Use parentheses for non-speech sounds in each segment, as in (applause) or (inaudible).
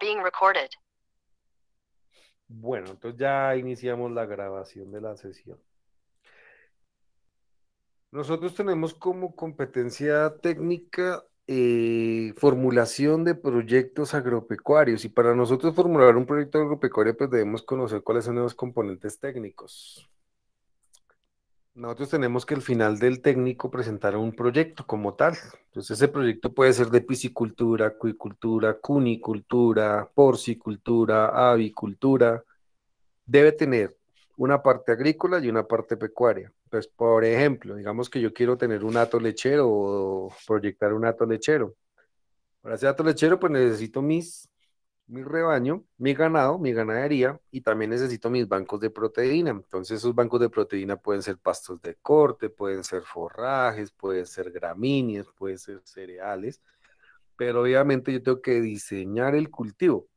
being recorded. Bueno, entonces ya iniciamos la grabación de la sesión. Nosotros tenemos como competencia técnica eh, formulación de proyectos agropecuarios y para nosotros formular un proyecto agropecuario pues debemos conocer cuáles son los componentes técnicos. Nosotros tenemos que al final del técnico presentar un proyecto como tal. Entonces ese proyecto puede ser de piscicultura, acuicultura, cunicultura, porcicultura, avicultura. Debe tener una parte agrícola y una parte pecuaria. Pues por ejemplo, digamos que yo quiero tener un hato lechero o proyectar un hato lechero. Para ese hato lechero pues necesito mis mi rebaño, mi ganado, mi ganadería y también necesito mis bancos de proteína. Entonces esos bancos de proteína pueden ser pastos de corte, pueden ser forrajes, pueden ser gramíneas, pueden ser cereales, pero obviamente yo tengo que diseñar el cultivo.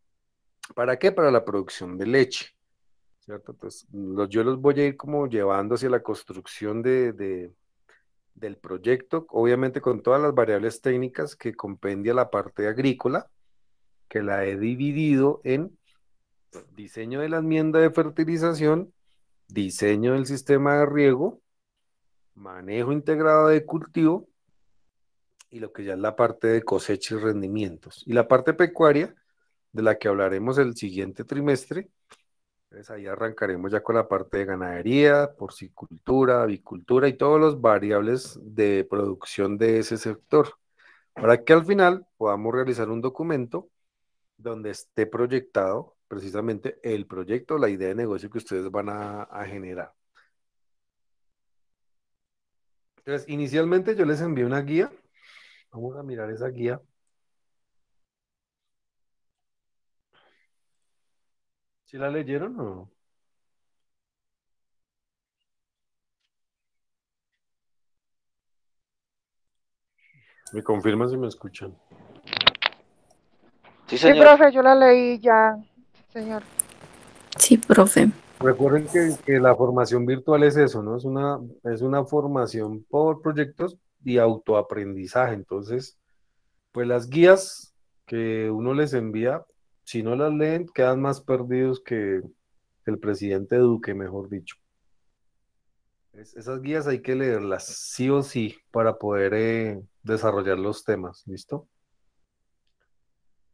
¿Para qué? Para la producción de leche. ¿Cierto? Entonces yo los voy a ir como llevando hacia la construcción del proyecto, obviamente con todas las variables técnicas que compendia la parte agrícola, que la he dividido en diseño de la enmienda de fertilización, diseño del sistema de riego, manejo integrado de cultivo y lo que ya es la parte de cosecha y rendimientos. Y la parte pecuaria, de la que hablaremos el siguiente trimestre, pues ahí arrancaremos ya con la parte de ganadería, porcicultura, avicultura y todos los variables de producción de ese sector, para que al final podamos realizar un documento donde esté proyectado precisamente el proyecto, la idea de negocio que ustedes van a, generar. Entonces, inicialmente yo les envié una guía. Vamos a mirar esa guía. ¿Sí la leyeron o Me confirman si me escuchan. Sí, profe, yo la leí ya, señor. Sí, profe. Recuerden que, la formación virtual es eso, ¿no? Es una, es una formación por proyectos y autoaprendizaje. Entonces, pues las guías que uno les envía, si no las leen, quedan más perdidos que el presidente Duque, mejor dicho. esas guías hay que leerlas sí o sí para poder eh, desarrollar los temas, ¿listo?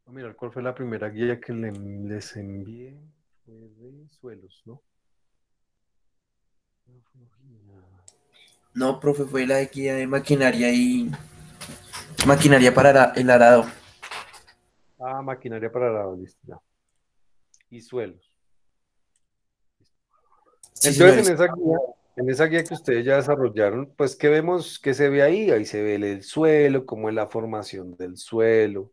a mirar cuál fue la primera guía que les envié. Fue de suelos, ¿no? No, profe, fue la guía de maquinaria y. Maquinaria para el arado. Ah, maquinaria para arado, listo. Y suelos. Entonces, en esa guía en esa guía que ustedes ya desarrollaron, pues ¿qué vemos? ¿Qué se ve ahí? Ahí se ve el suelo, cómo es la formación del suelo,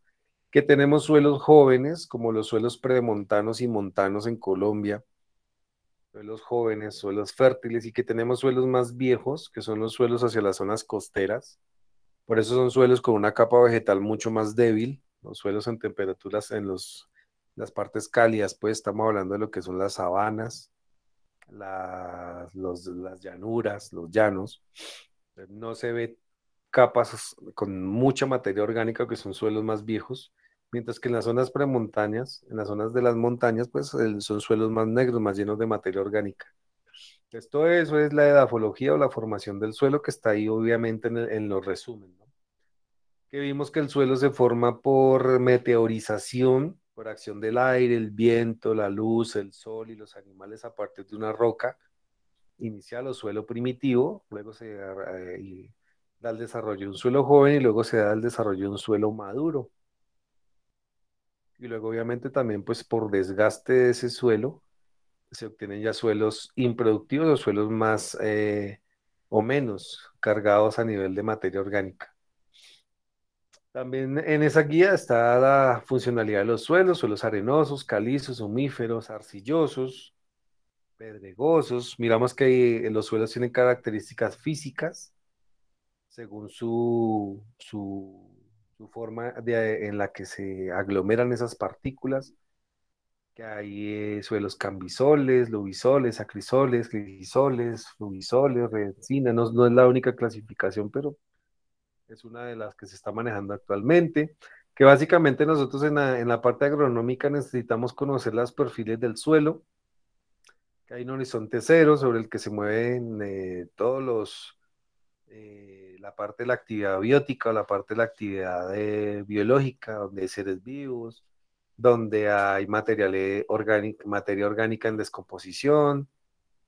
que tenemos suelos jóvenes, como los suelos premontanos y montanos en Colombia, suelos jóvenes, suelos fértiles, y que tenemos suelos más viejos, que son los suelos hacia las zonas costeras. Por eso son suelos con una capa vegetal mucho más débil, los suelos en temperaturas en las partes cálidas, pues estamos hablando de lo que son las sabanas, las, las llanuras, los llanos. No se ve capas con mucha materia orgánica, que son suelos más viejos, Mientras que en las zonas premontañas, en las zonas de las montañas, pues son suelos más negros, más llenos de materia orgánica. Esto eso es la edafología o la formación del suelo que está ahí obviamente en, los resúmenes. Que vimos que el suelo se forma por meteorización, por acción del aire, el viento, la luz, el sol y los animales a partir de una roca Inicia o suelo primitivo, luego se eh, da el desarrollo de un suelo joven y luego se da el desarrollo de un suelo maduro. Y luego obviamente también pues por desgaste de ese suelo se obtienen ya suelos improductivos o suelos más eh, o menos cargados a nivel de materia orgánica. También en esa guía está la funcionalidad de los suelos, suelos arenosos, calizos, humíferos, arcillosos, pedregosos. Miramos que eh, los suelos tienen características físicas según su, su su forma en la que se aglomeran esas partículas, que hay eh, suelos cambisoles, lubisoles, acrisoles, crisoles, fluvisoles, resina, no, es la única clasificación, pero es una de las que se está manejando actualmente, que básicamente nosotros en la, parte agronómica necesitamos conocer los perfiles del suelo, que hay un horizonte cero sobre el que se mueven eh, todos los... Eh, la parte de la actividad biótica la parte de la actividad eh, biológica, donde hay seres vivos, donde hay material eh, materia orgánica en descomposición,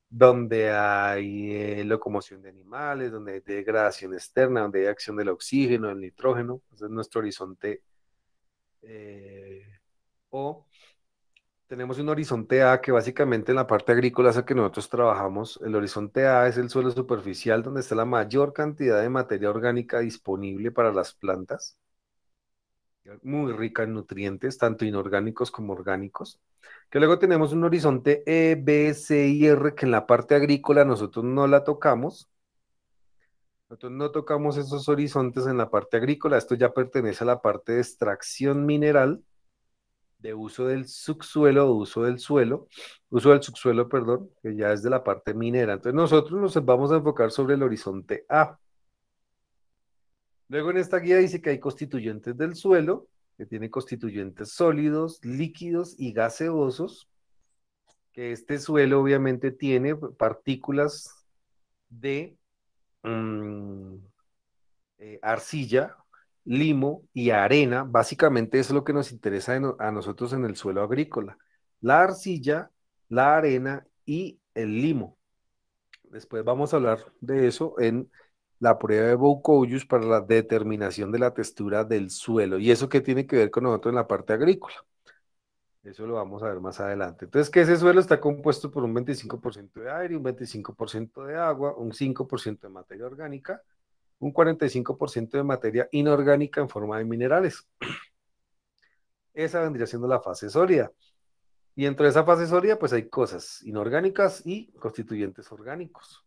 donde hay eh, locomoción de animales, donde hay degradación externa, donde hay acción del oxígeno, del nitrógeno, ese es nuestro horizonte. o tenemos un horizonte A que básicamente en la parte agrícola es el que nosotros trabajamos. El horizonte A es el suelo superficial donde está la mayor cantidad de materia orgánica disponible para las plantas, muy rica en nutrientes, tanto inorgánicos como orgánicos. Que luego tenemos un horizonte E, B, C y R que en la parte agrícola nosotros no la tocamos. Nosotros no tocamos esos horizontes en la parte agrícola, esto ya pertenece a la parte de extracción mineral de uso del subsuelo, uso del suelo, uso del subsuelo, perdón, que ya es de la parte minera. Entonces nosotros nos vamos a enfocar sobre el horizonte A. Luego en esta guía dice que hay constituyentes del suelo, que tiene constituyentes sólidos, líquidos y gaseosos, que este suelo obviamente tiene partículas de mm, eh, arcilla, limo y arena, básicamente eso es lo que nos interesa a nosotros en el suelo agrícola. La arcilla, la arena y el limo. Después vamos a hablar de eso en la prueba de Boucoulius para la determinación de la textura del suelo. ¿Y eso qué tiene que ver con nosotros en la parte agrícola? Eso lo vamos a ver más adelante. Entonces, que ese suelo está compuesto por un 25% de aire, un 25% de agua, un 5% de materia orgánica un 45% de materia inorgánica en forma de minerales. (clears throat) Esa vendría siendo la fase sólida. Y dentro de esa fase sólida, pues hay cosas inorgánicas y constituyentes orgánicos.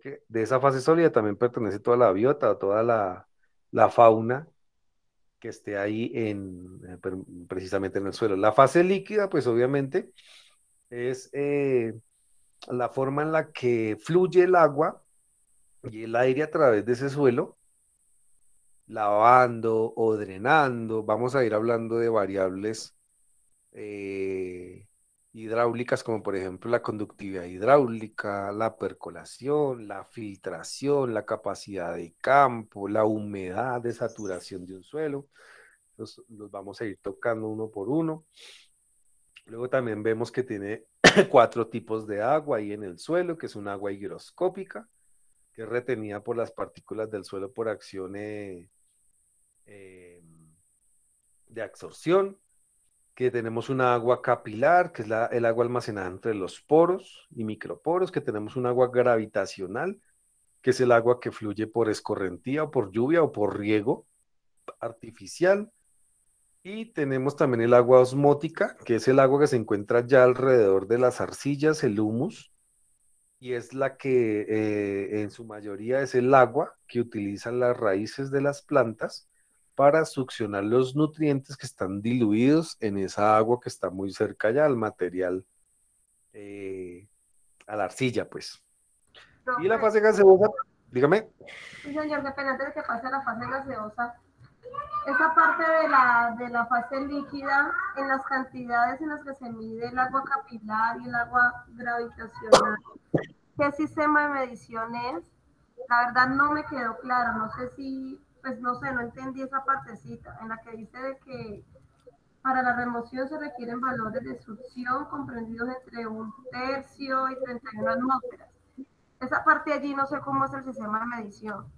que de esa fase sólida también pertenece toda la biota, toda la, fauna que esté ahí en, eh, precisamente en el suelo. La fase líquida, pues obviamente, es eh, la forma en la que fluye el agua y el aire a través de ese suelo, lavando o drenando, vamos a ir hablando de variables eh, hidráulicas como por ejemplo la conductividad hidráulica, la percolación, la filtración, la capacidad de campo, la humedad de saturación de un suelo. los vamos a ir tocando uno por uno. Luego también vemos que tiene (clears throat) cuatro tipos de agua ahí en el suelo, que es un agua higroscópica, es retenida por las partículas del suelo por acciones eh, eh, de absorción, que tenemos un agua capilar, que es el agua almacenada entre los poros y microporos, que tenemos un agua gravitacional, que es el agua que fluye por escorrentía o por lluvia o por riego artificial. Y tenemos también el agua osmótica, que es el agua que se encuentra ya alrededor de las arcillas, el humus, y es la que eh, en su mayoría es el agua que utilizan las raíces de las plantas para succionar los nutrientes que están diluidos en esa agua que está muy cerca ya al material, eh, a la arcilla, pues. y la fase gaseosa, dígame. Sí, señor, de que pase la fase gaseosa, esa parte de la, de la fase líquida en las cantidades en las que se mide el agua capilar y el agua gravitacional. ¿Qué sistema de medición es? La verdad no me quedó claro, no sé si, pues no sé, no entendí esa partecita en la que dice de que para la remoción se requieren valores de succión comprendidos entre un tercio y 31 atmósferas. Esa parte allí no sé cómo es el sistema de medición.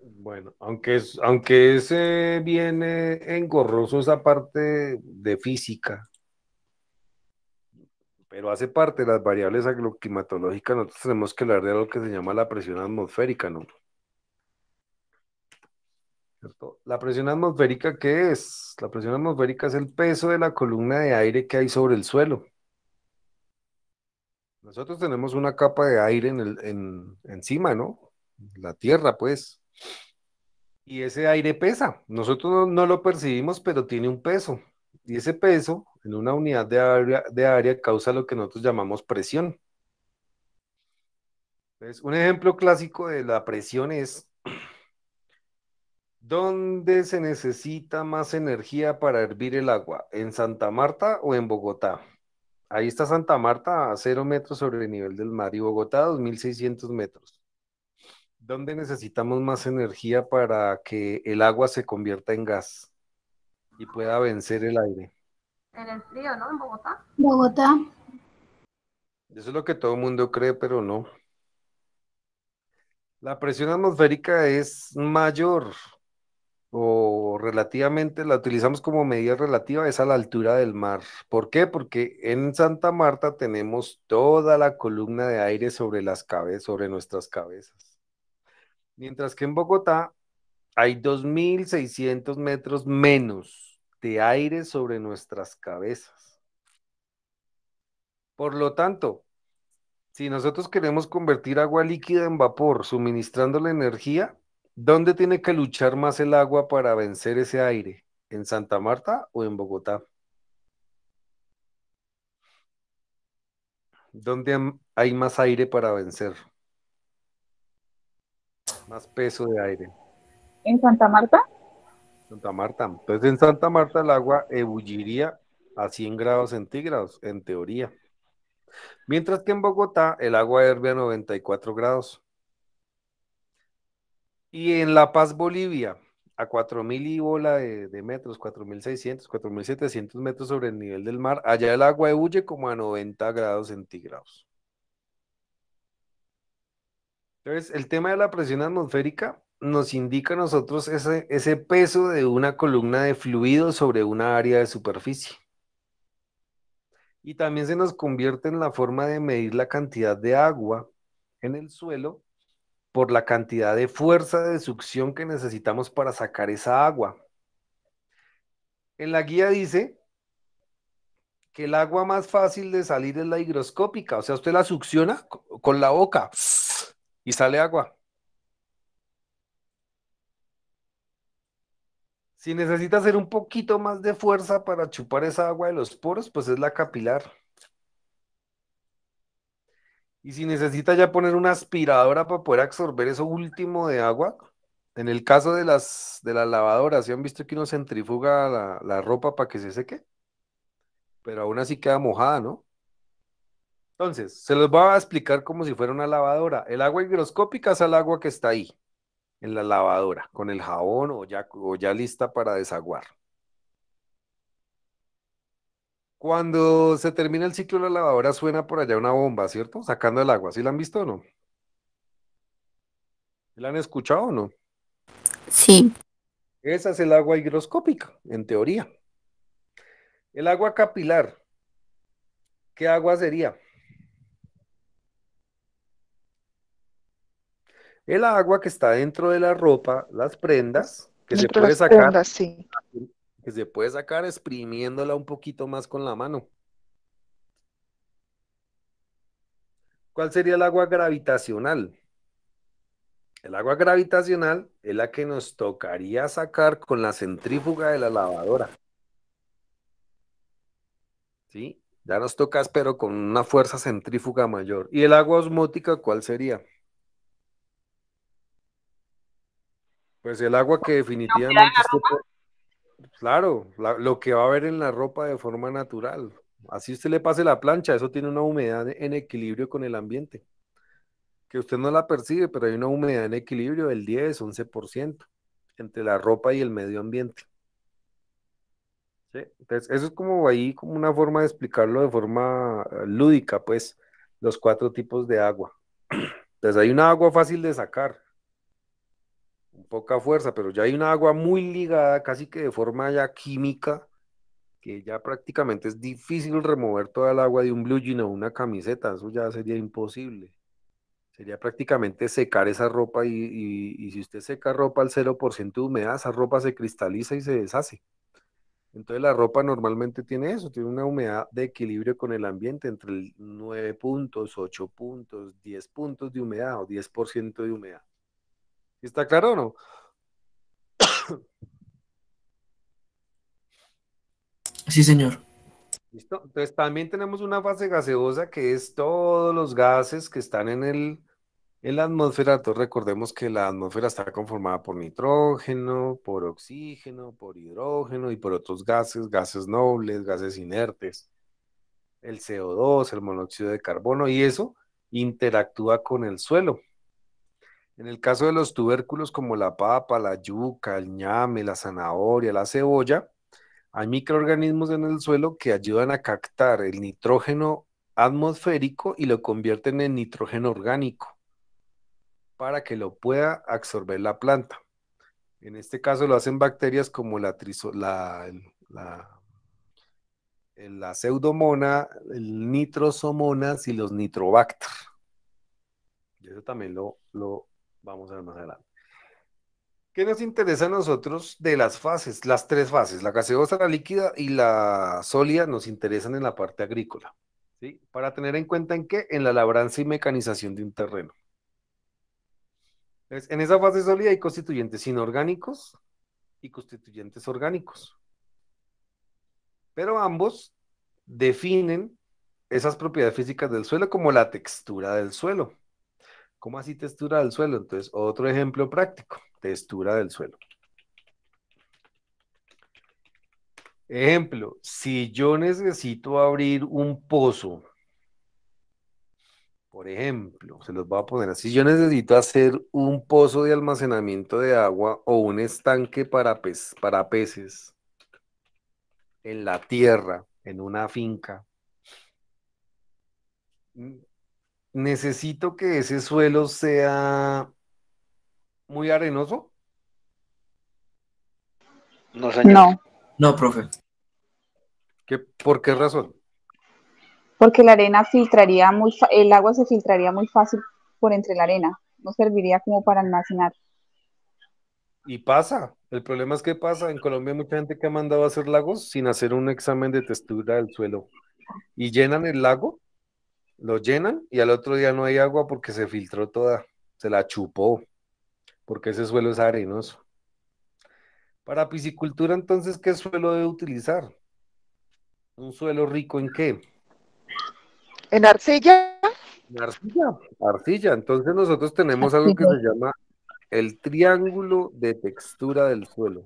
Bueno, aunque es, aunque viene engorroso esa parte de física, pero hace parte de las variables agroclimatológicas, nosotros tenemos que hablar de algo que se llama la presión atmosférica, ¿no? La presión atmosférica, ¿qué es? La presión atmosférica es el peso de la columna de aire que hay sobre el suelo. Nosotros tenemos una capa de aire en el, encima, ¿no? La tierra, pues. Y ese aire pesa. Nosotros no, lo percibimos, pero tiene un peso. Y ese peso en una unidad de área, causa lo que nosotros llamamos presión. un ejemplo clásico de la presión es (clears throat) ¿dónde se necesita más energía para hervir el agua? ¿En Santa Marta o en Bogotá? Ahí está Santa Marta a 0 metros sobre el nivel del mar y Bogotá a 2.600 metros. ¿Dónde necesitamos más energía para que el agua se convierta en gas y pueda vencer el aire? En el frío, ¿no? En Bogotá. Bogotá. Eso es lo que todo el mundo cree, pero no. La presión atmosférica es mayor o relativamente, la utilizamos como medida relativa, es a la altura del mar. ¿Por qué? Porque en Santa Marta tenemos toda la columna de aire sobre las cabezas, sobre nuestras cabezas. Mientras que en Bogotá hay 2.600 metros menos de aire sobre nuestras cabezas. Por lo tanto, si nosotros queremos convertir agua líquida en vapor suministrando la energía, ¿dónde tiene que luchar más el agua para vencer ese aire? ¿En Santa Marta o en Bogotá? ¿Dónde hay más aire para vencer? más peso de aire. ¿En Santa Marta? Santa Marta. Entonces en Santa Marta el agua ebulliría a 100 grados centígrados, en teoría. Mientras que en Bogotá el agua herve a 94 grados. Y en La Paz, Bolivia, a 4.000 y bola de, de metros, 4.600, 4.700 metros sobre el nivel del mar, allá el agua ebulle como a 90 grados centígrados el tema de la presión atmosférica nos indica a nosotros ese, ese peso de una columna de fluido sobre una área de superficie. Y también se nos convierte en la forma de medir la cantidad de agua en el suelo por la cantidad de fuerza de succión que necesitamos para sacar esa agua. En la guía dice que el agua más fácil de salir es la higroscópica, o sea, usted la succiona con la boca y sale agua. Si necesita hacer un poquito más de fuerza para chupar esa agua de los poros, pues es la capilar. Y si necesita ya poner una aspiradora para poder absorber eso último de agua, en el caso de las, de las lavadoras, ¿sí han visto que uno centrifuga la, la ropa para que se seque? Pero aún así queda mojada, ¿no? Entonces, se los voy a explicar como si fuera una lavadora. El agua higroscópica es el agua que está ahí, en la lavadora, con el jabón o ya, lista para desaguar. Cuando se termina el ciclo de la lavadora, suena por allá una bomba, ¿cierto? Sacando el agua. ¿Sí la han visto o no? ¿La han escuchado o no? Sí. Esa es el agua higroscópica, en teoría. El agua capilar, ¿qué agua sería? El agua que está dentro de la ropa, las prendas, que se puede sacar, que se puede sacar exprimiéndola un poquito más con la mano. ¿Cuál sería el agua gravitacional? El agua gravitacional es la que nos tocaría sacar con la centrífuga de la lavadora. ¿Sí? Ya nos tocas, pero con una fuerza centrífuga mayor. ¿Y el agua osmótica cuál sería? Pues el agua que definitivamente... claro, lo que va a haber en la ropa de forma natural. Así usted le pase la plancha, eso tiene una humedad en equilibrio con el ambiente. Que usted no la percibe, pero hay una humedad en equilibrio del 10, 11% entre la ropa y el medio ambiente. Entonces, eso es como ahí, como una forma de explicarlo de forma eh, lúdica, pues, los cuatro tipos de agua. (clears throat) Entonces, hay una agua fácil de sacar, poca fuerza, pero ya hay una agua muy ligada, casi que de forma ya química, que ya prácticamente es difícil remover toda el agua de un blue jean o una camiseta, eso ya sería imposible. Sería prácticamente secar esa ropa y, y si usted seca ropa al 0% de humedad, esa ropa se cristaliza y se deshace. Entonces la ropa normalmente tiene eso, tiene una humedad de equilibrio con el ambiente entre el 9 puntos, 8 puntos, 10 puntos de humedad o 10% de humedad. ¿Está claro o no? (coughs) Sí, señor. ¿Listo? Entonces también tenemos una fase gaseosa que es todos los gases que están en el, en la atmósfera, entonces recordemos que la atmósfera está conformada por nitrógeno, por oxígeno, por hidrógeno y por otros gases, gases nobles, gases inertes, el CO2, el monóxido de carbono, y eso interactúa con el suelo. En el caso de los tubérculos como la papa, la yuca, el ñame, la zanahoria, la cebolla, hay microorganismos en el suelo que ayudan a captar el nitrógeno atmosférico y lo convierten en nitrógeno orgánico para que lo pueda absorber la planta. En este caso lo hacen bacterias como la, pseudomona, el nitrosomonas y los nitrobacter. Y Eso también lo, lo, Vamos a ver más adelante. ¿Qué nos interesa a nosotros de las fases? Las tres fases, la gaseosa, la líquida y la sólida nos interesan en la parte agrícola. ¿sí? Para tener en cuenta en qué? En la labranza y mecanización de un terreno. en esa fase sólida hay constituyentes inorgánicos y constituyentes orgánicos. Pero ambos definen esas propiedades físicas del suelo como la textura del suelo. ¿Cómo así textura del suelo? Entonces, otro ejemplo práctico, textura del suelo. Ejemplo, si yo necesito abrir un pozo, por ejemplo, se los voy a poner así, yo necesito hacer un pozo de almacenamiento de agua o un estanque para, para peces en la tierra, en una finca necesito que ese suelo sea muy arenoso. No, No. profe. ¿Por qué razón? Porque la arena filtraría muy, el agua se filtraría muy fácil por entre la arena. No serviría como para almacenar. Y pasa. El problema es que pasa. En Colombia mucha gente que ha mandado a hacer lagos sin hacer un examen de textura del suelo. Y llenan el lago lo llenan y al otro día no hay agua porque se filtró toda, se la chupó, porque ese suelo es arenoso. Para piscicultura, entonces, ¿qué suelo debe utilizar? ¿Un suelo rico en qué? En arcilla. En arcilla, arcilla. Entonces nosotros tenemos algo que se llama el triángulo de textura del suelo.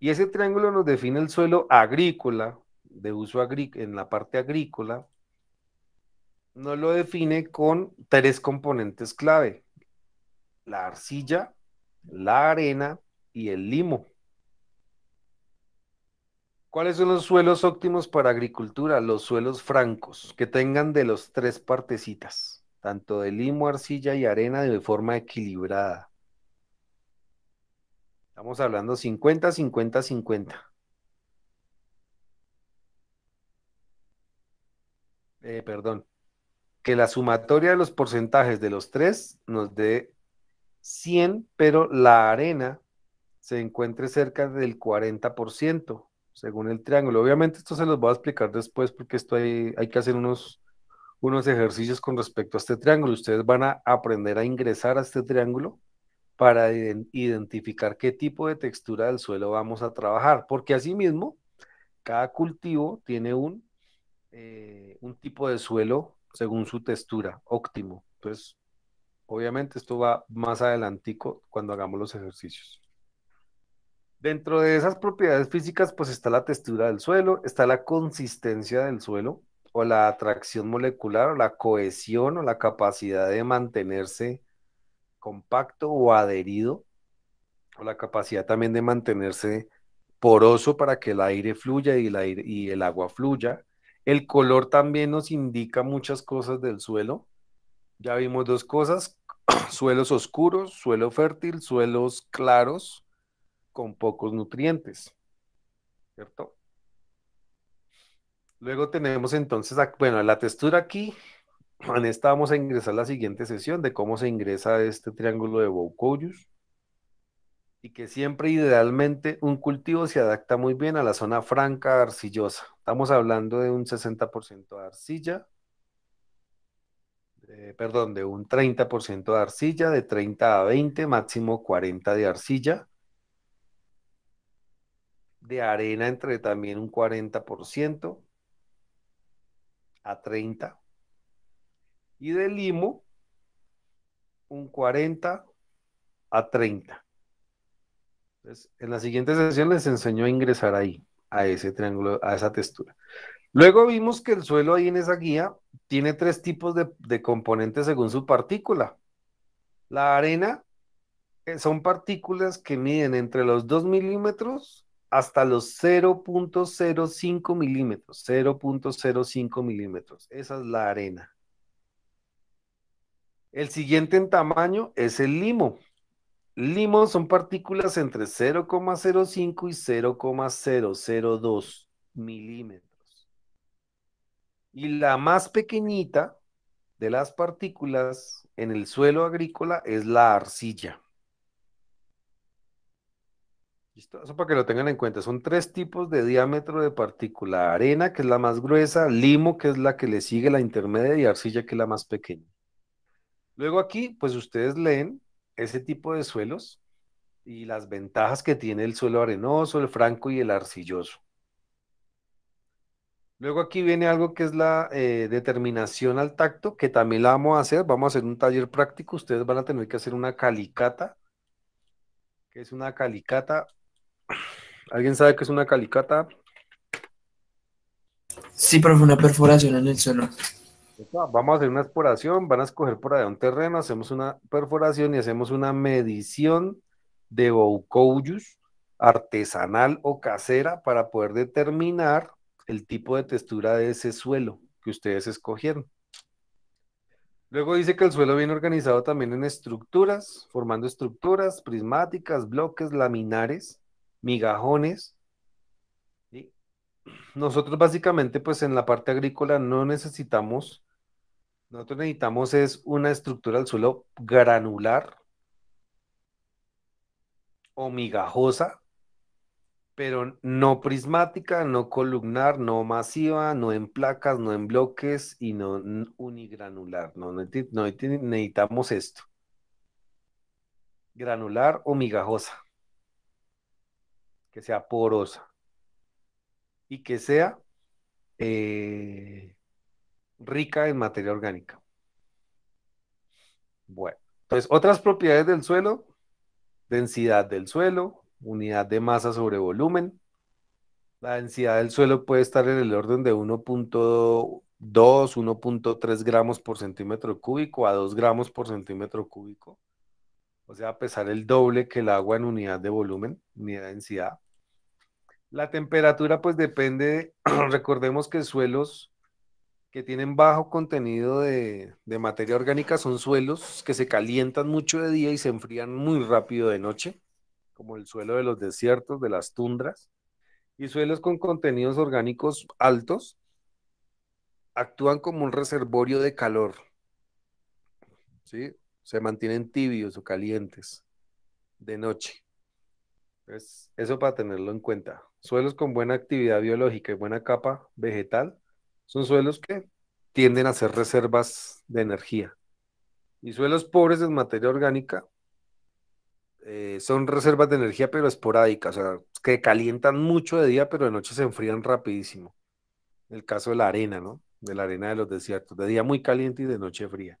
Y ese triángulo nos define el suelo agrícola, de uso en la parte agrícola no lo define con tres componentes clave, la arcilla, la arena y el limo. ¿Cuáles son los suelos óptimos para agricultura? Los suelos francos, que tengan de los tres partecitas, tanto de limo, arcilla y arena de forma equilibrada. Estamos hablando 50, 50, 50. Eh, perdón, que la sumatoria de los porcentajes de los tres nos dé 100, pero la arena se encuentre cerca del 40%, según el triángulo. Obviamente esto se los voy a explicar después porque esto hay, hay que hacer unos, unos ejercicios con respecto a este triángulo. Ustedes van a aprender a ingresar a este triángulo para identificar qué tipo de textura del suelo vamos a trabajar, porque asimismo, cada cultivo tiene un eh, un tipo de suelo según su textura, óptimo. Entonces, obviamente esto va más adelantico cuando hagamos los ejercicios. Dentro de esas propiedades físicas, pues está la textura del suelo, está la consistencia del suelo, o la atracción molecular, o la cohesión, o la capacidad de mantenerse compacto o adherido, o la capacidad también de mantenerse poroso para que el aire fluya y el agua fluya, el color también nos indica muchas cosas del suelo. Ya vimos dos cosas, (clears throat) suelos oscuros, suelo fértil, suelos claros con pocos nutrientes. ¿Cierto? Luego tenemos entonces, bueno, la textura aquí. (clears throat) En esta vamos a ingresar la siguiente sesión de cómo se ingresa este triángulo de Boucoulius y que siempre idealmente un cultivo se adapta muy bien a la zona franca arcillosa. Estamos hablando de un 60% de arcilla, eh, perdón, de un 30% de arcilla, de 30 a 20, máximo 40 de arcilla. De arena entre también un 40% a 30. Y de limo un 40 a 30 en la siguiente sesión les enseñó a ingresar ahí, a ese triángulo, a esa textura. Luego vimos que el suelo ahí en esa guía tiene tres tipos de, de componentes según su partícula. La arena eh, son partículas que miden entre los 2 milímetros hasta los 0.05 milímetros, 0.05 milímetros. Esa es la arena. El siguiente en tamaño es el limo. Limos son partículas entre 0,05 y 0,002 milímetros. Y la más pequeñita de las partículas en el suelo agrícola es la arcilla. Eso para que lo tengan en cuenta. Son tres tipos de diámetro de partícula. Arena, que es la más gruesa, limo, que es la que le sigue la intermedia, y arcilla, que es la más pequeña. Luego aquí, pues ustedes leen ese tipo de suelos y las ventajas que tiene el suelo arenoso, el franco y el arcilloso. Luego aquí viene algo que es la eh, determinación al tacto, que también la vamos a hacer. Vamos a hacer un taller práctico. Ustedes van a tener que hacer una calicata. ¿Qué es una calicata? (clears throat) ¿Alguien sabe qué es una calicata? Sí, profe, una perforación en el suelo. Vamos a hacer una exploración, van a escoger por allá un terreno, hacemos una perforación y hacemos una medición de Boucoyus artesanal o casera para poder determinar el tipo de textura de ese suelo que ustedes escogieron. Luego dice que el suelo viene organizado también en estructuras, formando estructuras prismáticas, bloques, laminares, migajones. Nosotros básicamente pues en la parte agrícola no necesitamos nosotros necesitamos es una estructura del suelo granular o migajosa, pero no prismática, no columnar, no masiva, no en placas, no en bloques y no unigranular. No, necesitamos esto. Granular o migajosa. Que sea porosa. Y que sea eh, rica en materia orgánica. Bueno, entonces otras propiedades del suelo, densidad del suelo, unidad de masa sobre volumen. La densidad del suelo puede estar en el orden de 1.2, 1.3 gramos por centímetro cúbico a 2 gramos por centímetro cúbico. O sea, pesar el doble que el agua en unidad de volumen, unidad de densidad. La temperatura pues depende, (clears throat) recordemos que suelos que tienen bajo contenido de, materia orgánica son suelos que se calientan mucho de día y se enfrían muy rápido de noche, como el suelo de los desiertos, de las tundras, y suelos con contenidos orgánicos altos actúan como un reservorio de calor, ¿sí? se mantienen tibios o calientes de noche. es eso para tenerlo en cuenta. Suelos con buena actividad biológica y buena capa vegetal son suelos que tienden a ser reservas de energía. Y suelos pobres en materia orgánica eh, son reservas de energía, pero esporádicas, o sea, que calientan mucho de día, pero de noche se enfrían rapidísimo. El caso de la arena, ¿no? De la arena de los desiertos, de día muy caliente y de noche fría.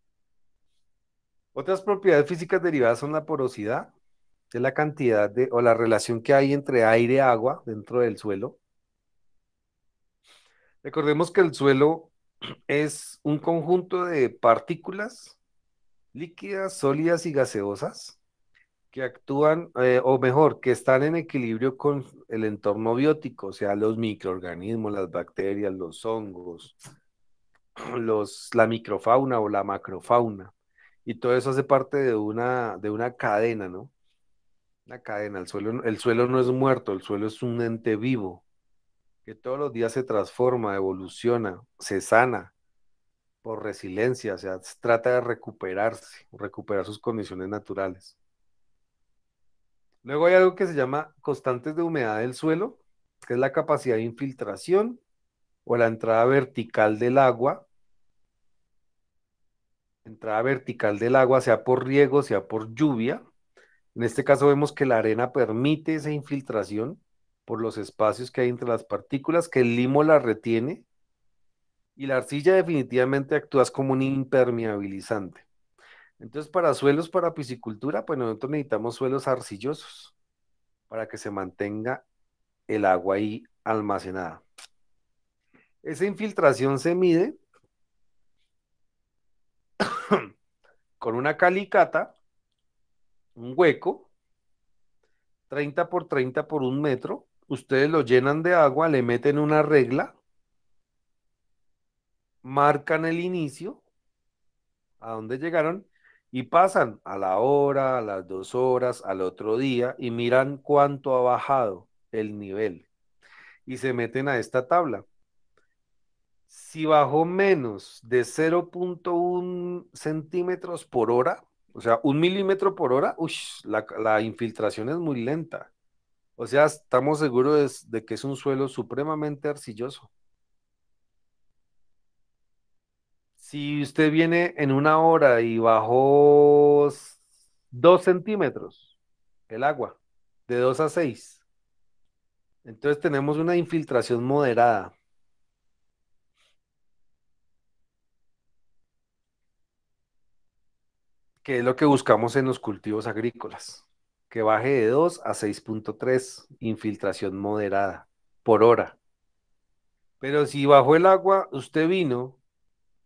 Otras propiedades físicas derivadas son la porosidad, es la cantidad de, o la relación que hay entre aire y agua dentro del suelo, Recordemos que el suelo es un conjunto de partículas líquidas, sólidas y gaseosas que actúan, eh, o mejor, que están en equilibrio con el entorno biótico, o sea, los microorganismos, las bacterias, los hongos, (clears throat) los, la microfauna o la macrofauna. Y todo eso hace parte de una, de una cadena, ¿no? Una cadena. El suelo, el suelo no es muerto, el suelo es un ente vivo que todos los días se transforma, evoluciona, se sana por resiliencia, o sea, trata de recuperarse, recuperar sus condiciones naturales. Luego hay algo que se llama constantes de humedad del suelo, que es la capacidad de infiltración o la entrada vertical del agua. Entrada vertical del agua, sea por riego, sea por lluvia. En este caso vemos que la arena permite esa infiltración por los espacios que hay entre las partículas, que el limo la retiene y la arcilla definitivamente actúa como un impermeabilizante. Entonces, para suelos, para piscicultura, pues nosotros necesitamos suelos arcillosos para que se mantenga el agua ahí almacenada. Esa infiltración se mide (coughs) con una calicata, un hueco, 30 por 30 por un metro, ustedes lo llenan de agua, le meten una regla, marcan el inicio, a dónde llegaron, y pasan a la hora, a las dos horas, al otro día, y miran cuánto ha bajado el nivel. Y se meten a esta tabla. Si bajó menos de 0.1 centímetros por hora, o sea, un milímetro por hora, la infiltración es muy lenta. O sea, estamos seguros de, que es un suelo supremamente arcilloso. Si usted viene en una hora y bajó dos centímetros el agua, de dos a seis, entonces tenemos una infiltración moderada. que es lo que buscamos en los cultivos agrícolas que baje de 2 a 6.3, infiltración moderada por hora. Pero si bajó el agua usted vino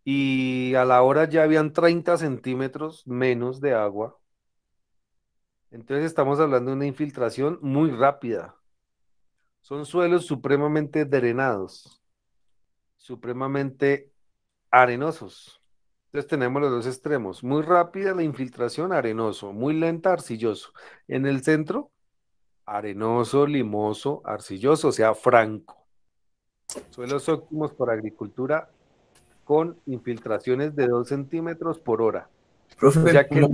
y a la hora ya habían 30 centímetros menos de agua, entonces estamos hablando de una infiltración muy rápida. Son suelos supremamente drenados, supremamente arenosos. Entonces tenemos los dos extremos. Muy rápida la infiltración, arenoso. Muy lenta, arcilloso. En el centro, arenoso, limoso, arcilloso, o sea, franco. Suelos óptimos para agricultura con infiltraciones de 2 centímetros por hora. Profe, una...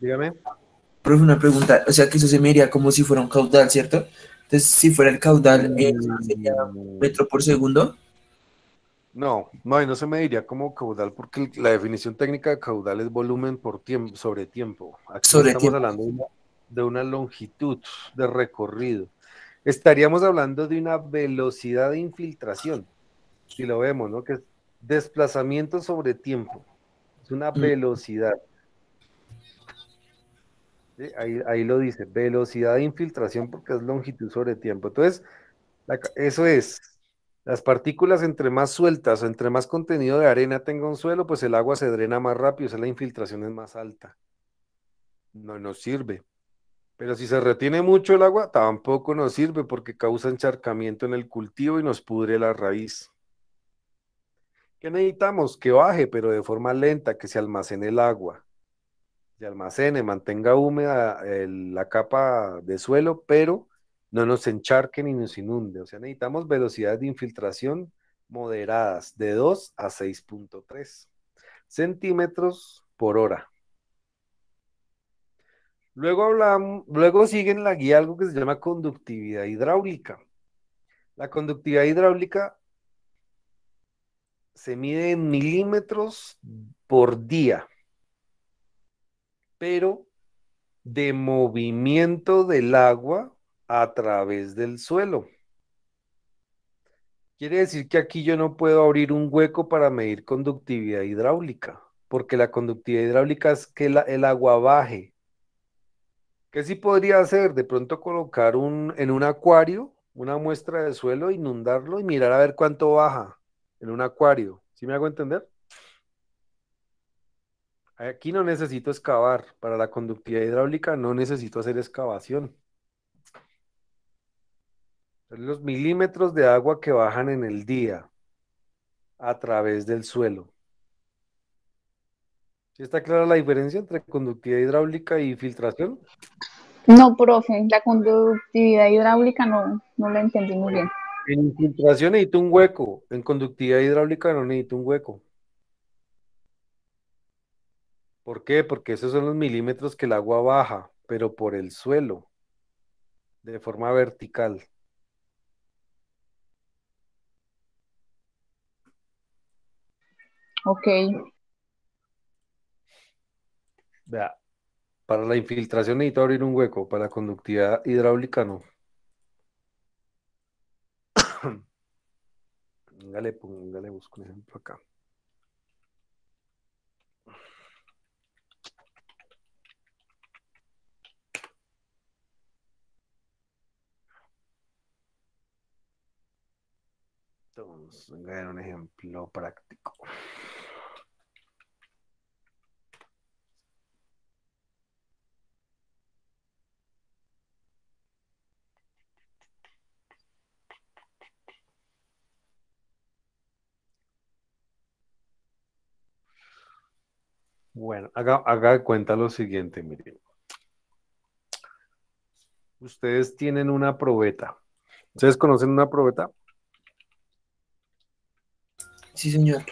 dígame. Profe, una pregunta. O sea que eso se miraría como si fuera un caudal, ¿cierto? Entonces, si fuera el caudal, eh, sería metro por segundo. No, no, no se me diría como caudal, porque la definición técnica de caudal es volumen por tiempo, sobre tiempo. estamos hablando de una, longitud de recorrido. Estaríamos hablando de una velocidad de infiltración, si lo vemos, ¿no? Que es desplazamiento sobre tiempo. Es una mm. velocidad. Ahí, lo dice, velocidad de infiltración porque es longitud sobre tiempo. Entonces, eso es, las partículas entre más sueltas o entre más contenido de arena tenga un suelo, pues el agua se drena más rápido, o sea, la infiltración es más alta. No nos sirve. Pero si se retiene mucho el agua, tampoco nos sirve porque causa encharcamiento en el cultivo y nos pudre la raíz. ¿Qué necesitamos? Que baje, pero de forma lenta, que se almacene el agua. Se almacene, mantenga húmeda eh, la capa de suelo, pero no nos encharque ni nos inunde. O sea, necesitamos velocidades de infiltración moderadas de 2 a 6.3 centímetros por hora. Luego, hablamos, luego sigue en la guía algo que se llama conductividad hidráulica. La conductividad hidráulica se mide en milímetros por día, pero de movimiento del agua a través del suelo. Quiere decir que aquí yo no puedo abrir un hueco para medir conductividad hidráulica, porque la conductividad hidráulica es que el agua baje. ¿Qué sí podría hacer? De pronto colocar un, en un acuario una muestra de suelo, inundarlo y mirar a ver cuánto baja en un acuario. ¿Sí me hago entender? Aquí no necesito excavar. Para la conductividad hidráulica no necesito hacer excavación los milímetros de agua que bajan en el día a través del suelo. ¿Sí está clara la diferencia entre conductividad hidráulica y filtración? No, profe, la conductividad hidráulica no, no la entendí muy bien. En filtración necesito un hueco, en conductividad hidráulica no necesito un hueco. ¿Por qué? Porque esos son los milímetros que el agua baja, pero por el suelo, de forma vertical. Ok. Vea, para la infiltración necesito abrir un hueco, para la conductividad hidráulica no. (coughs) Póngale, le busco un ejemplo acá. Entonces, venga, un ejemplo práctico. Bueno, haga, de cuenta lo siguiente, miren. Ustedes tienen una probeta. ¿Ustedes conocen una probeta? Sí, señor.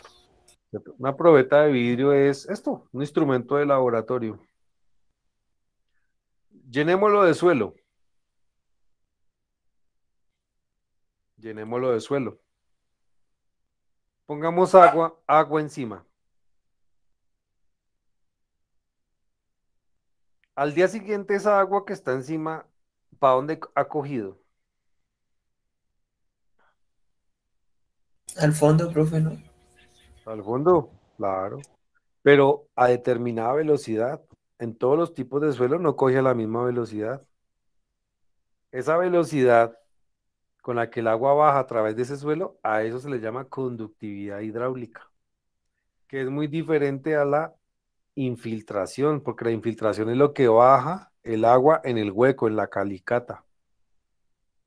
Una probeta de vidrio es esto, un instrumento de laboratorio. Llenémoslo de suelo. Llenémoslo de suelo. Pongamos agua, agua encima. Al día siguiente, esa agua que está encima, ¿pa' dónde ha cogido? Al fondo, profe, ¿no? Al fondo, claro. Pero a determinada velocidad. En todos los tipos de suelo no coge a la misma velocidad. Esa velocidad con la que el agua baja a través de ese suelo, a eso se le llama conductividad hidráulica, que es muy diferente a la infiltración, porque la infiltración es lo que baja el agua en el hueco, en la calicata.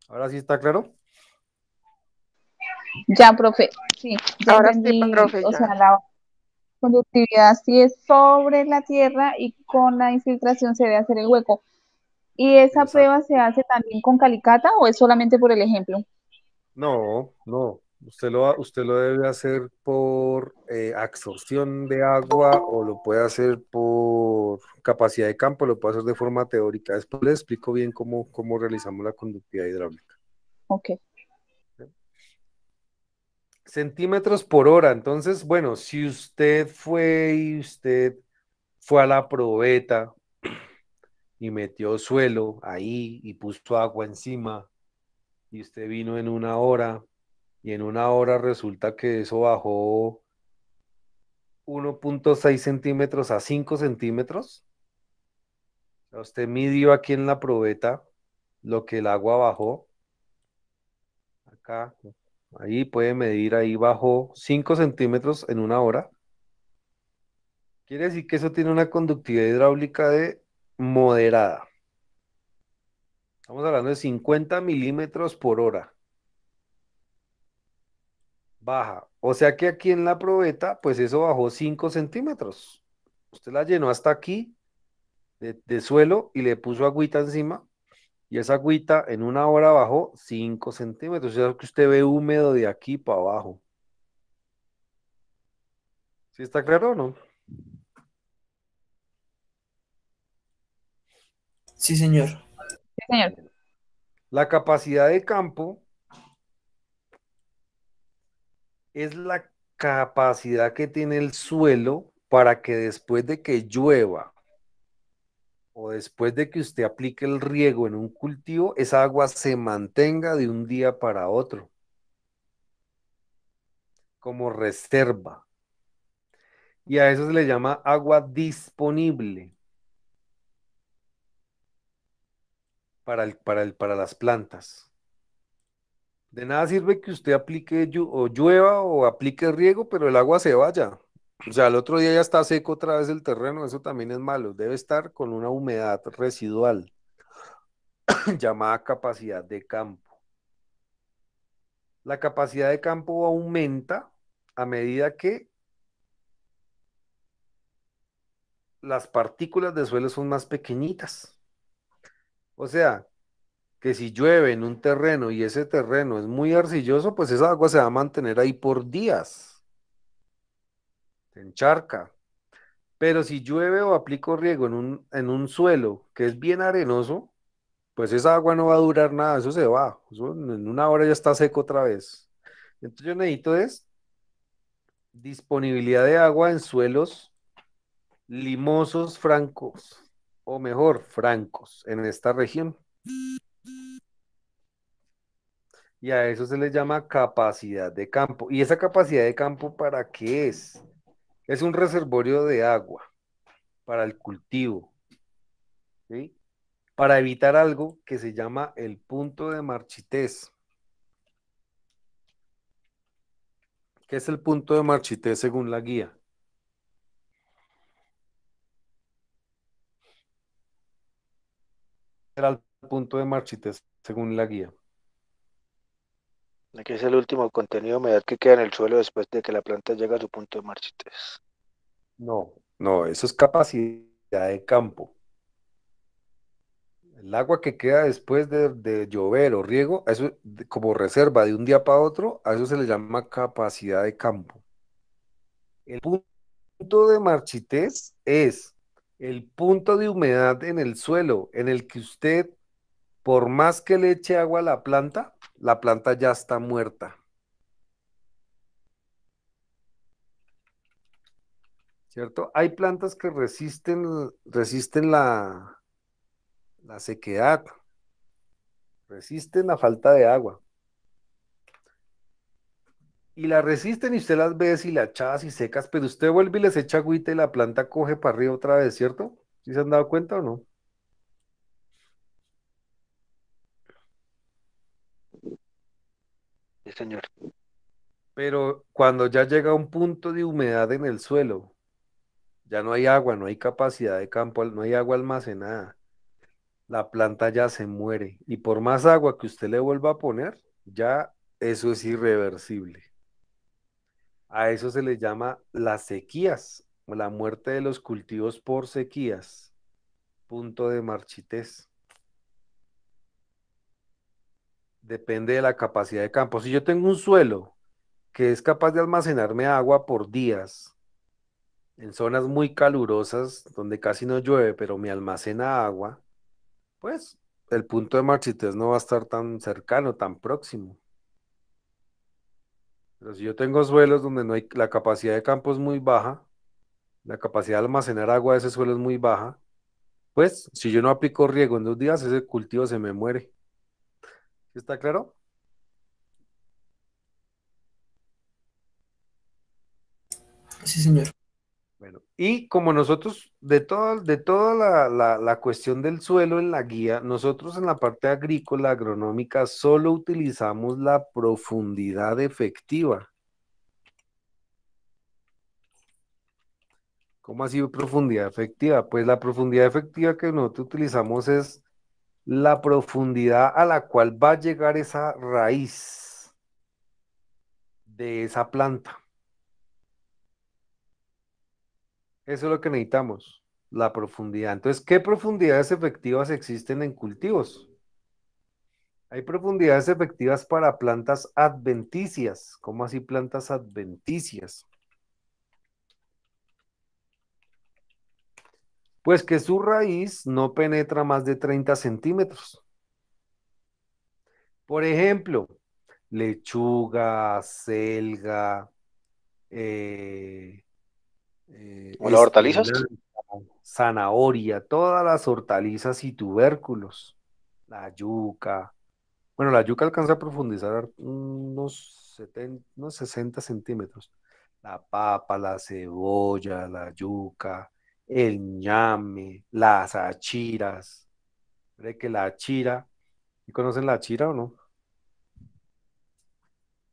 ¿Ahora sí está claro? Ya, profe. Sí, Ahora sí, profe, O sea, la conductividad sí es sobre la tierra y con la infiltración se debe hacer el hueco. ¿Y esa prueba se hace también con calicata o es solamente por el ejemplo? No, no. Usted lo, usted lo debe hacer por eh, absorción de agua o lo puede hacer por capacidad de campo, lo puede hacer de forma teórica. Después le explico bien cómo, cómo realizamos la conductividad hidráulica. Ok. Centímetros por hora. Entonces, bueno, si usted fue y usted fue a la probeta y metió suelo ahí y puso agua encima y usted vino en una hora y en una hora resulta que eso bajó 1.6 centímetros a 5 centímetros. usted midió aquí en la probeta lo que el agua bajó. Acá, ahí puede medir, ahí bajó 5 centímetros en una hora. Quiere decir que eso tiene una conductividad hidráulica de moderada. Estamos hablando de 50 milímetros por hora baja. O sea que aquí en la probeta, pues eso bajó 5 centímetros. Usted la llenó hasta aquí de, suelo y le puso agüita encima. Y esa agüita en una hora bajó 5 centímetros. O sea que usted ve húmedo de aquí para abajo. ¿Sí está claro o no? Sí, señor. Sí, señor. La capacidad de campo es la capacidad que tiene el suelo para que después de que llueva o después de que usted aplique el riego en un cultivo, esa agua se mantenga de un día para otro como reserva. Y a eso se le llama agua disponible para, para, para las plantas. De nada sirve que usted aplique o llueva o aplique riego, pero el agua se vaya. O sea, el otro día ya está seco otra vez el terreno, eso también es malo. Debe estar con una humedad residual (coughs) llamada capacidad de campo. La capacidad de campo aumenta a medida que las partículas de suelo son más pequeñitas. O sea, que si llueve en un terreno y ese terreno es muy arcilloso, pues esa agua se va a mantener ahí por días. en encharca. Pero si llueve o aplico riego en un, en un suelo que es bien arenoso, pues esa agua no va a durar nada, eso se va. en una hora ya está seco otra vez. Entonces yo necesito es disponibilidad de agua en suelos limosos francos, o mejor, francos, en esta región y a eso se le llama capacidad de campo. ¿Y esa capacidad de campo para qué es? Es un reservorio de agua para el cultivo, ¿sí? para evitar algo que se llama el punto de marchitez. ¿Qué es el punto de marchitez según la guía? Era el punto de marchitez según la guía. Aquí es el último contenido humedad que queda en el suelo después de que la planta llega a su punto de marchitez. No, no, eso es capacidad de campo. El agua que queda después de, llover o riego, eso como reserva de un día para otro, a eso se le llama capacidad de campo. El punto de marchitez es el punto de humedad en el suelo en el que usted por más que le eche agua a la planta, la planta ya está muerta. ¿Cierto? Hay plantas que resisten, resisten la, la sequedad, resisten la falta de agua. Y la resisten y usted las ve y la echas y secas, pero usted vuelve y les echa agüita y la planta coge para arriba otra vez, ¿cierto? ¿Sí se han dado cuenta o no? señor. Pero cuando ya llega un punto de humedad en el suelo, ya no hay agua, no hay capacidad de campo, no hay agua almacenada. La planta ya se muere. Y por más agua que usted le vuelva a poner, ya eso es irreversible. A eso se le llama las sequías, la muerte de los cultivos por sequías, punto de marchitez. depende de la capacidad de campo. Si yo tengo un suelo que es capaz de almacenarme agua por días, en zonas muy calurosas, donde casi no llueve, pero me almacena agua, pues el punto de marchitez no va a estar tan cercano, tan próximo. Pero si yo tengo suelos donde no hay, la capacidad de campo es muy baja, la capacidad de almacenar agua de ese suelo es muy baja, pues si yo no aplico riego en dos días, ese cultivo se me muere. ¿Está claro? Sí, señor. Bueno, y como nosotros, de, de toda la, la, cuestión del suelo en la guía, nosotros en la parte agrícola, agronómica, solo utilizamos la profundidad efectiva. ¿Cómo ha sido profundidad efectiva? Pues la profundidad efectiva que nosotros utilizamos es la profundidad a la cual va a llegar esa raíz de esa planta. Eso es lo que necesitamos, la profundidad. Entonces, ¿qué profundidades efectivas existen en cultivos? Hay profundidades efectivas para plantas adventicias. ¿Cómo así plantas adventicias? Pues que su raíz no penetra más de 30 centímetros. Por ejemplo, lechuga, selga, eh, eh, ¿O las hortalizas? Zanahoria, todas las hortalizas y tubérculos, la yuca. Bueno, la yuca alcanza a profundizar unos, 70, unos 60 centímetros. La papa, la cebolla, la yuca, el ñame, las achiras. ¿Cree que la achira? ¿Y conocen la achira o no?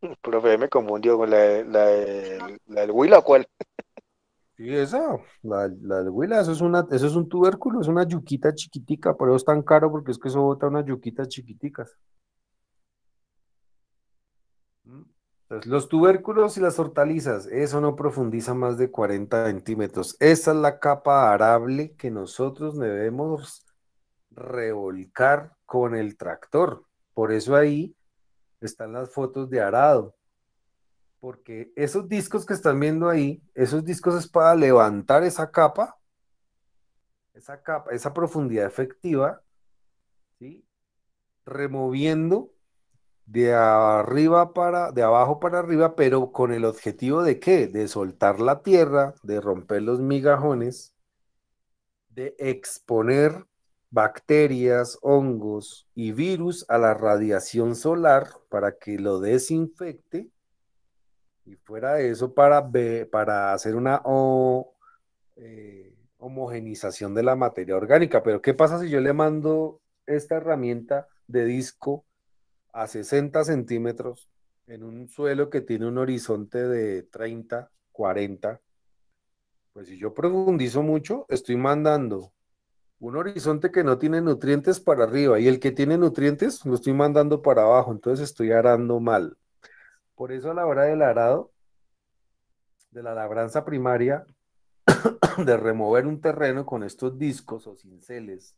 (laughs) Profe, me confundió con la, la, del huila cuál. Sí, esa, la, del huila, eso es, una, eso es un tubérculo, es una yuquita chiquitica, por eso es tan caro porque es que eso bota unas yuquitas chiquiticas. los tubérculos y las hortalizas, eso no profundiza más de 40 centímetros. Esa es la capa arable que nosotros debemos revolcar con el tractor. Por eso ahí están las fotos de arado. Porque esos discos que están viendo ahí, esos discos es para levantar esa capa, esa capa, esa profundidad efectiva, ¿sí? removiendo de arriba para, de abajo para arriba, pero con el objetivo de qué? De soltar la tierra, de romper los migajones, de exponer bacterias, hongos y virus a la radiación solar para que lo desinfecte y fuera de eso para, para hacer una eh, homogenización de la materia orgánica. Pero ¿qué pasa si yo le mando esta herramienta de disco a 60 centímetros en un suelo que tiene un horizonte de 30, 40, pues si yo profundizo mucho, estoy mandando un horizonte que no tiene nutrientes para arriba y el que tiene nutrientes lo estoy mandando para abajo, entonces estoy arando mal. Por eso a la hora del arado, de la labranza primaria, (coughs) de remover un terreno con estos discos o cinceles,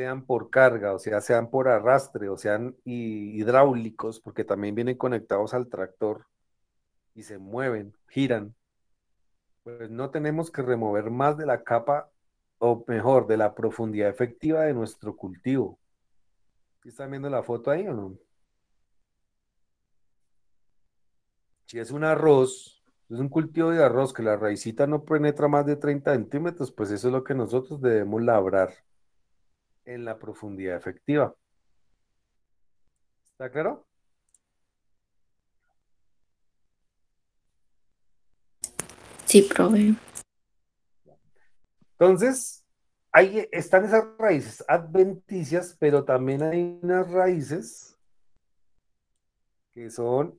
sean por carga, o sea, sean por arrastre, o sean hidráulicos, porque también vienen conectados al tractor y se mueven, giran, pues no tenemos que remover más de la capa, o mejor, de la profundidad efectiva de nuestro cultivo. ¿Están viendo la foto ahí o no? Si es un arroz, es un cultivo de arroz que la raicita no penetra más de 30 centímetros, pues eso es lo que nosotros debemos labrar en la profundidad efectiva. ¿Está claro? Sí, probé Entonces, ahí están esas raíces adventicias, pero también hay unas raíces que son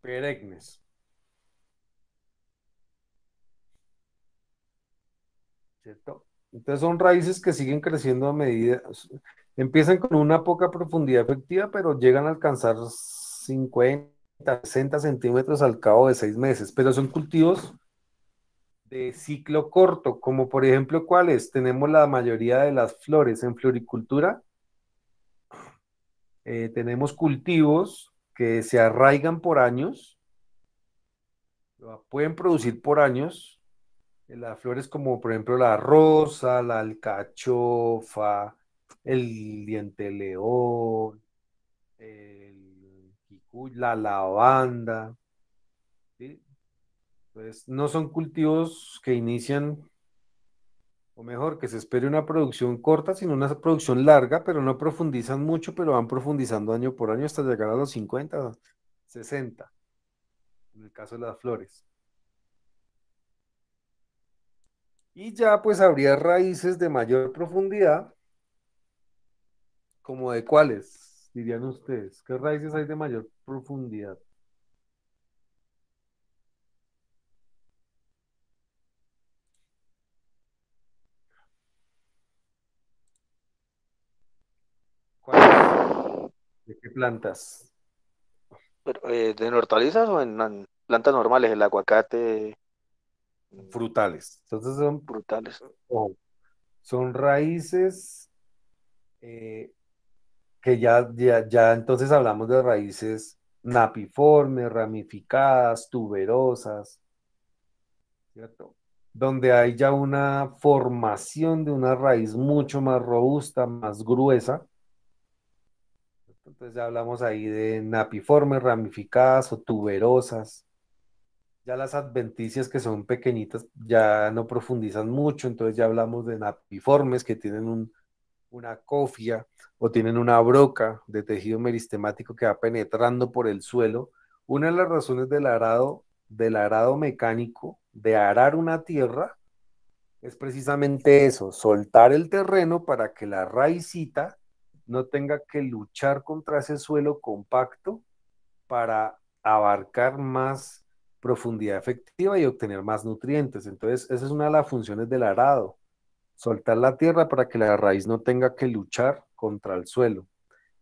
peregnes Entonces son raíces que siguen creciendo a medida, empiezan con una poca profundidad efectiva, pero llegan a alcanzar 50, 60 centímetros al cabo de seis meses, pero son cultivos de ciclo corto, como por ejemplo cuáles tenemos la mayoría de las flores en floricultura. Eh, tenemos cultivos que se arraigan por años, pueden producir por años, las flores como por ejemplo la rosa, la alcachofa, el diente león, el la lavanda. Entonces, no son cultivos que inician, o mejor, que se espere una producción corta, sino una producción larga, pero no profundizan mucho, pero van profundizando año por año hasta llegar a los 50, 60, en el caso de las flores. Y ya pues habría raíces de mayor profundidad, como de cuáles, dirían ustedes. ¿Qué raíces hay de mayor profundidad? ¿Cuáles? ¿De qué plantas? Eh, ¿De hortalizas o en plantas normales? El aguacate, frutales. Entonces son frutales. son raíces eh, que ya, ya, ya entonces hablamos de raíces napiformes, ramificadas, tuberosas, ¿cierto? Donde hay ya una formación de una raíz mucho más robusta, más gruesa. Entonces ya hablamos ahí de napiformes, ramificadas o tuberosas ya las adventicias que son pequeñitas ya no profundizan mucho, entonces ya hablamos de napiformes que tienen una cofia o tienen una broca de tejido meristemático que va penetrando por el suelo. Una de las razones del arado, del arado mecánico, de arar una tierra, es precisamente eso, soltar el terreno para que la raicita no tenga que luchar contra ese suelo compacto para abarcar más profundidad efectiva y obtener más nutrientes. Entonces, esa es una de las funciones del arado, soltar la tierra para que la raíz no tenga que luchar contra el suelo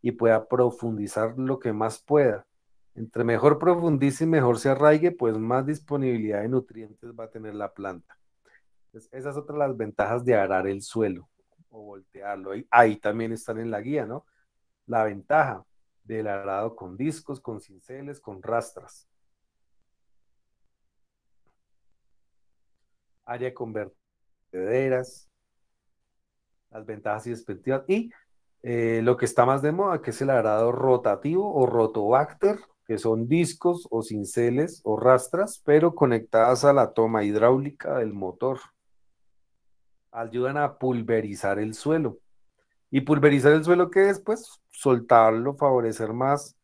y pueda profundizar lo que más pueda. Entre mejor profundice y mejor se arraigue, pues más disponibilidad de nutrientes va a tener la planta. esas otras las ventajas de arar el suelo o voltearlo. Ahí también están en la guía, ¿no? La ventaja del arado con discos, con cinceles, con rastras. área con vertederas, las ventajas y desventajas, y eh, lo que está más de moda, que es el arado rotativo o rotobacter, que son discos o cinceles o rastras, pero conectadas a la toma hidráulica del motor. Ayudan a pulverizar el suelo. ¿Y pulverizar el suelo qué es? Pues soltarlo, favorecer más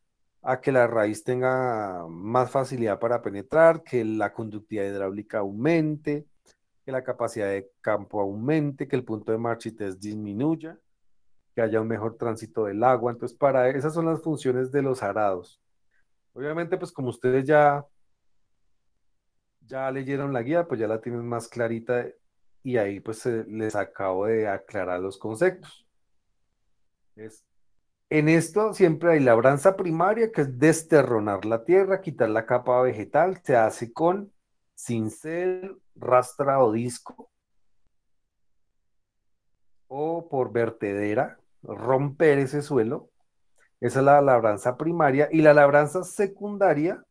a que la raíz tenga más facilidad para penetrar, que la conductividad hidráulica aumente, que la capacidad de campo aumente, que el punto de marchitez disminuya, que haya un mejor tránsito del agua. Entonces, para esas son las funciones de los arados. Obviamente, pues como ustedes ya, ya leyeron la guía, pues ya la tienen más clarita y ahí pues les acabo de aclarar los conceptos. en esto siempre hay labranza primaria, que es desterronar la tierra, quitar la capa vegetal, se hace con cincel, rastra o disco, o por vertedera, romper ese suelo. Esa es la labranza primaria. Y la labranza secundaria,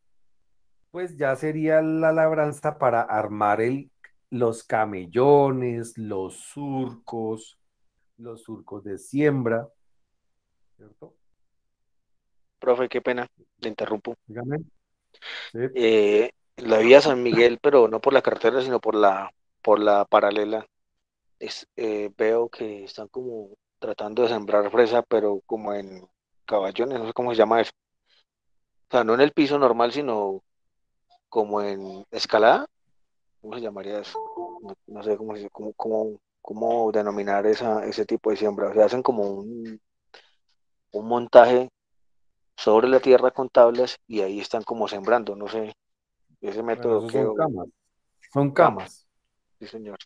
pues ya sería la labranza para armar el, los camellones, los surcos, los surcos de siembra. ¿Cierto? Profe, qué pena, le interrumpo. Dígame. Eh, la vía San Miguel, pero no por la carretera, sino por la, por la paralela. Es, eh, veo que están como tratando de sembrar fresa, pero como en caballones, no sé cómo se llama eso. O sea, no en el piso normal, sino como en escalada. ¿Cómo se llamaría eso? No, sé cómo, cómo, denominar esa, ese tipo de siembra. O sea, hacen como un, un montaje sobre la tierra con tablas y ahí están como sembrando. No sé ese Son camas. Son camas. Sí, señor.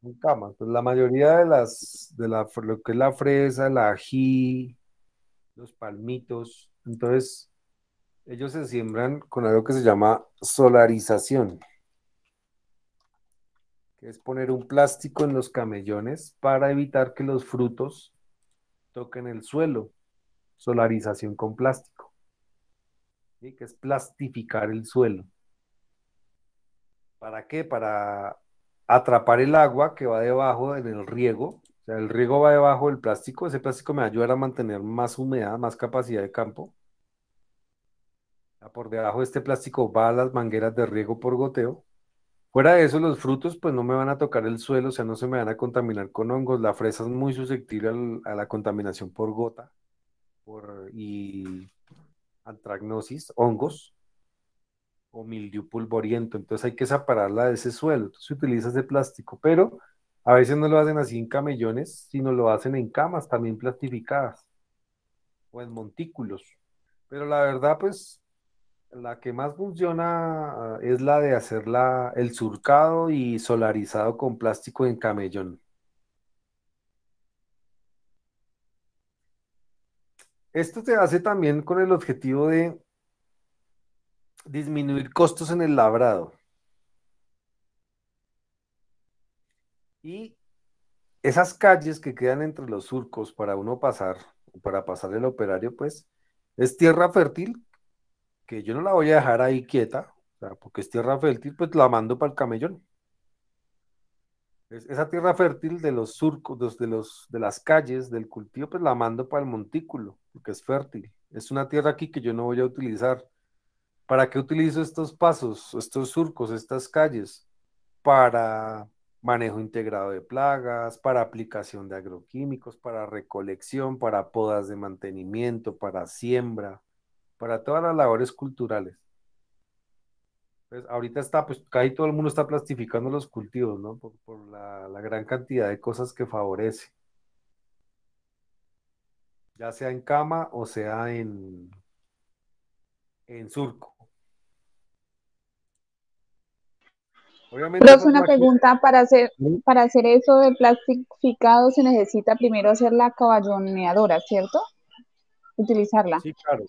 Son camas. Pues la mayoría de las, de la, lo que es la fresa, la ají, los palmitos. Entonces, ellos se siembran con algo que se llama solarización, que es poner un plástico en los camellones para evitar que los frutos toquen el suelo. Solarización con plástico, que es plastificar el suelo. ¿Para qué? Para atrapar el agua que va debajo en el riego. O sea, el riego va debajo del plástico. Ese plástico me ayuda a mantener más humedad, más capacidad de campo. Por debajo de este plástico va a las mangueras de riego por goteo. Fuera de eso, los frutos pues no me van a tocar el suelo, o sea, no se me van a contaminar con hongos. La fresa es muy susceptible a la contaminación por gota y antragnosis, hongos o pulvoriento, entonces hay que separarla de ese suelo, entonces utiliza ese plástico, pero a veces no lo hacen así en camellones, sino lo hacen en camas también plastificadas o en montículos. Pero la verdad, pues, la que más funciona ah, es la de hacer el surcado y solarizado con plástico en camellón. Esto se hace también con el objetivo de Disminuir costos en el labrado. Y esas calles que quedan entre los surcos para uno pasar, para pasar el operario, pues es tierra fértil, que yo no la voy a dejar ahí quieta, porque es tierra fértil, pues la mando para el camellón. esa tierra fértil de los surcos, de, los, de las calles, del cultivo, pues la mando para el montículo, porque es fértil. Es una tierra aquí que yo no voy a utilizar. ¿Para qué utilizo estos pasos, estos surcos, estas calles? Para manejo integrado de plagas, para aplicación de agroquímicos, para recolección, para podas de mantenimiento, para siembra, para todas las labores culturales. Pues ahorita está, pues casi todo el mundo está plastificando los cultivos, ¿no? Por, la, la gran cantidad de cosas que favorece. Ya sea en cama o sea en, en surco. Obviamente Pero es una pregunta, para hacer, ¿Mm? para hacer eso de plastificado se necesita primero hacer la caballoneadora, ¿cierto? Utilizarla. Sí, claro.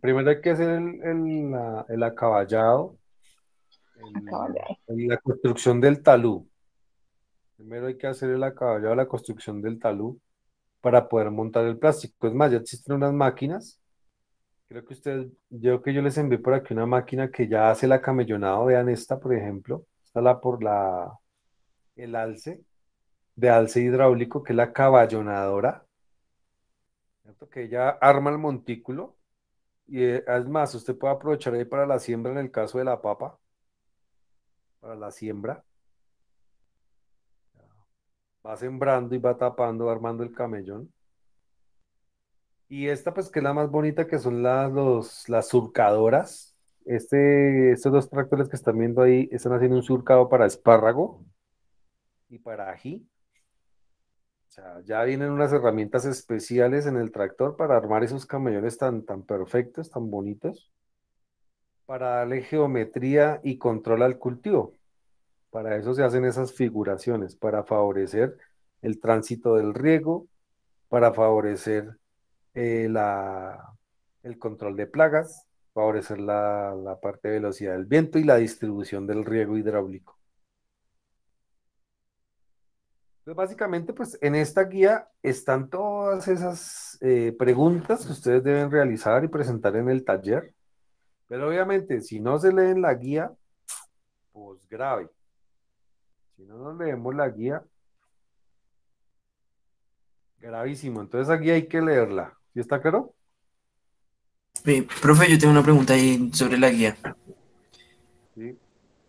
Primero hay que hacer el, el acaballado, en la construcción del talú. Primero hay que hacer el acaballado, la construcción del talú para poder montar el plástico. Es más, ya existen unas máquinas. Creo que ustedes, yo que yo les envié por aquí una máquina que ya hace el acamellonado, vean esta, por ejemplo está por la, el alce, de alce hidráulico, que es la caballonadora, que ella arma el montículo y además eh, usted puede aprovechar ahí para la siembra en el caso de la papa, para la siembra. Va sembrando y va tapando, armando el camellón. Y esta pues que es la más bonita que son las, las surcadoras, este, estos dos tractores que están viendo ahí están haciendo un surcado para espárrago y para ají. O sea, ya vienen unas herramientas especiales en el tractor para armar esos camellones tan, tan perfectos, tan bonitos, para darle geometría y control al cultivo. Para eso se hacen esas figuraciones, para favorecer el tránsito del riego, para favorecer eh, el control de plagas, favorecer la, parte de velocidad del viento y la distribución del riego hidráulico. Entonces, pues, básicamente, pues en esta guía están todas esas eh, preguntas que ustedes deben realizar y presentar en el taller. Pero obviamente, si no se leen la guía, pues grave. Si no nos leemos la guía, gravísimo. Entonces aquí hay que leerla. ¿Sí está claro? profe, yo tengo una pregunta ahí sobre la guía.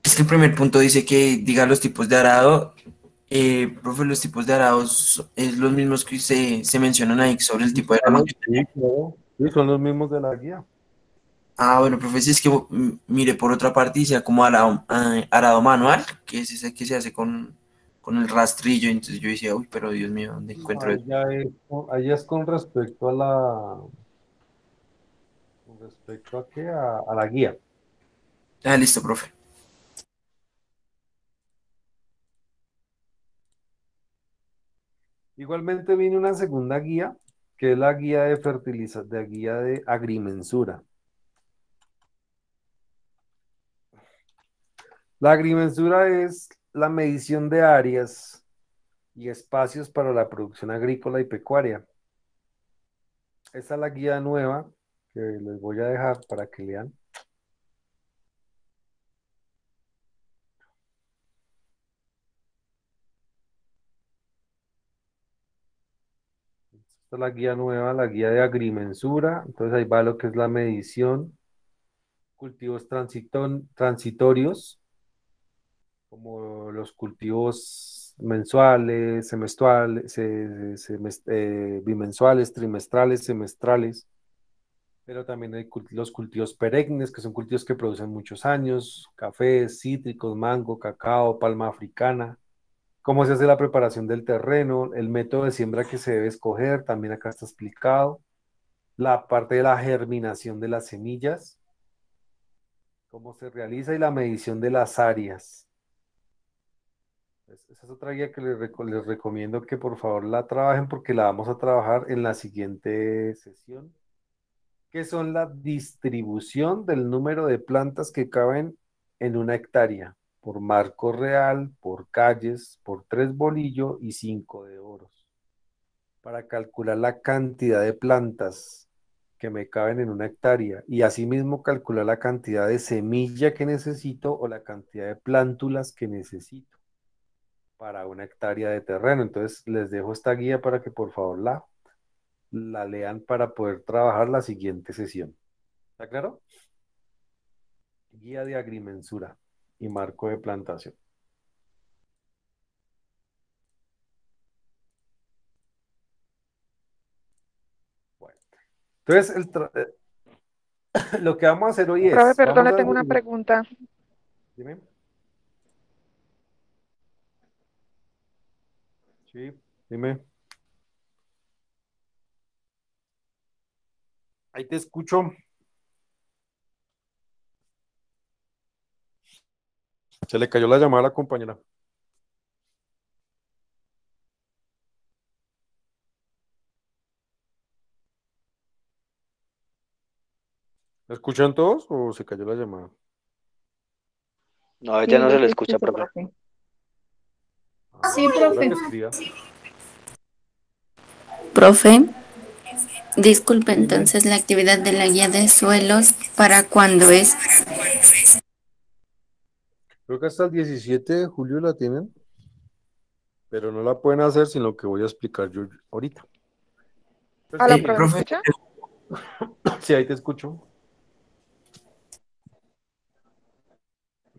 Es que el primer punto dice que diga los tipos de arado. Eh, profe, los tipos de arados es los mismos que se, se mencionan ahí sobre el tipo de arado. Sí, son los mismos de la guía. Ah, bueno, profe, si es que mire, por otra parte sea como arado, eh, arado manual, que es ese que se hace con, el rastrillo. Entonces yo decía, uy, pero Dios mío, ¿dónde encuentro eso? Ahí es con respecto a la respecto a qué? A, la guía. Ah, listo, profe. Igualmente viene una segunda guía, que es la guía de fertilización, de guía de agrimensura. La agrimensura es la medición de áreas y espacios para la producción agrícola y pecuaria. Esta es la guía nueva que les voy a dejar para que lean. Esta es la guía nueva, la guía de agrimensura. Entonces ahí va lo que es la medición, cultivos transitorios, como los cultivos mensuales, semestrales, eh, bimensuales, trimestrales, semestrales pero también hay los cultivos perennes, que son cultivos que producen muchos años, café, cítricos, mango, cacao, palma africana. Cómo se hace la preparación del terreno, el método de siembra que se debe escoger, también acá está explicado. La parte de la germinación de las semillas, cómo se realiza y la medición de las áreas. Esa es otra guía que les recomiendo que por favor la trabajen porque la vamos a trabajar en la siguiente sesión que son la distribución del número de plantas que caben en una hectárea, por marco real, por calles, por tres bolillo y cinco de oros, para calcular la cantidad de plantas que me caben en una hectárea y asimismo calcular la cantidad de semilla que necesito o la cantidad de plántulas que necesito para una hectárea de terreno. Entonces les dejo esta guía para que por favor la la lean para poder trabajar la siguiente sesión. ¿Está claro? Guía de agrimensura y marco de plantación. Bueno, entonces eh, (coughs) lo que vamos a hacer hoy es... perdón, le tengo una pregunta. Dime. Sí, dime. Ahí te escucho. Se le cayó la llamada a la compañera. ¿La escuchan todos o se cayó la llamada? No, ella no se le escucha, ah, profe. sí, profe. Profe. Disculpe entonces la actividad de la guía de suelos para cuándo es. Creo que hasta el 17 de julio la tienen, pero no la pueden hacer sin lo que voy a explicar yo ahorita. si ¿A (coughs) sí, ahí te escucho.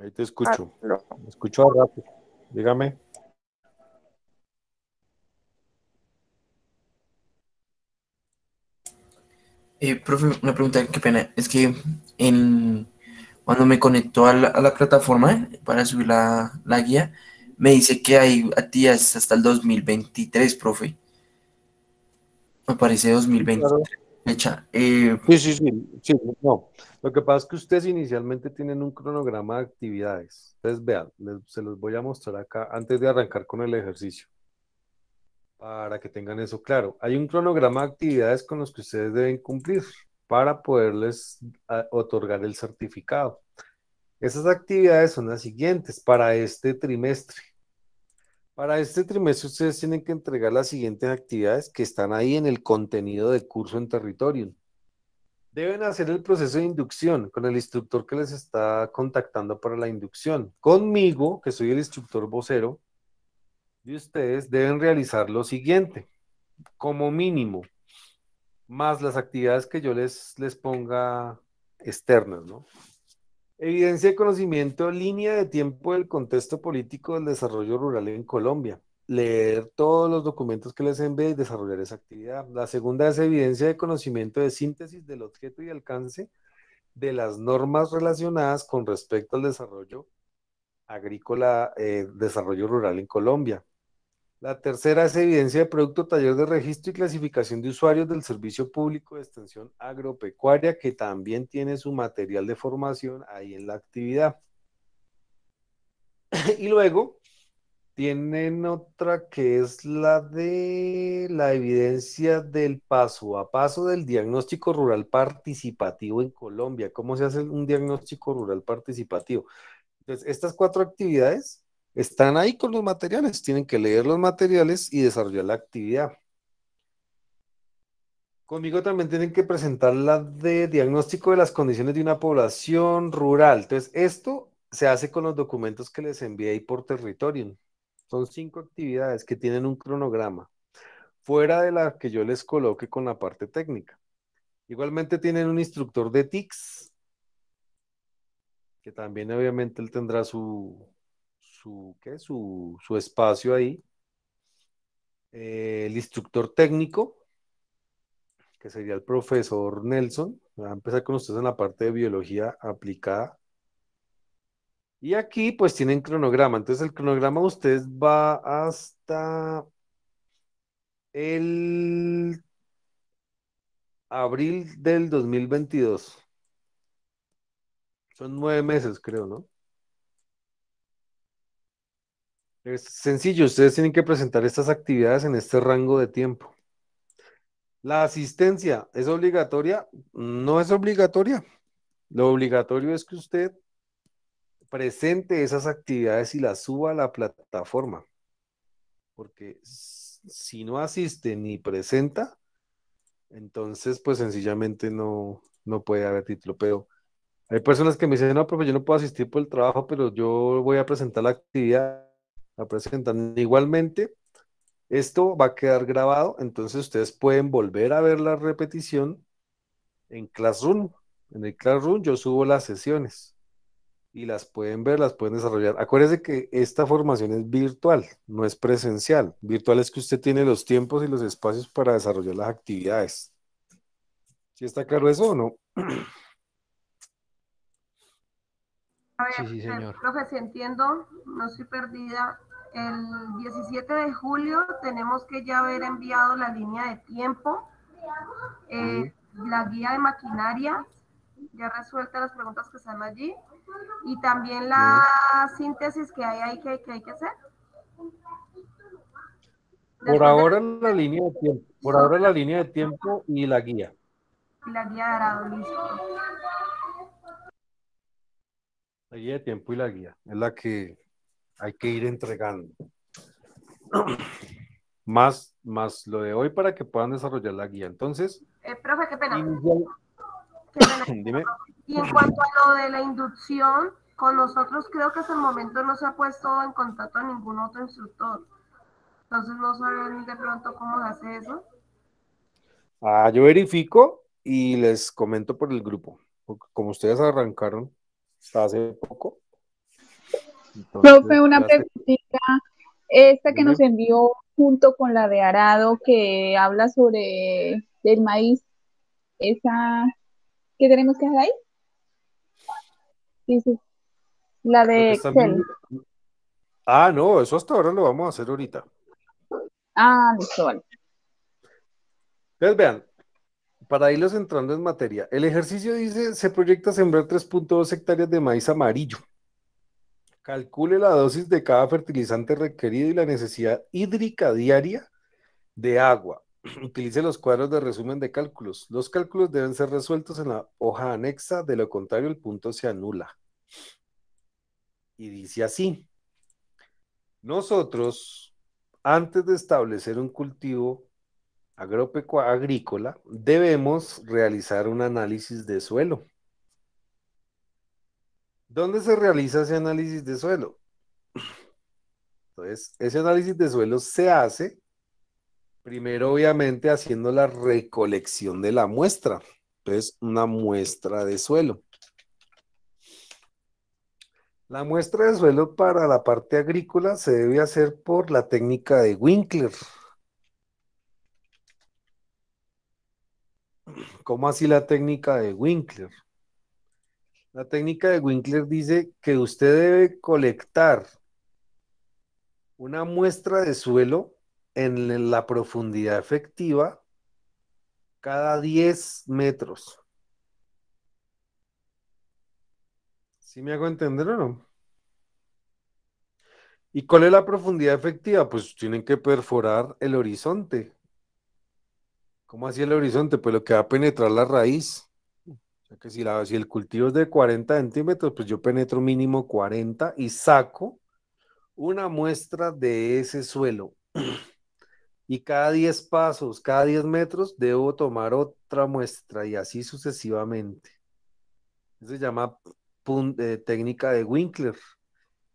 Ahí te escucho. escucho rápido. Dígame. Eh, profe, una pregunta, qué pena. Es que en, cuando me conectó a la, plataforma para subir la, guía, me dice que hay actividades hasta el 2023, profe. Aparece parece 2023. Fecha. Eh, sí, sí, sí, no. Lo que pasa es que ustedes inicialmente tienen un cronograma de actividades. entonces vean, se los voy a mostrar acá antes de arrancar con el ejercicio para que tengan eso claro. Hay un cronograma de actividades con los que ustedes deben cumplir para poderles otorgar el certificado. Esas actividades son las siguientes para este trimestre. Para este trimestre ustedes tienen que entregar las siguientes actividades que están ahí en el contenido de curso en territorio. Deben hacer el proceso de inducción con el instructor que les está contactando para la inducción. Conmigo, que soy el instructor vocero, de ustedes deben realizar lo siguiente, como mínimo, más las actividades que yo les, les ponga externas, ¿no? Evidencia de conocimiento, línea de tiempo del contexto político del desarrollo rural en Colombia. Leer todos los documentos que les envíe y desarrollar esa actividad. La segunda es evidencia de conocimiento de síntesis del objeto y alcance de las normas relacionadas con respecto al desarrollo agrícola, eh, desarrollo rural en Colombia. La tercera es evidencia de producto, taller de registro y clasificación de usuarios del Servicio Público de Extensión Agropecuaria, que también tiene su material de formación ahí en la actividad. (clears throat) y luego tienen otra que es la de la evidencia del paso a paso del diagnóstico rural participativo en Colombia. ¿Cómo se hace un diagnóstico rural participativo? Entonces, estas cuatro actividades están ahí con los materiales, tienen que leer los materiales y desarrollar la actividad. Conmigo también tienen que presentar la de diagnóstico de las condiciones de una población rural. Entonces, esto se hace con los documentos que les envié ahí por territorio. Son cinco actividades que tienen un cronograma, fuera de la que yo les coloque con la parte técnica. Igualmente tienen un instructor de TICS, que también obviamente él tendrá su, su, su, espacio ahí. Eh, el instructor técnico, que sería el profesor Nelson. Va a empezar con ustedes en la parte de biología aplicada. Y aquí pues tienen cronograma. Entonces el cronograma de ustedes va hasta el abril del 2022. Son nueve meses, creo, ¿no? Es sencillo, ustedes tienen que presentar estas actividades en este rango de tiempo. ¿La asistencia es obligatoria? No es obligatoria. Lo obligatorio es que usted presente esas actividades y las suba a la plataforma. Porque si no asiste ni presenta, entonces pues sencillamente no, no puede haber título. Pero hay personas que me dicen, no, profe, yo no puedo asistir por el trabajo, pero yo voy a presentar la actividad la presentan igualmente. Esto va a quedar grabado, entonces ustedes pueden volver a ver la repetición en Classroom. En el Classroom yo subo las sesiones y las pueden ver, las pueden desarrollar. Acuérdense que esta formación es virtual, no es presencial. Virtual es que usted tiene los tiempos y los espacios para desarrollar las actividades. ¿Sí está claro eso o no? sí, sí, señor. Eh, profe, si entiendo, no estoy perdida. El 17 de julio tenemos que ya haber enviado la línea de tiempo, eh, la guía de maquinaria, ya resuelta las preguntas que están allí, y también la síntesis que hay ahí que, hay que hacer. por ahora la línea de tiempo, por ahora la línea de tiempo y la guía. la guía de arado, listo. La guía de tiempo y la guía, es la que hay que ir entregando. Más, más lo de hoy para que puedan desarrollar la guía. Entonces. Eh, profe, qué pena. (laughs) Y, en cuanto a lo de la inducción, con nosotros creo que hasta el momento no se ha puesto en contacto a ningún otro instructor. Entonces no saben de pronto cómo se hace eso. Ah, yo verifico y les comento por el grupo. Como ustedes arrancaron hasta hace poco, no fue una pregunta Esta que nos envió junto con la de Arado que habla sobre el maíz, esa, ¿qué tenemos que hacer ahí? Sí, La de Excel. Ah, no, eso hasta ahora lo vamos a hacer ahorita. Ah, listo, vale. Entonces, vean, para irlos entrando en materia, el ejercicio dice, se proyecta sembrar 3.2 hectáreas de maíz amarillo Calcule la dosis de cada fertilizante requerido y la necesidad hídrica diaria de agua. (clears throat) Utilice los cuadros de resumen de cálculos. Los cálculos deben ser resueltos en la hoja anexa, de lo contrario el punto se anula. Y dice así. Nosotros, antes de establecer un cultivo agropecuario agrícola, debemos realizar un análisis de suelo ¿Dónde se realiza ese análisis de suelo? Entonces, ese análisis de suelo se hace primero, obviamente, haciendo la recolección de la muestra. Entonces, una muestra de suelo. La muestra de suelo para la parte agrícola se debe hacer por la técnica de Winkler. ¿Cómo así la técnica de Winkler? La técnica de Winkler dice que usted debe colectar una muestra de suelo en la profundidad efectiva cada 10 metros. ¿si me hago entender o no? ¿Y cuál es la profundidad efectiva? Pues tienen que perforar el horizonte. ¿Cómo así el horizonte? Pues lo que va a penetrar la raíz que si, la, si el cultivo es de 40 centímetros, pues yo penetro mínimo 40 y saco una muestra de ese suelo. (clears throat) Y cada 10 pasos, cada 10 metros, debo tomar otra muestra y así sucesivamente. Eso se llama eh, técnica de Winkler.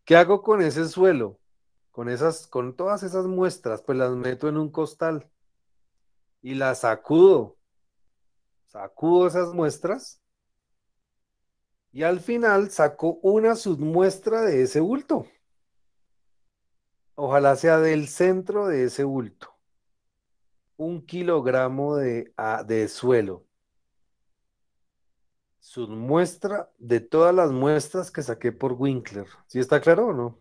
¿Qué hago con ese suelo? Con, esas, con todas esas muestras, pues las meto en un costal y las sacudo. Sacudo esas muestras y al final sacó una submuestra de ese bulto. Ojalá sea del centro de ese bulto. Un kilogramo de, ah, de suelo. Submuestra de todas las muestras que saqué por Winkler. ¿Sí está claro o no?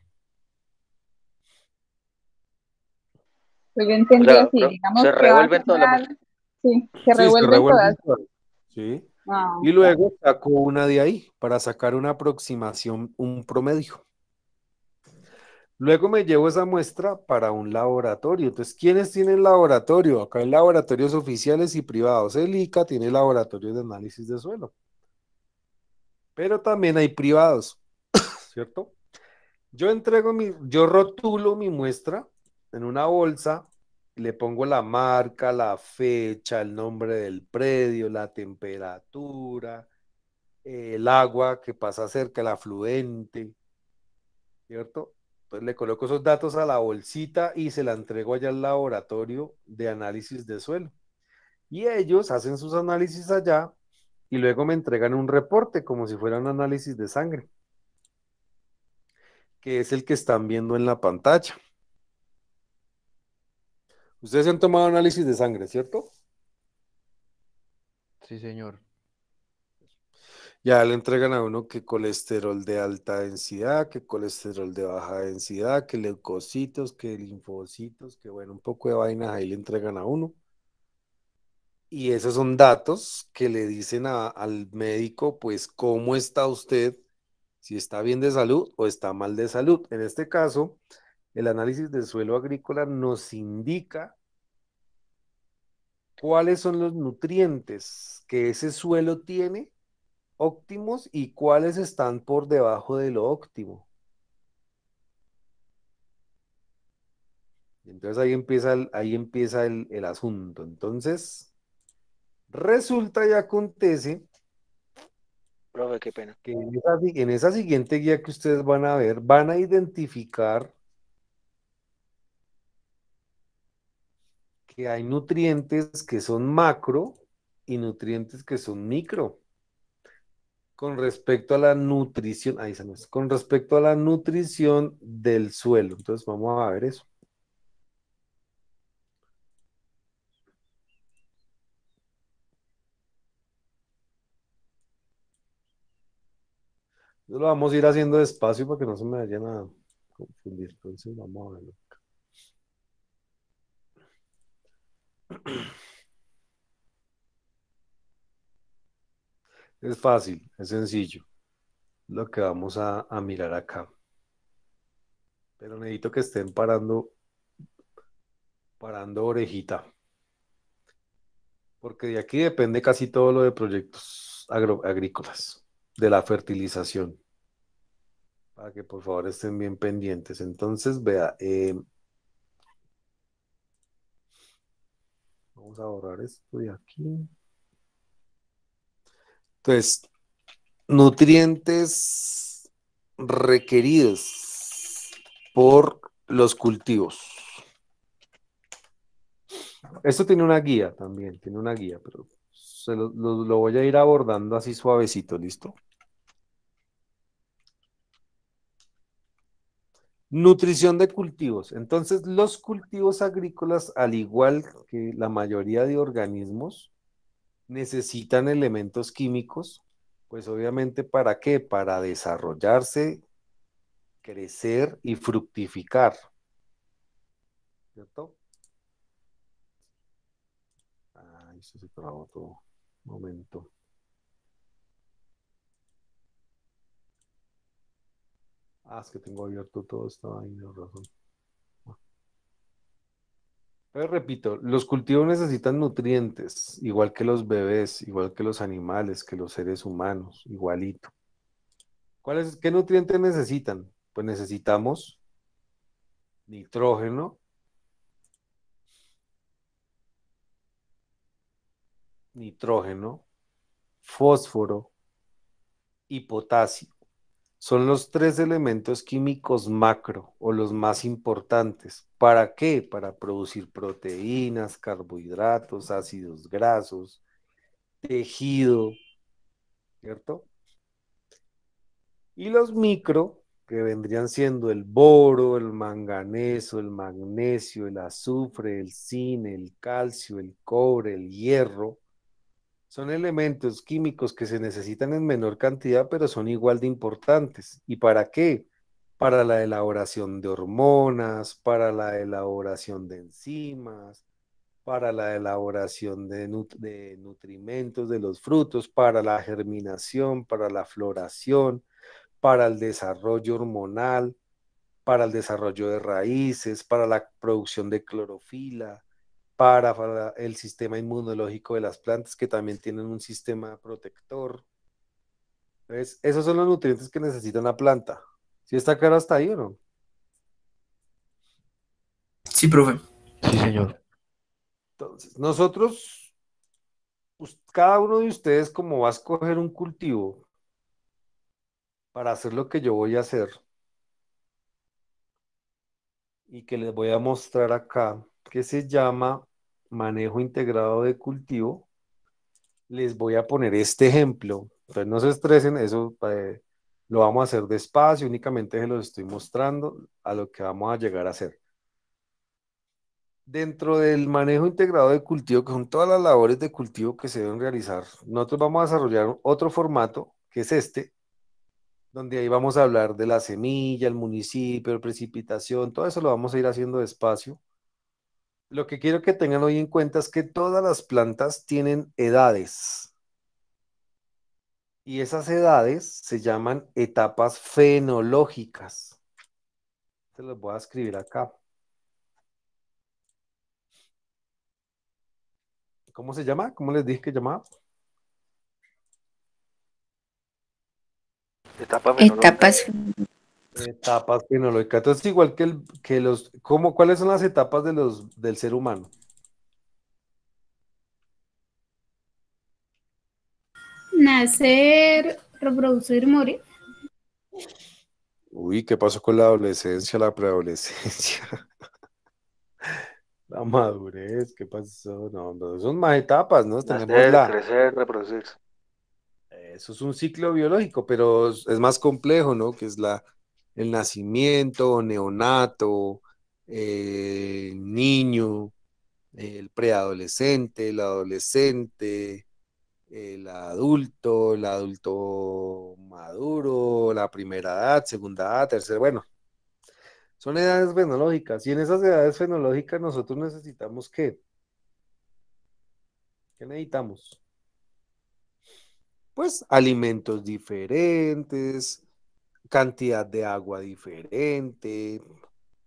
se revuelven todas Sí. Ah, y luego saco una de ahí para sacar una aproximación, un promedio. Luego me llevo esa muestra para un laboratorio. Entonces, ¿quiénes tienen laboratorio? Acá hay laboratorios oficiales y privados. El ICA tiene laboratorios de análisis de suelo. Pero también hay privados, (coughs) ¿cierto? Yo entrego mi, yo rotulo mi muestra en una bolsa le pongo la marca, la fecha, el nombre del predio, la temperatura, el agua que pasa cerca, el afluente, ¿cierto? Entonces le coloco esos datos a la bolsita y se la entrego allá al laboratorio de análisis de suelo. Y ellos hacen sus análisis allá y luego me entregan un reporte como si fuera un análisis de sangre, que es el que están viendo en la pantalla. Ustedes han tomado análisis de sangre, ¿cierto? Sí, señor. Ya le entregan a uno que colesterol de alta densidad, que colesterol de baja densidad, que leucocitos, que linfocitos, que bueno, un poco de vainas ahí le entregan a uno. Y esos son datos que le dicen al médico, pues, cómo está usted, si está bien de salud o está mal de salud. En este caso, el análisis del suelo agrícola nos indica cuáles son los nutrientes que ese suelo tiene óptimos y cuáles están por debajo de lo óptimo. Entonces ahí empieza el, ahí empieza el, asunto. Entonces, resulta y acontece. qué pena. Que en esa siguiente guía que ustedes van a ver, van a identificar hay nutrientes que son macro y nutrientes que son micro. Con respecto a la nutrición, ahí con respecto a la nutrición del suelo. Entonces vamos a ver eso. Lo vamos a ir haciendo despacio para que no se me vayan a confundir. Entonces vamos a verlo. Es fácil, es sencillo. Lo que vamos a, mirar acá. Pero necesito que estén parando, parando orejita. Porque de aquí depende casi todo lo de proyectos agrícolas, de la fertilización. Para que por favor estén bien pendientes. Entonces, vea, eh, Vamos a borrar esto de aquí. Entonces, nutrientes requeridos por los cultivos. Esto tiene una guía también, tiene una guía, pero se lo voy a ir abordando así suavecito, ¿listo? Nutrición de cultivos. Entonces, los cultivos agrícolas, al igual que la mayoría de organismos, necesitan elementos químicos, pues obviamente para qué? Para desarrollarse, crecer y fructificar. ¿Cierto? Ay, se trabó todo. Momento. Ah, es que tengo abierto todo esto. ahí, no, razón. Pero repito, los cultivos necesitan nutrientes, igual que los bebés, igual que los animales, que los seres humanos, igualito. ¿Cuáles, qué nutrientes necesitan? Pues necesitamos nitrógeno, nitrógeno, fósforo y potasio son los tres elementos químicos macro o los más importantes. ¿Para qué? Para producir proteínas, carbohidratos, ácidos grasos, tejido, ¿cierto? Y los micro, que vendrían siendo el boro, el manganeso, el magnesio, el azufre, el zinc, el calcio, el cobre, el hierro, son elementos químicos que se necesitan en menor cantidad, pero son igual de importantes. ¿Y para qué? Para la elaboración de hormonas, para la elaboración de enzimas, para la elaboración de, nutrimentos de los frutos, para la germinación, para la floración, para el desarrollo hormonal, para el desarrollo de raíces, para la producción de clorofila, para, el sistema inmunológico de las plantas, que también tienen un sistema protector. Esos son los nutrientes que necesita una planta. ¿Sí está claro hasta ahí o no? Sí, profe. Sí, señor. Entonces, nosotros, pues, cada uno de ustedes, como va a escoger un cultivo para hacer lo que yo voy a hacer y que les voy a mostrar acá, que se llama manejo integrado de cultivo, les voy a poner este ejemplo. Entonces no se estresen, eso eh, lo vamos a hacer despacio, únicamente se los estoy mostrando a lo que vamos a llegar a hacer. Dentro del manejo integrado de cultivo, que son todas las labores de cultivo que se deben realizar, nosotros vamos a desarrollar otro formato, que es este, donde ahí vamos a hablar de la semilla, el municipio, la precipitación, todo eso lo vamos a ir haciendo despacio lo que quiero que tengan hoy en cuenta es que todas las plantas tienen edades. Y esas edades se llaman etapas fenológicas. Se los voy a escribir acá. ¿Cómo se llama? ¿Cómo les dije que llamaba? Etapas, Etapas Etapas tecnológicas. Entonces, igual que, el, que los, ¿cómo, ¿cuáles son las etapas de los, del ser humano? Nacer, reproducir, morir. Uy, ¿qué pasó con la adolescencia, la preadolescencia? (laughs) la madurez, ¿qué pasó? No, son más etapas, ¿no? Tenemos la... crecer, reproducirse. Eso es un ciclo biológico, pero es más complejo, ¿no? Que es la el nacimiento, neonato, eh, niño, el preadolescente, el adolescente, el adulto, el adulto maduro, la primera edad, segunda edad, tercera, bueno, son edades fenológicas. Y en esas edades fenológicas nosotros necesitamos qué? ¿Qué necesitamos? Pues alimentos diferentes, cantidad de agua diferente,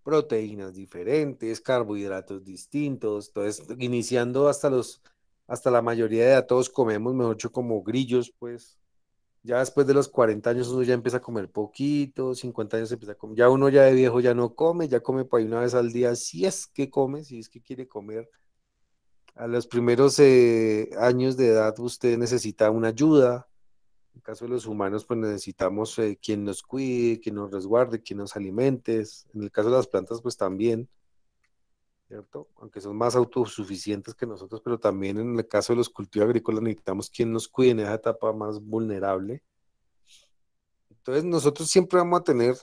proteínas diferentes, carbohidratos distintos. Entonces, iniciando hasta los, hasta la mayoría de edad, todos comemos, mejor dicho, como grillos, pues. Ya después de los 40 años uno ya empieza a comer poquito, 50 años empieza a comer, ya uno ya de viejo ya no come, ya come por una vez al día, si es que come, si es que quiere comer. A los primeros eh, años de edad usted necesita una ayuda, en el caso de los humanos, pues necesitamos eh, quien nos cuide, quien nos resguarde, quien nos alimente. En el caso de las plantas, pues también, ¿cierto? Aunque son más autosuficientes que nosotros, pero también en el caso de los cultivos agrícolas necesitamos quien nos cuide en esa etapa más vulnerable. Entonces, nosotros siempre vamos a tener,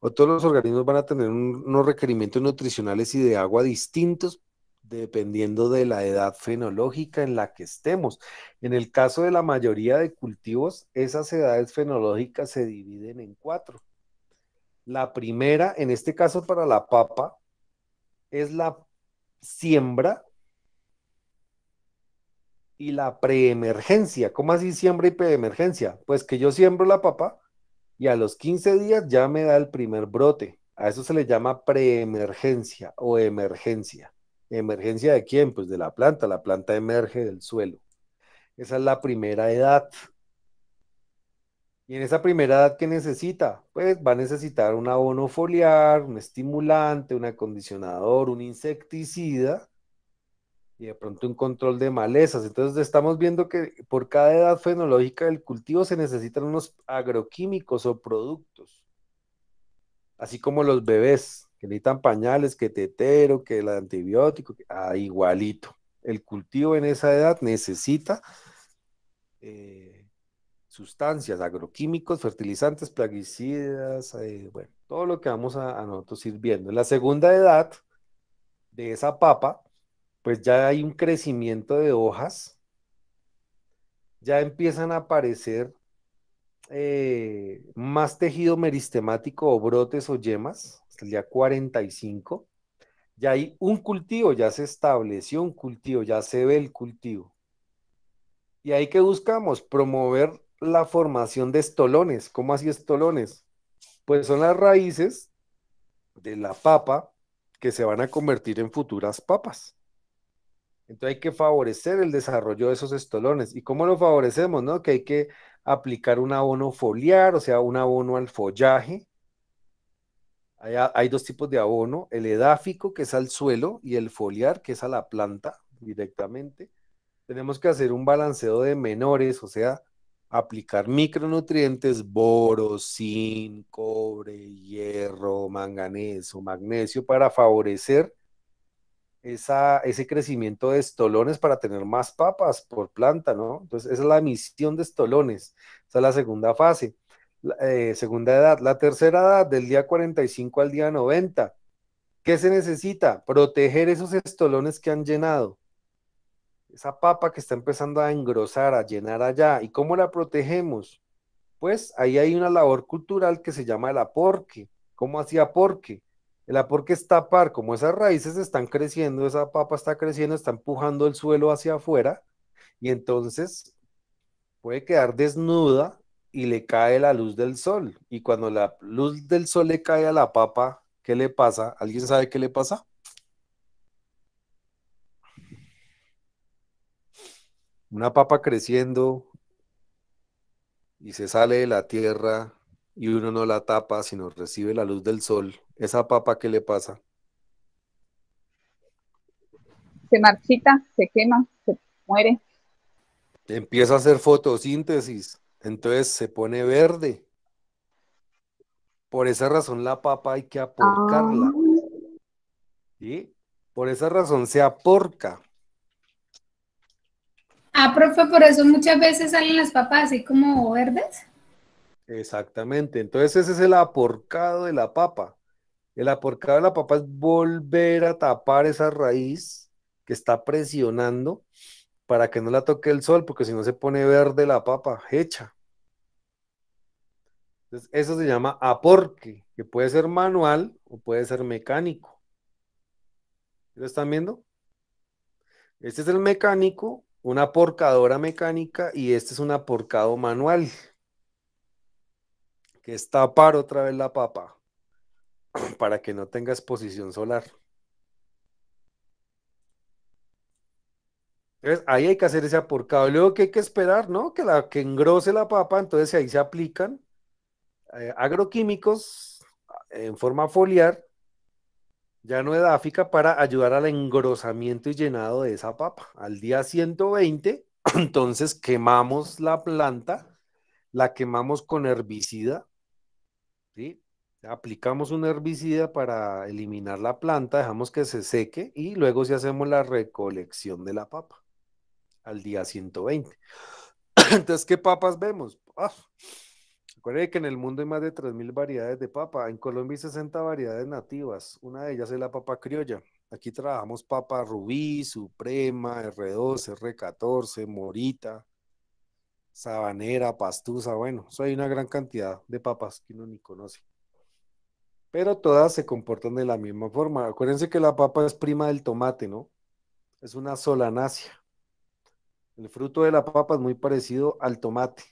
o todos los organismos van a tener unos requerimientos nutricionales y de agua distintos dependiendo de la edad fenológica en la que estemos. En el caso de la mayoría de cultivos, esas edades fenológicas se dividen en cuatro. La primera, en este caso para la papa, es la siembra y la preemergencia. ¿Cómo así siembra y preemergencia? Pues que yo siembro la papa y a los 15 días ya me da el primer brote. A eso se le llama preemergencia o emergencia. ¿Emergencia de quién? Pues de la planta. La planta emerge del suelo. Esa es la primera edad. Y en esa primera edad, ¿qué necesita? Pues va a necesitar un abono foliar, un estimulante, un acondicionador, un insecticida y de pronto un control de malezas. Entonces estamos viendo que por cada edad fenológica del cultivo se necesitan unos agroquímicos o productos, así como los bebés que necesitan pañales, que tetero, que el antibiótico, ah, igualito. El cultivo en esa edad necesita eh, sustancias, agroquímicos, fertilizantes, plaguicidas, eh, bueno, todo lo que vamos a, nosotros ir viendo. En la segunda edad de esa papa, pues ya hay un crecimiento de hojas, ya empiezan a aparecer eh, más tejido meristemático o brotes o yemas, el día 45, ya hay un cultivo, ya se estableció un cultivo, ya se ve el cultivo. Y ahí que buscamos promover la formación de estolones. ¿Cómo así estolones? Pues son las raíces de la papa que se van a convertir en futuras papas. Entonces hay que favorecer el desarrollo de esos estolones. ¿Y cómo lo favorecemos? No? Que hay que aplicar un abono foliar, o sea, un abono al follaje, hay, dos tipos de abono, el edáfico, que es al suelo, y el foliar, que es a la planta directamente. Tenemos que hacer un balanceo de menores, o sea, aplicar micronutrientes, boro, zinc, cobre, hierro, manganeso, magnesio, para favorecer ese crecimiento de estolones para tener más papas por planta, ¿no? Entonces, esa es la misión de estolones, esa es la segunda fase. Eh, segunda edad. La tercera edad, del día 45 al día 90. ¿Qué se necesita? Proteger esos estolones que han llenado. Esa papa que está empezando a engrosar, a llenar allá. ¿Y cómo la protegemos? Pues ahí hay una labor cultural que se llama el aporque. ¿Cómo hacía aporque? El aporque es tapar, como esas raíces están creciendo, esa papa está creciendo, está empujando el suelo hacia afuera y entonces puede quedar desnuda y le cae la luz del sol. Y cuando la luz del sol le cae a la papa, ¿qué le pasa? ¿Alguien sabe qué le pasa? Una papa creciendo y se sale de la tierra y uno no la tapa, sino recibe la luz del sol. ¿Esa papa qué le pasa? Se marchita, se quema, se muere. Empieza a hacer fotosíntesis entonces se pone verde. Por esa razón la papa hay que aporcarla. Ah. ¿Sí? Por esa razón se aporca. Ah, profe, por eso muchas veces salen las papas así como verdes. Exactamente. Entonces ese es el aporcado de la papa. El aporcado de la papa es volver a tapar esa raíz que está presionando para que no la toque el sol, porque si no se pone verde la papa, hecha. Entonces, eso se llama aporque, que puede ser manual o puede ser mecánico. ¿Lo están viendo? Este es el mecánico, una porcadora mecánica, y este es un aporcado manual, que es tapar otra vez la papa (clears throat) para que no tenga exposición solar. Entonces, ahí hay que hacer ese aporcado. Luego que hay que esperar, ¿no? Que la que engrose la papa, entonces ahí se aplican eh, agroquímicos eh, en forma foliar, ya no edáfica, para ayudar al engrosamiento y llenado de esa papa. Al día 120, (clears throat) entonces quemamos la planta, la quemamos con herbicida, ¿sí? aplicamos un herbicida para eliminar la planta, dejamos que se seque y luego sí hacemos la recolección de la papa al día 120. (clears throat) Entonces, ¿qué papas vemos? Ah, Acuérdense que en el mundo hay más de 3.000 variedades de papa. En Colombia hay 60 variedades nativas. Una de ellas es la papa criolla. Aquí trabajamos papa rubí, suprema, r 12 R14, morita, sabanera, pastusa. Bueno, eso hay una gran cantidad de papas que uno ni conoce. Pero todas se comportan de la misma forma. Acuérdense que la papa es prima del tomate, ¿no? Es una solanácea. El fruto de la papa es muy parecido al tomate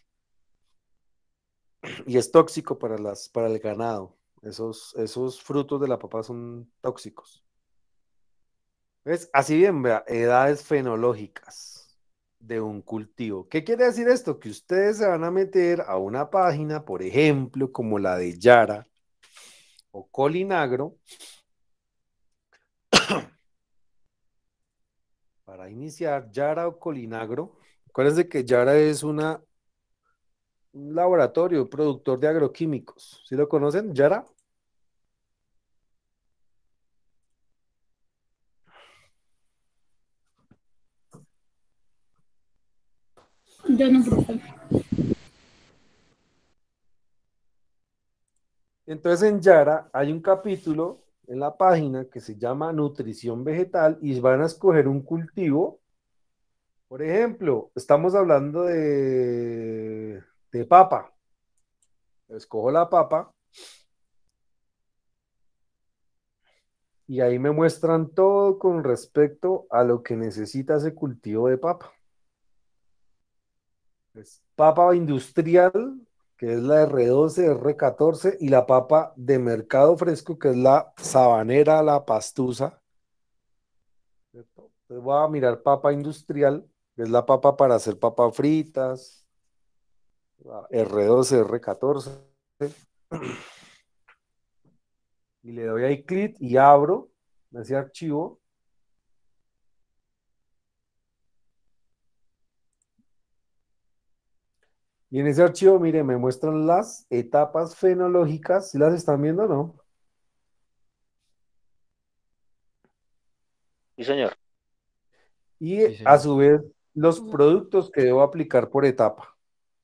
y es tóxico para, las, para el ganado. Esos, esos frutos de la papa son tóxicos. Así bien, edades fenológicas de un cultivo. ¿Qué quiere decir esto? Que ustedes se van a meter a una página, por ejemplo, como la de Yara o Colinagro, (coughs) para iniciar Yara o Colinagro. Acuérdense que Yara es una un laboratorio, productor de agroquímicos. ¿Sí lo conocen? ¿Yara? Ya no, Entonces en Yara hay un capítulo en la página que se llama nutrición vegetal y van a escoger un cultivo. Por ejemplo, estamos hablando de de papa. Escojo la papa. Y ahí me muestran todo con respecto a lo que necesita ese cultivo de papa. Es papa industrial, que es la R12, R14, y la papa de mercado fresco, que es la sabanera, la pastusa. voy a mirar papa industrial, que es la papa para hacer papas fritas, R12, R14. Y le doy ahí clic y abro ese archivo. Y en ese archivo, mire, me muestran las etapas fenológicas. ¿Sí las están viendo o no? Sí, señor. Y a su vez, los productos que debo aplicar por etapa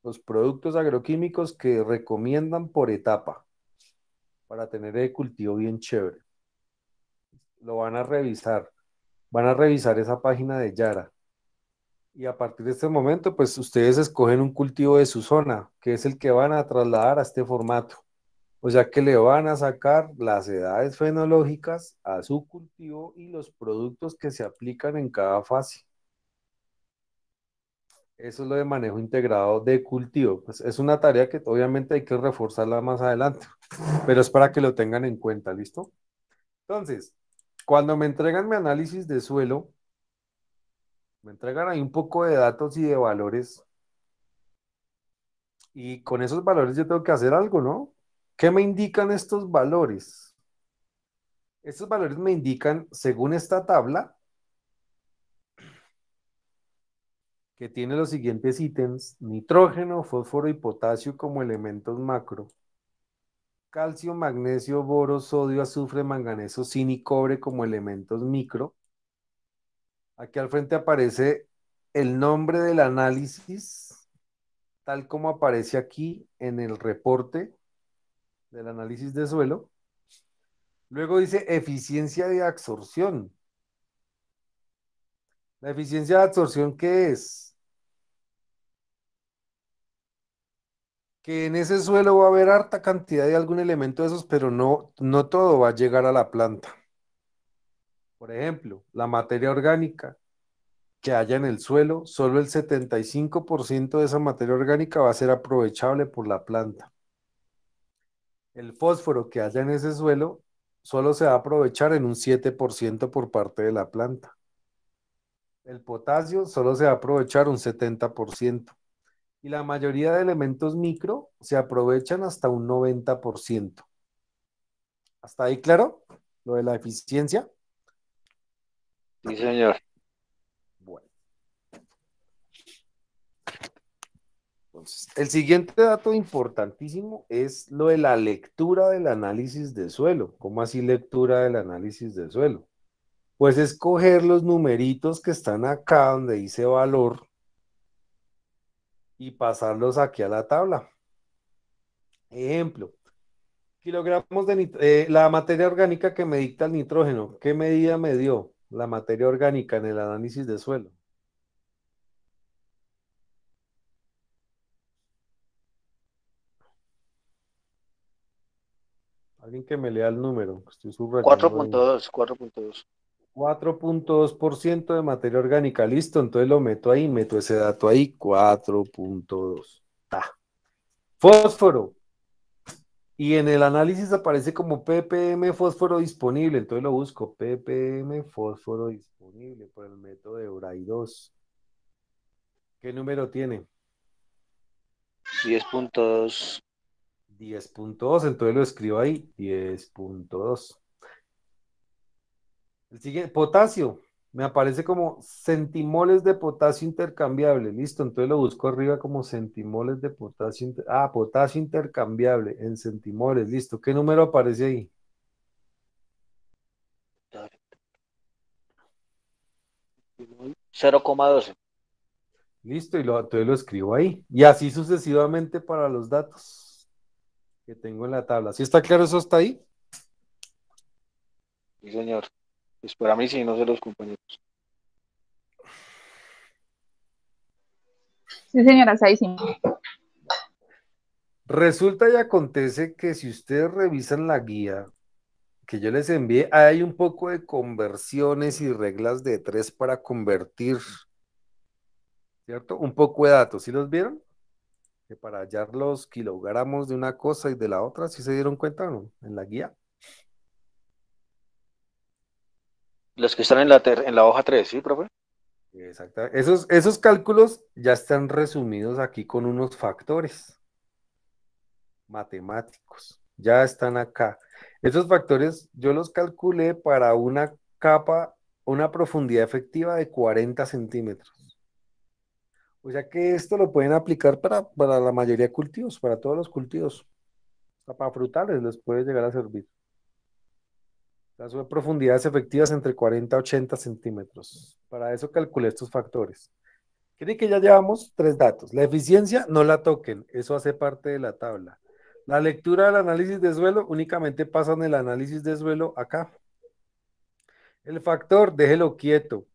los productos agroquímicos que recomiendan por etapa para tener el cultivo bien chévere. Lo van a revisar. Van a revisar esa página de Yara. Y a partir de este momento, pues ustedes escogen un cultivo de su zona, que es el que van a trasladar a este formato. O sea que le van a sacar las edades fenológicas a su cultivo y los productos que se aplican en cada fase. Eso es lo de manejo integrado de cultivo. Pues, es una tarea que obviamente hay que reforzarla más adelante, (laughs) pero es para que lo tengan en cuenta, ¿listo? Entonces, cuando me entregan mi análisis de suelo, me entregan ahí un poco de datos y de valores. Y con esos valores yo tengo que hacer algo, ¿no? ¿Qué me indican estos valores? Estos valores me indican, según esta tabla, que tiene los siguientes ítems, nitrógeno, fósforo y potasio como elementos macro, calcio, magnesio, boro, sodio, azufre, manganeso, zinc y cobre como elementos micro. Aquí al frente aparece el nombre del análisis, tal como aparece aquí en el reporte del análisis de suelo. Luego dice eficiencia de absorción. ¿La eficiencia de absorción qué es? Que en ese suelo va a haber harta cantidad de algún elemento de esos, pero no, no todo va a llegar a la planta. Por ejemplo, la materia orgánica que haya en el suelo, solo el 75% de esa materia orgánica va a ser aprovechable por la planta. El fósforo que haya en ese suelo solo se va a aprovechar en un 7% por parte de la planta. El potasio solo se va a aprovechar un 70% y la mayoría de elementos micro se aprovechan hasta un 90%. ¿Hasta ahí claro? Lo de la eficiencia. Sí, señor. Bueno. Entonces, el siguiente dato importantísimo es lo de la lectura del análisis de suelo. ¿Cómo así lectura del análisis de suelo? pues escoger los numeritos que están acá donde dice valor y pasarlos aquí a la tabla. Ejemplo, kilogramos de eh, la materia orgánica que me dicta el nitrógeno. ¿Qué medida me dio la materia orgánica en el análisis de suelo? Alguien que me lea el número. 4.2, 4.2. 4.2% de materia orgánica, listo, entonces lo meto ahí, meto ese dato ahí, 4.2. Fósforo. Y en el análisis aparece como ppm fósforo disponible, entonces lo busco, ppm fósforo disponible por el método de Bray 2. ¿Qué número tiene? 10.2. 10.2, entonces lo escribo ahí, 10.2 siguiente, potasio. Me aparece como centimoles de potasio intercambiable. Listo, entonces lo busco arriba como centimoles de potasio. Ah, potasio intercambiable en centimoles. Listo. ¿Qué número aparece ahí? 0,12. Listo, y lo, entonces lo escribo ahí. Y así sucesivamente para los datos que tengo en la tabla. ¿Sí está claro eso hasta ahí? Sí, señor. Pues para mí sí, no sé los compañeros. Sí, señora, ahí sí. Resulta y acontece que si ustedes revisan la guía que yo les envié, hay un poco de conversiones y reglas de tres para convertir, ¿cierto? Un poco de datos, ¿sí los vieron? Que para hallar los kilogramos de una cosa y de la otra, ¿sí se dieron cuenta o no? En la guía. Los que están en la, en la hoja 3, ¿sí, profe? Exacto. Esos, cálculos ya están resumidos aquí con unos factores matemáticos. Ya están acá. Esos factores yo los calculé para una capa, una profundidad efectiva de 40 centímetros. O sea que esto lo pueden aplicar para, para la mayoría de cultivos, para todos los cultivos. Para frutales les puede llegar a servir. Las profundidades efectivas entre 40 y 80 centímetros. Para eso calculé estos factores. Creo que ya llevamos tres datos. La eficiencia, no la toquen, eso hace parte de la tabla. La lectura del análisis de suelo, únicamente pasan el análisis de suelo acá. El factor, déjelo quieto.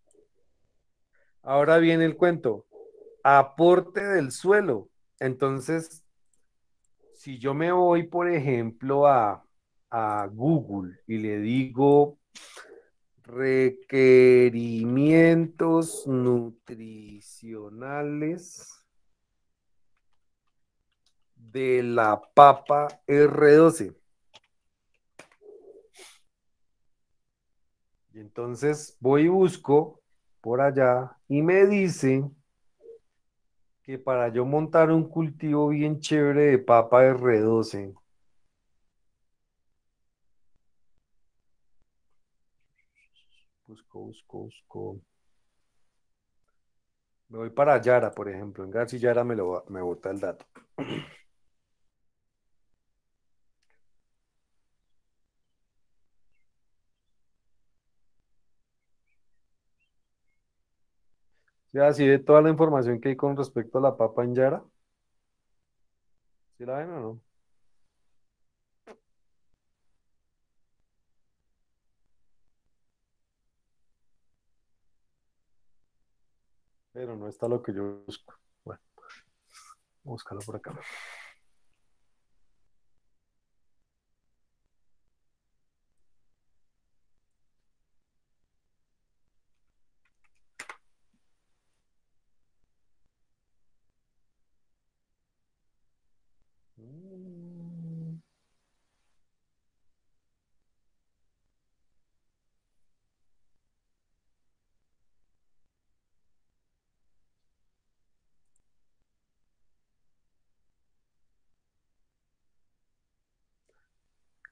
Ahora viene el cuento. Aporte del suelo. Entonces, si yo me voy, por ejemplo, a a Google y le digo requerimientos nutricionales de la papa R12. Y entonces voy y busco por allá y me dice que para yo montar un cultivo bien chévere de papa R12 busco, busco, Me voy para Yara, por ejemplo. En Garci Yara me, lo, me bota el dato. (clears throat) Ya, así de toda la información que hay con respecto a la papa en Yara. ¿Sí la ven o no? pero no está lo que yo busco. Bueno, búscalo por acá.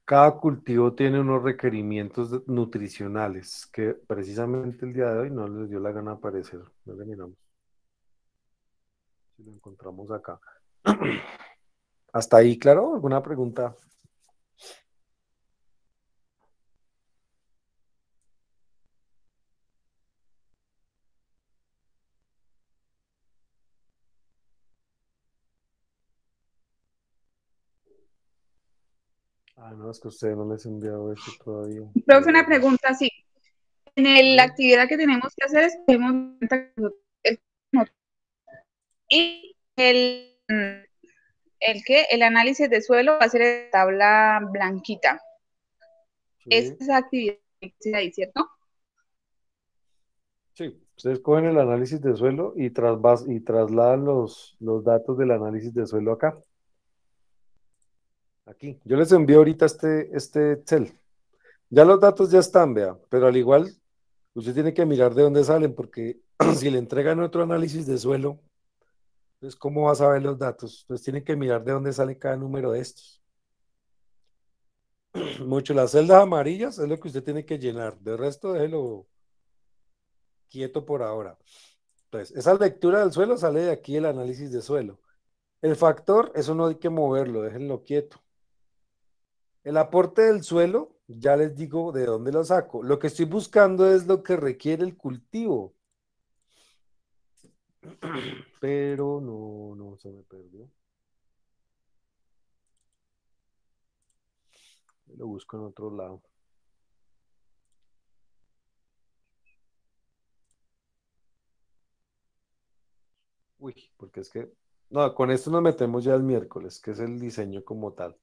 Cada cultivo tiene unos requerimientos nutricionales que precisamente el día de hoy no les dio la gana de aparecer. No le Si lo encontramos acá. (clears throat) Hasta ahí, claro, alguna pregunta. es que ustedes no les enviado eso todavía. Profe, una pregunta, sí. En la actividad que tenemos que hacer es que y el, mm, el que el análisis de suelo va a ser en tabla blanquita. Esa actividad que se ahí, ¿cierto? Sí, ustedes cogen el análisis de suelo y, y trasladan los, los datos del análisis de suelo acá. Aquí. Yo les envío ahorita este, este Excel. Ya los datos ya están, vea, pero al igual usted tiene que mirar de dónde salen, porque (clears throat) si le entregan otro análisis de suelo, entonces pues, ¿cómo va a saber los datos? Entonces tienen que mirar de dónde sale cada número de estos. (clears throat) Mucho, las celdas amarillas es lo que usted tiene que llenar, de resto déjelo quieto por ahora. Entonces, pues, esa lectura del suelo sale de aquí el análisis de suelo. El factor, eso no hay que moverlo, déjenlo quieto. El aporte del suelo, ya les digo de dónde lo saco. Lo que estoy buscando es lo que requiere el cultivo. (clears throat) Pero no, no, se me perdió. Lo busco en otro lado. Uy, porque es que, no, con esto nos metemos ya el miércoles, que es el diseño como tal.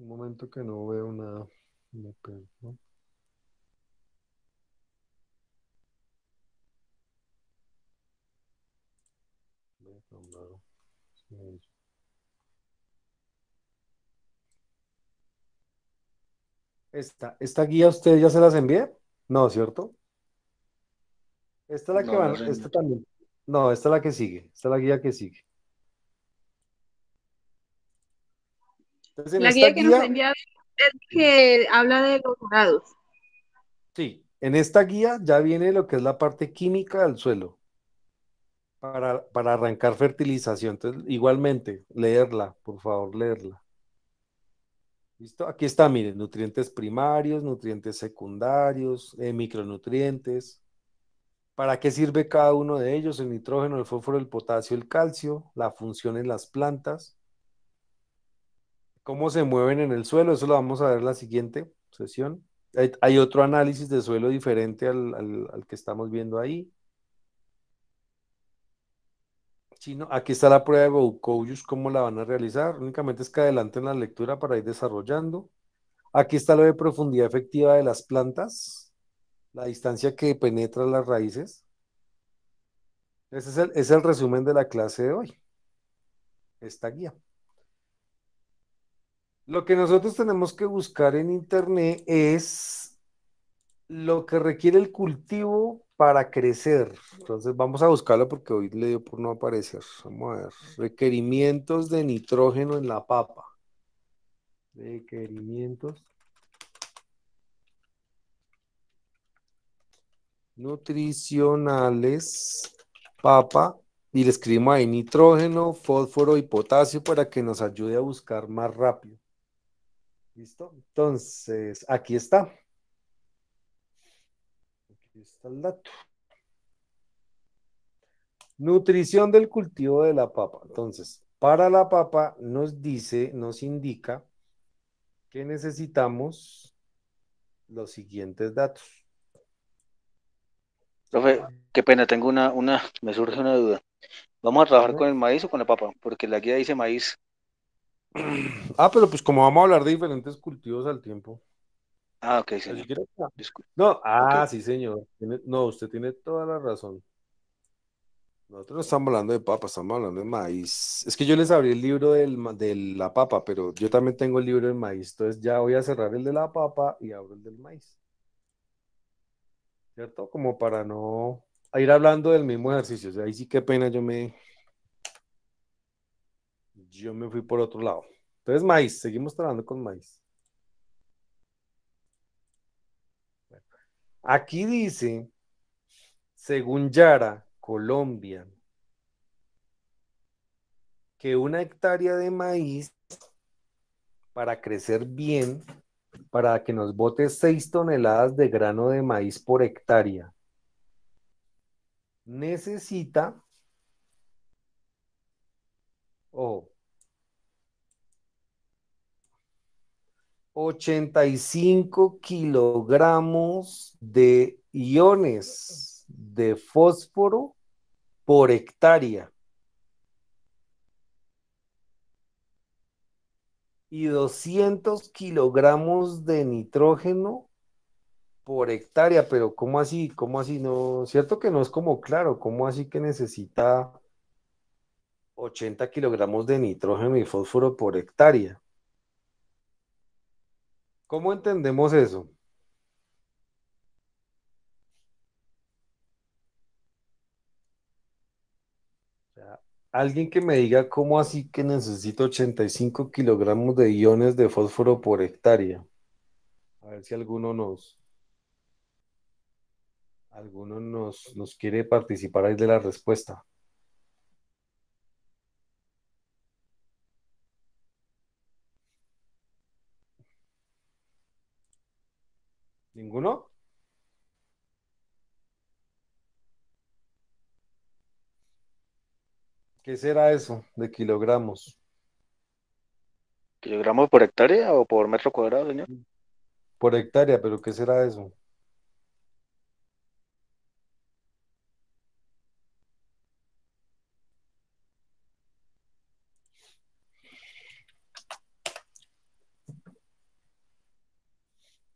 un momento que no veo nada. Esta, guía usted ya se las envié? No, ¿cierto? Esta es la que van, esta también. No, esta es la que sigue, esta es la guía que sigue. la guía que nos enviado es que habla de los morados. Sí, en esta guía ya viene lo que es la parte química del suelo para, arrancar fertilización. Entonces, igualmente, leerla, por favor, leerla. ¿Listo? Aquí está, miren, nutrientes primarios, nutrientes secundarios, eh, micronutrientes. ¿Para qué sirve cada uno de ellos? El nitrógeno, el fósforo, el potasio, el calcio, la función en las plantas, cómo se mueven en el suelo, eso lo vamos a ver en la siguiente sesión. Hay, otro análisis de suelo diferente al, que estamos viendo ahí. aquí está la prueba de Boukoulius, cómo la van a realizar. Únicamente es que adelanten la lectura para ir desarrollando. Aquí está lo de profundidad efectiva de las plantas, la distancia que penetra las raíces. Ese es el resumen de la clase de hoy, esta guía. Lo que nosotros tenemos que buscar en Internet es lo que requiere el cultivo para crecer. Entonces vamos a buscarlo porque hoy le dio por no aparecer. Vamos a ver. Requerimientos de nitrógeno en la papa. Requerimientos nutricionales, papa, y le escribimos ahí nitrógeno, fósforo y potasio para que nos ayude a buscar más rápido. Listo. Entonces, aquí está. Aquí está el dato. Nutrición del cultivo de la papa. Entonces, para la papa nos dice, nos indica que necesitamos los siguientes datos. Profe, qué pena, tengo una, una, me surge una duda. ¿Vamos a trabajar con el maíz o con la papa? Porque la guía dice maíz (clears throat) Ah, pero pues como vamos a hablar de diferentes cultivos al tiempo. Ah, ok, señor. no, ah, sí, señor. no, usted tiene toda la razón. Nosotros no estamos hablando de papa, estamos hablando de maíz. Es que yo les abrí el libro del, de la papa, pero yo también tengo el libro del maíz. Entonces ya voy a cerrar el de la papa y abro el del maíz. ¿Cierto? Como para no ir hablando del mismo ejercicio. O ahí sí que pena yo me, yo me fui por otro lado. Entonces, maíz, seguimos trabajando con maíz. Aquí dice, según Yara, Colombia, que una hectárea de maíz para crecer bien, para que nos bote 6 toneladas de grano de maíz por hectárea, necesita, ojo, 85 kilogramos de iones de fósforo por hectárea. Y 200 kilogramos de nitrógeno por hectárea, pero ¿cómo así? ¿Cómo así? No, cierto que no es como claro, ¿cómo así que necesita 80 kilogramos de nitrógeno y fósforo por hectárea? ¿Cómo entendemos eso? alguien que me diga cómo así que necesito 85 kilogramos de iones de fósforo por hectárea. A ver si alguno nos, alguno nos, nos quiere participar ahí de la respuesta. ¿Qué será eso de kilogramos? ¿Kilogramos por hectárea o por metro cuadrado, señor? Por hectárea, pero ¿qué será eso?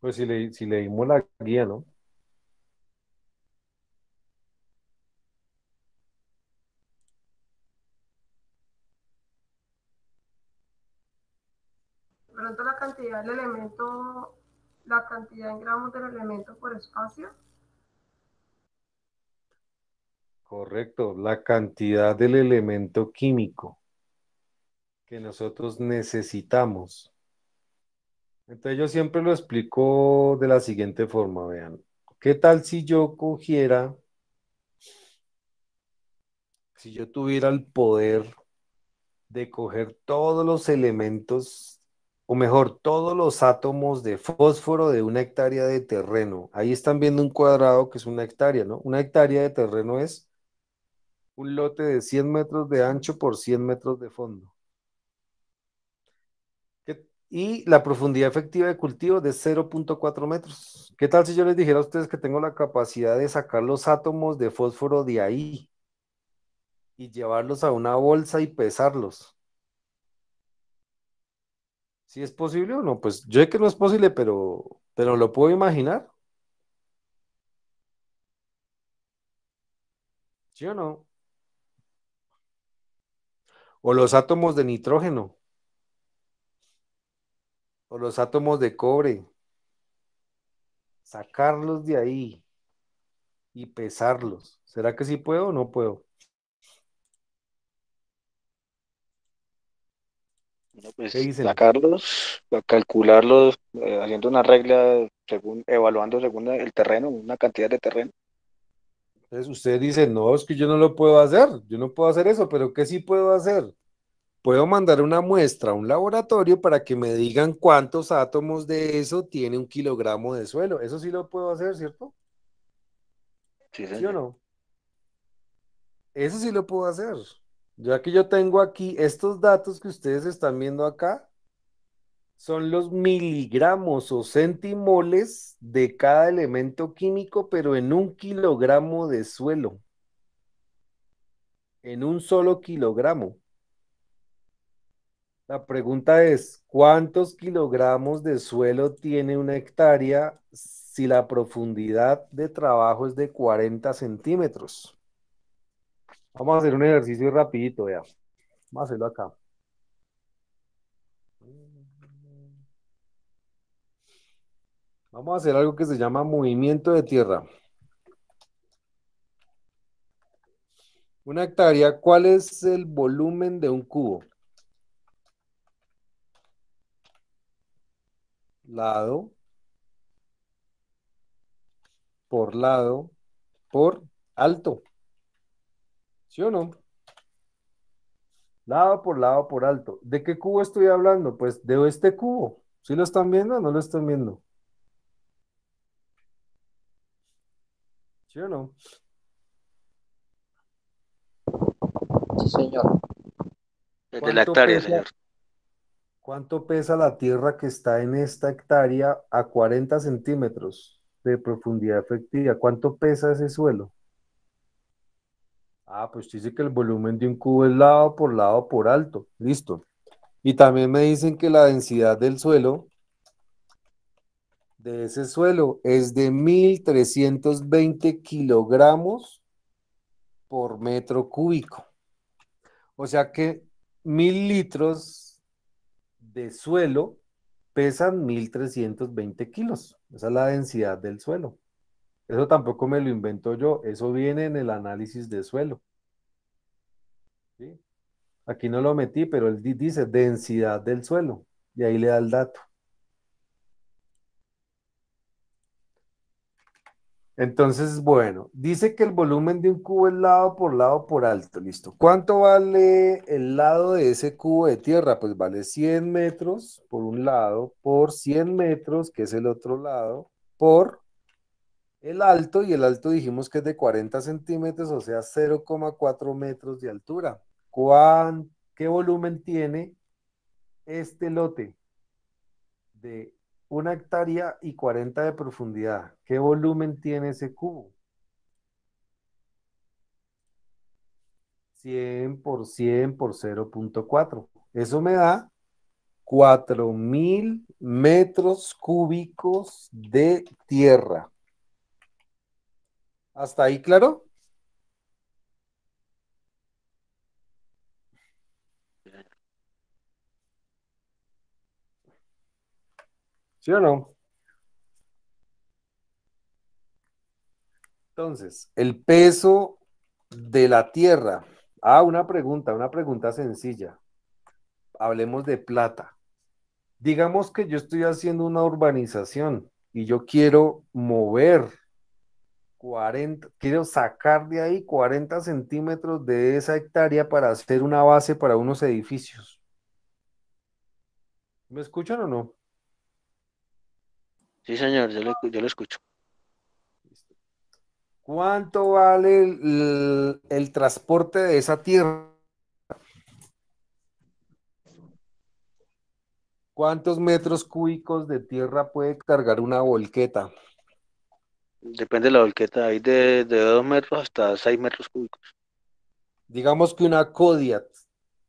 Pues si le, si leímos la guía, ¿no? el elemento, la cantidad en gramos del elemento por espacio. Correcto, la cantidad del elemento químico que nosotros necesitamos. Entonces yo siempre lo explico de la siguiente forma, vean. ¿Qué tal si yo cogiera, si yo tuviera el poder de coger todos los elementos o mejor, todos los átomos de fósforo de una hectárea de terreno. Ahí están viendo un cuadrado que es una hectárea, ¿no? Una hectárea de terreno es un lote de 100 metros de ancho por 100 metros de fondo. Y la profundidad efectiva de cultivo de 0.4 metros. ¿Qué tal si yo les dijera a ustedes que tengo la capacidad de sacar los átomos de fósforo de ahí y llevarlos a una bolsa y pesarlos? Si es posible o no, pues yo sé que no es posible, pero, pero lo puedo imaginar. ¿Sí o no? O los átomos de nitrógeno. O los átomos de cobre. Sacarlos de ahí y pesarlos. ¿Será que sí puedo o no puedo? Bueno, pues sacarlos, calcularlos, eh, haciendo una regla, según, evaluando según el terreno, una cantidad de terreno. Entonces pues, usted dice, no, es que yo no lo puedo hacer, yo no puedo hacer eso, pero ¿qué sí puedo hacer? Puedo mandar una muestra a un laboratorio para que me digan cuántos átomos de eso tiene un kilogramo de suelo. Eso sí lo puedo hacer, ¿cierto? ¿Sí, ¿Sí o no? Eso sí lo puedo hacer. Ya que yo tengo aquí estos datos que ustedes están viendo acá, son los miligramos o centimoles de cada elemento químico, pero en un kilogramo de suelo. En un solo kilogramo. La pregunta es, ¿cuántos kilogramos de suelo tiene una hectárea si la profundidad de trabajo es de 40 centímetros? Vamos a hacer un ejercicio rapidito, vea. Vamos a hacerlo acá. Vamos a hacer algo que se llama movimiento de tierra. Una hectárea, ¿cuál es el volumen de un cubo? Lado por lado por alto. ¿Sí no? Lado por lado por alto. ¿De qué cubo estoy hablando? Pues de este cubo. ¿Sí lo están viendo o no lo están viendo? ¿Sí no? Sí, señor. de la hectárea, señor. ¿Cuánto pesa la tierra que está en esta hectárea a 40 centímetros de profundidad efectiva? ¿Cuánto pesa ese suelo? Ah, pues dice que el volumen de un cubo es lado por lado por alto. Listo. Y también me dicen que la densidad del suelo, de ese suelo, es de 1320 kilogramos por metro cúbico. O sea que mil litros de suelo pesan 1320 kilos. Esa es la densidad del suelo. Eso tampoco me lo invento yo, eso viene en el análisis de suelo. Aquí no lo metí, pero él dice densidad del suelo y ahí le da el dato. Entonces, bueno, dice que el volumen de un cubo es lado por lado por alto, listo. ¿Cuánto vale el lado de ese cubo de tierra? Pues vale 100 metros por un lado, por 100 metros, que es el otro lado, por el alto y el alto dijimos que es de 40 centímetros, o sea, 0,4 metros de altura. ¿Cuán, ¿Qué volumen tiene este lote de una hectárea y 40 de profundidad? ¿Qué volumen tiene ese cubo? 100 por 100 por 0.4. Eso me da 4.000 metros cúbicos de tierra. ¿Hasta ahí claro? ¿Sí o no? Entonces, el peso de la Tierra. Ah, una pregunta, una pregunta sencilla. Hablemos de plata. Digamos que yo estoy haciendo una urbanización y yo quiero mover 40, quiero sacar de ahí 40 centímetros de esa hectárea para hacer una base para unos edificios. ¿Me escuchan o no? Sí, señor, yo lo, escucho. ¿Cuánto vale el, el, transporte de esa tierra? ¿Cuántos metros cúbicos de tierra puede cargar una volqueta? Depende de la volqueta, hay de, de 2 metros hasta 6 metros cúbicos. Digamos que una Kodiak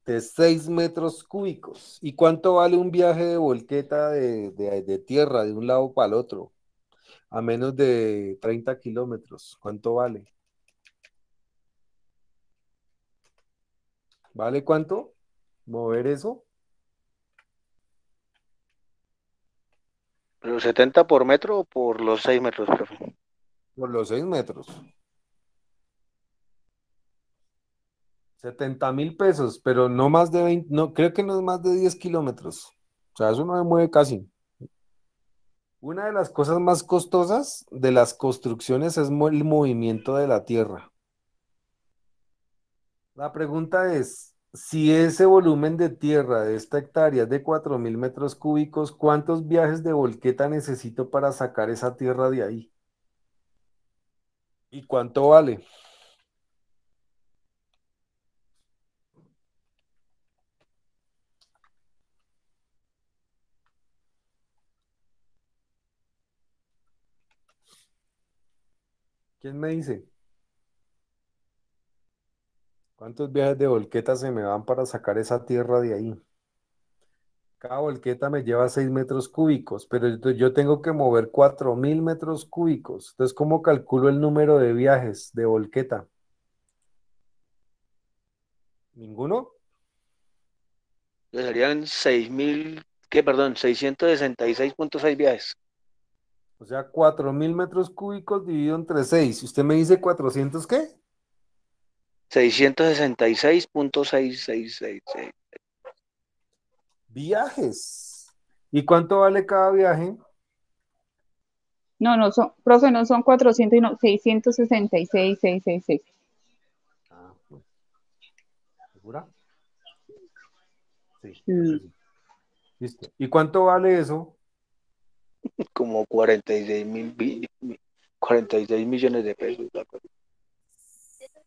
de 6 metros cúbicos. ¿Y cuánto vale un viaje de volqueta de, tierra de un lado para el otro? A menos de 30 kilómetros. ¿Cuánto vale? ¿Vale cuánto? Mover eso. ¿Pero 70 por metro o por los 6 metros, profe? Por los 6 metros. 70 mil pesos, pero no más de 20, no, creo que no es más de 10 kilómetros. O sea, eso no me mueve casi. Una de las cosas más costosas de las construcciones es el movimiento de la tierra. La pregunta es, si ese volumen de tierra de esta hectárea es de mil metros cúbicos, ¿cuántos viajes de volqueta necesito para sacar esa tierra de ahí? ¿Y cuánto vale? ¿Quién me dice? ¿Cuántos viajes de volqueta se me van para sacar esa tierra de ahí? Cada volqueta me lleva 6 metros cúbicos, pero yo tengo que mover 4.000 metros cúbicos. Entonces, ¿cómo calculo el número de viajes de volqueta? ¿Ninguno? Serían 6.000, ¿qué? Perdón, 666.6 viajes. O sea, 4.000 metros cúbicos dividido entre 6. ¿Usted me dice 400 qué? 666.666 viajes. ¿Y cuánto vale cada viaje? No, no son, profe, no son 400 y no, 666, 666. ¿Segura? Sí. Mm. ¿Y cuánto vale eso? Como 46 mil, 46 millones de pesos.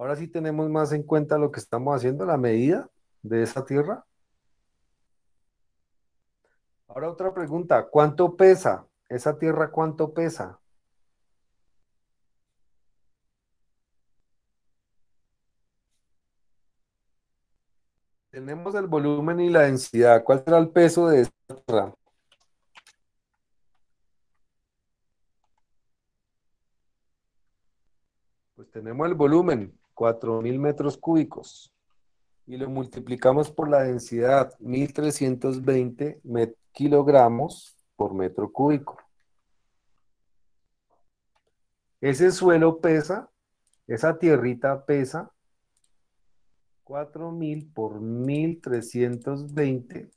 Ahora sí tenemos más en cuenta lo que estamos haciendo, la medida de esa tierra. Ahora otra pregunta, ¿cuánto pesa? ¿Esa tierra cuánto pesa? Tenemos el volumen y la densidad. ¿Cuál será el peso de esa tierra? Pues tenemos el volumen. 4.000 metros cúbicos y lo multiplicamos por la densidad 1.320 kilogramos por metro cúbico. Ese suelo pesa, esa tierrita pesa 4.000 por 1.320.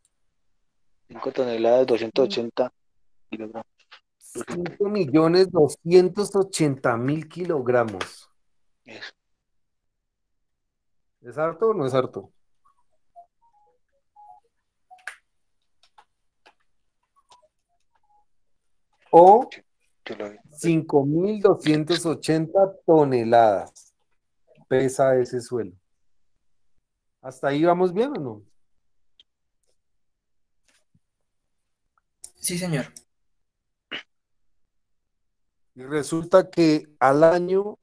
5 toneladas, 280 kilogramos. 5 millones 280 mil kilogramos. Eso. ¿Es harto o no es harto? O 5.280 toneladas pesa ese suelo. ¿Hasta ahí vamos bien o no? Sí, señor. Y resulta que al año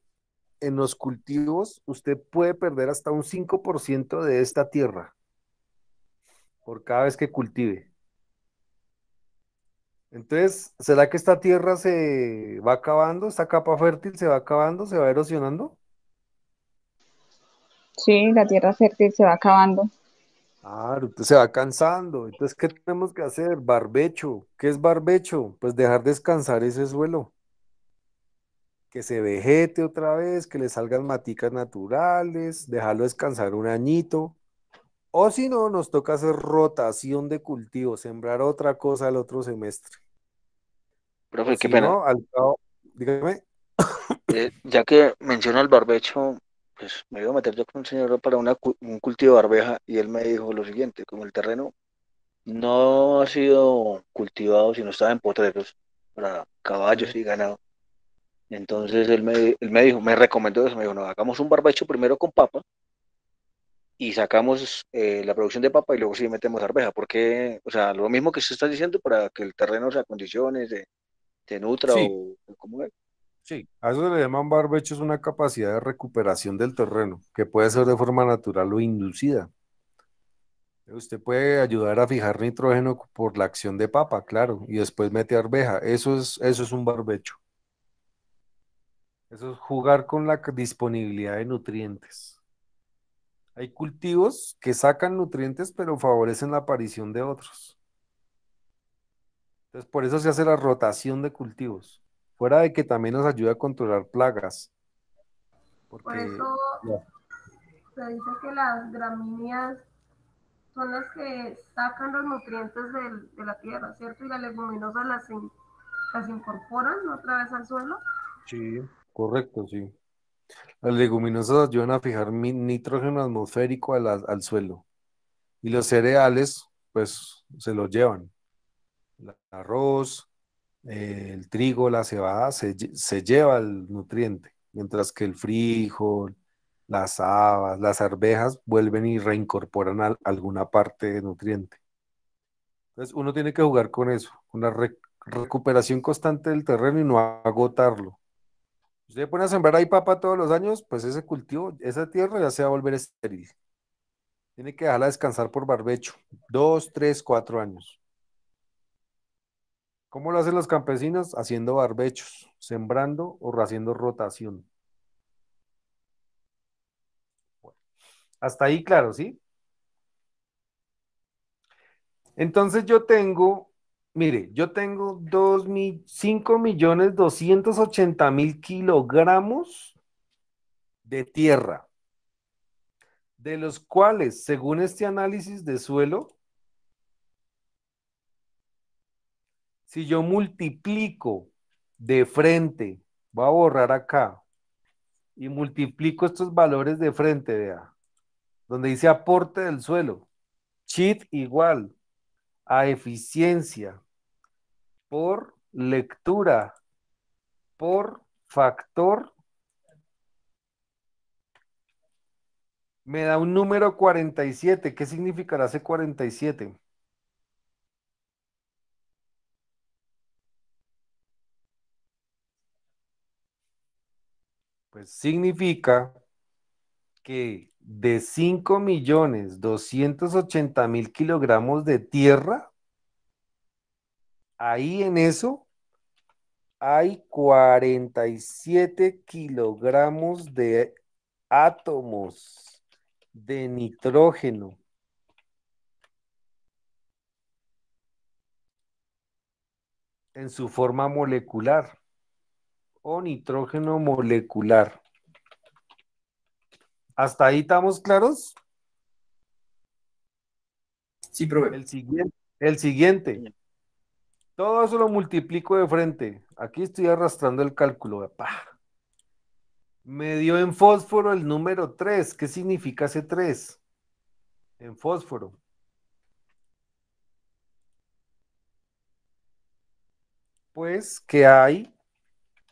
en los cultivos usted puede perder hasta un 5% de esta tierra por cada vez que cultive. Entonces, ¿será que esta tierra se va acabando? ¿Esta capa fértil se va acabando? ¿Se va erosionando? Sí, la tierra fértil se va acabando. Claro, se va cansando. Entonces, ¿qué tenemos que hacer? Barbecho. ¿Qué es barbecho? Pues dejar descansar ese suelo que se vegete otra vez, que le salgan maticas naturales, dejarlo descansar un añito. O si no, nos toca hacer rotación de cultivo, sembrar otra cosa el otro semestre. Profe, qué pena. dígame. Eh, ya que menciona el barbecho, pues me iba a meter yo con un señor para un cultivo de barbeja y él me dijo lo siguiente, como el terreno no ha sido cultivado, sino estaba en potreros para caballos y ganado. Entonces él me, me, dijo, me recomendó eso, me dijo, no, hagamos un barbecho primero con papa y sacamos eh, la producción de papa y luego sí metemos arveja, porque, o sea, lo mismo que se está diciendo para que el terreno se condiciones se, se nutra o como es. Sí, a eso le llaman barbecho, es una capacidad de recuperación del terreno, que puede ser de forma natural o inducida. Usted puede ayudar a fijar nitrógeno por la acción de papa, claro, y después mete arveja. Eso es, eso es un barbecho. Eso es jugar con la disponibilidad de nutrientes. Hay cultivos que sacan nutrientes pero favorecen la aparición de otros. Entonces, por eso se hace la rotación de cultivos. Fuera de que también nos ayuda a controlar plagas. por eso se dice que las gramíneas son las que sacan los nutrientes de, la tierra, ¿cierto? Y las leguminosas las, las incorporan otra vez al suelo. Sí. Correcto, sí. Las leguminosas ayudan a fijar nitrógeno atmosférico al, suelo y los cereales, pues se los llevan. El arroz, el trigo, la cebada, se, lleva el nutriente, mientras que el frijol, las habas, las arvejas vuelven y reincorporan alguna parte de nutriente. Entonces uno tiene que jugar con eso, una recuperación constante del terreno y no agotarlo usted pone a sembrar ahí papa todos los años, pues ese cultivo, esa tierra ya se va a volver estéril. Tiene que dejarla descansar por barbecho. Dos, tres, cuatro años. ¿Cómo lo hacen los campesinos? Haciendo barbechos, sembrando o haciendo rotación. hasta ahí, claro, ¿sí? Entonces yo tengo Mire, yo tengo 5.280.000 mil kilogramos de tierra, de los cuales, según este análisis de suelo, si yo multiplico de frente, voy a borrar acá, y multiplico estos valores de frente, vea, donde dice aporte del suelo, cheat igual, a eficiencia, por lectura, por factor. Me da un número 47. ¿Qué significará ese 47? Pues significa que de 5 millones 280 mil kilogramos de tierra, ahí en eso hay 47 kilogramos de átomos de nitrógeno. en su forma molecular o nitrógeno molecular. ¿Hasta ahí estamos claros? Sí, profe. El siguiente. El siguiente. Todo eso lo multiplico de frente. Aquí estoy arrastrando el cálculo. Me dio en fósforo el número 3. ¿Qué significa ese 3? En fósforo. Pues que hay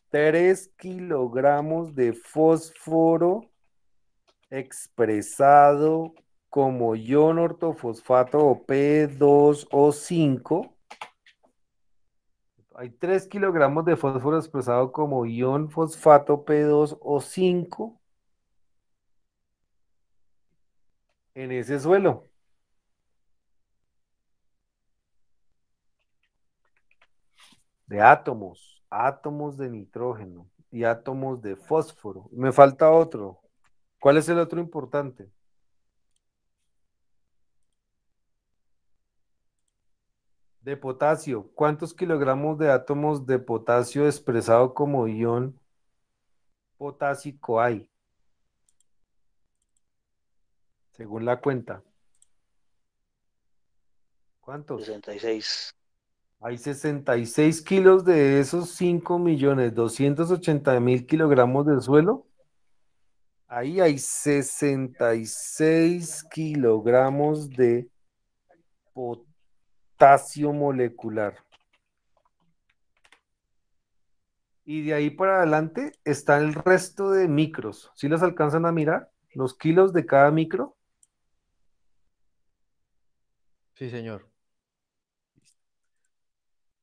3 kilogramos de fósforo expresado como ion ortofosfato o P2O5. Hay 3 kilogramos de fósforo expresado como ion fosfato P2O5 en ese suelo. De átomos, átomos de nitrógeno y átomos de fósforo. Me falta otro. ¿Cuál es el otro importante? De potasio. ¿Cuántos kilogramos de átomos de potasio expresado como ion potásico hay? Según la cuenta. ¿Cuántos? 66. Hay 66 kilos de esos 5 millones 280 mil kilogramos del suelo. Ahí hay 66 kilogramos de potasio molecular. Y de ahí para adelante está el resto de micros. ¿Sí los alcanzan a mirar? ¿Los kilos de cada micro? Sí, señor.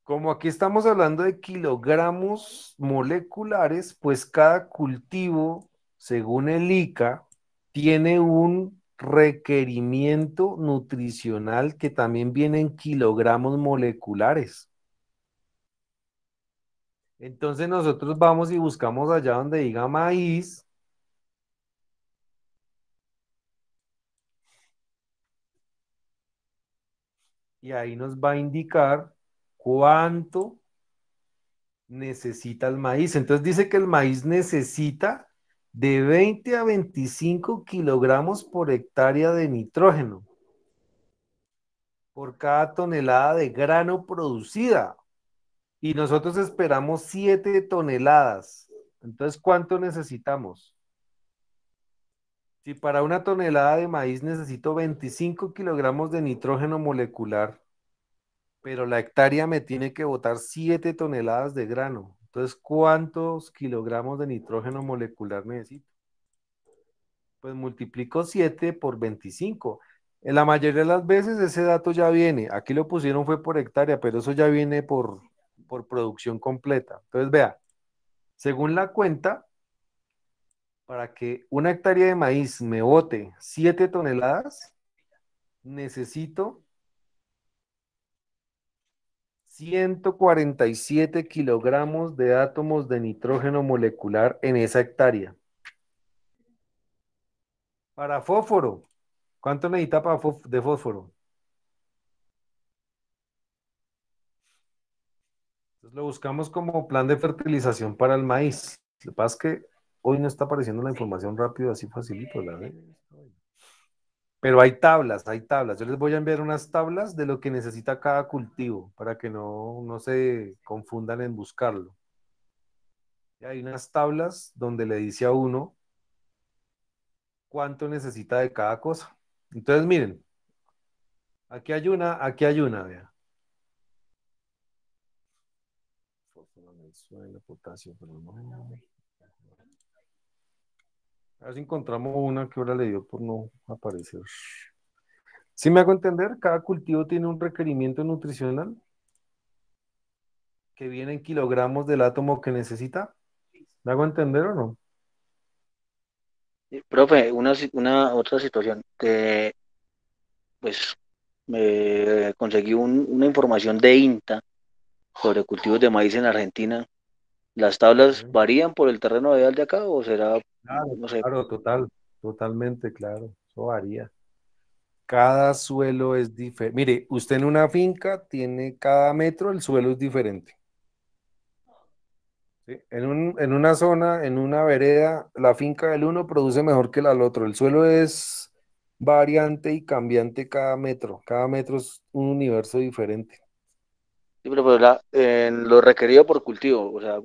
Como aquí estamos hablando de kilogramos moleculares, pues cada cultivo según el ICA, tiene un requerimiento nutricional que también viene en kilogramos moleculares. Entonces nosotros vamos y buscamos allá donde diga maíz. Y ahí nos va a indicar cuánto necesita el maíz. Entonces dice que el maíz necesita de 20 a 25 kilogramos por hectárea de nitrógeno por cada tonelada de grano producida. Y nosotros esperamos 7 toneladas. Entonces, ¿cuánto necesitamos? Si para una tonelada de maíz necesito 25 kilogramos de nitrógeno molecular, pero la hectárea me tiene que botar 7 toneladas de grano. Entonces, ¿cuántos kilogramos de nitrógeno molecular necesito? Pues multiplico 7 por 25. En la mayoría de las veces ese dato ya viene. Aquí lo pusieron fue por hectárea, pero eso ya viene por, por producción completa. Entonces, vea, según la cuenta, para que una hectárea de maíz me bote 7 toneladas, necesito 147 kilogramos de átomos de nitrógeno molecular en esa hectárea. Para fósforo, ¿cuánto necesita de fósforo? Entonces lo buscamos como plan de fertilización para el maíz. Lo que pasa es que hoy no está apareciendo la información rápido, así facilito, la pero hay tablas, hay tablas. Yo les voy a enviar unas tablas de lo que necesita cada cultivo para que no, se confundan en buscarlo. Y hay unas tablas donde le dice a uno cuánto necesita de cada cosa. Entonces, miren, aquí hay una, aquí hay una, vea. suena potasio, pero no. A encontramos una que ahora le dio por no aparecer. Si me hago entender, cada cultivo tiene un requerimiento nutricional que viene en kilogramos del átomo que necesita. ¿Me hago entender o no? Eh, profe, una, una otra situación. pues me conseguí una información de INTA sobre cultivos de maíz en Argentina ¿Las tablas varían por el terreno de acá o será? Claro, total, totalmente, claro, eso varía. Cada suelo es diferente. Mire, usted en una finca tiene cada metro, el suelo es diferente. En, en una zona, en una vereda, la finca del uno produce mejor que la del otro. El suelo es variante y cambiante cada metro. Cada metro es un universo diferente. Sí, pero, pues, lo requerido por cultivo, o sea,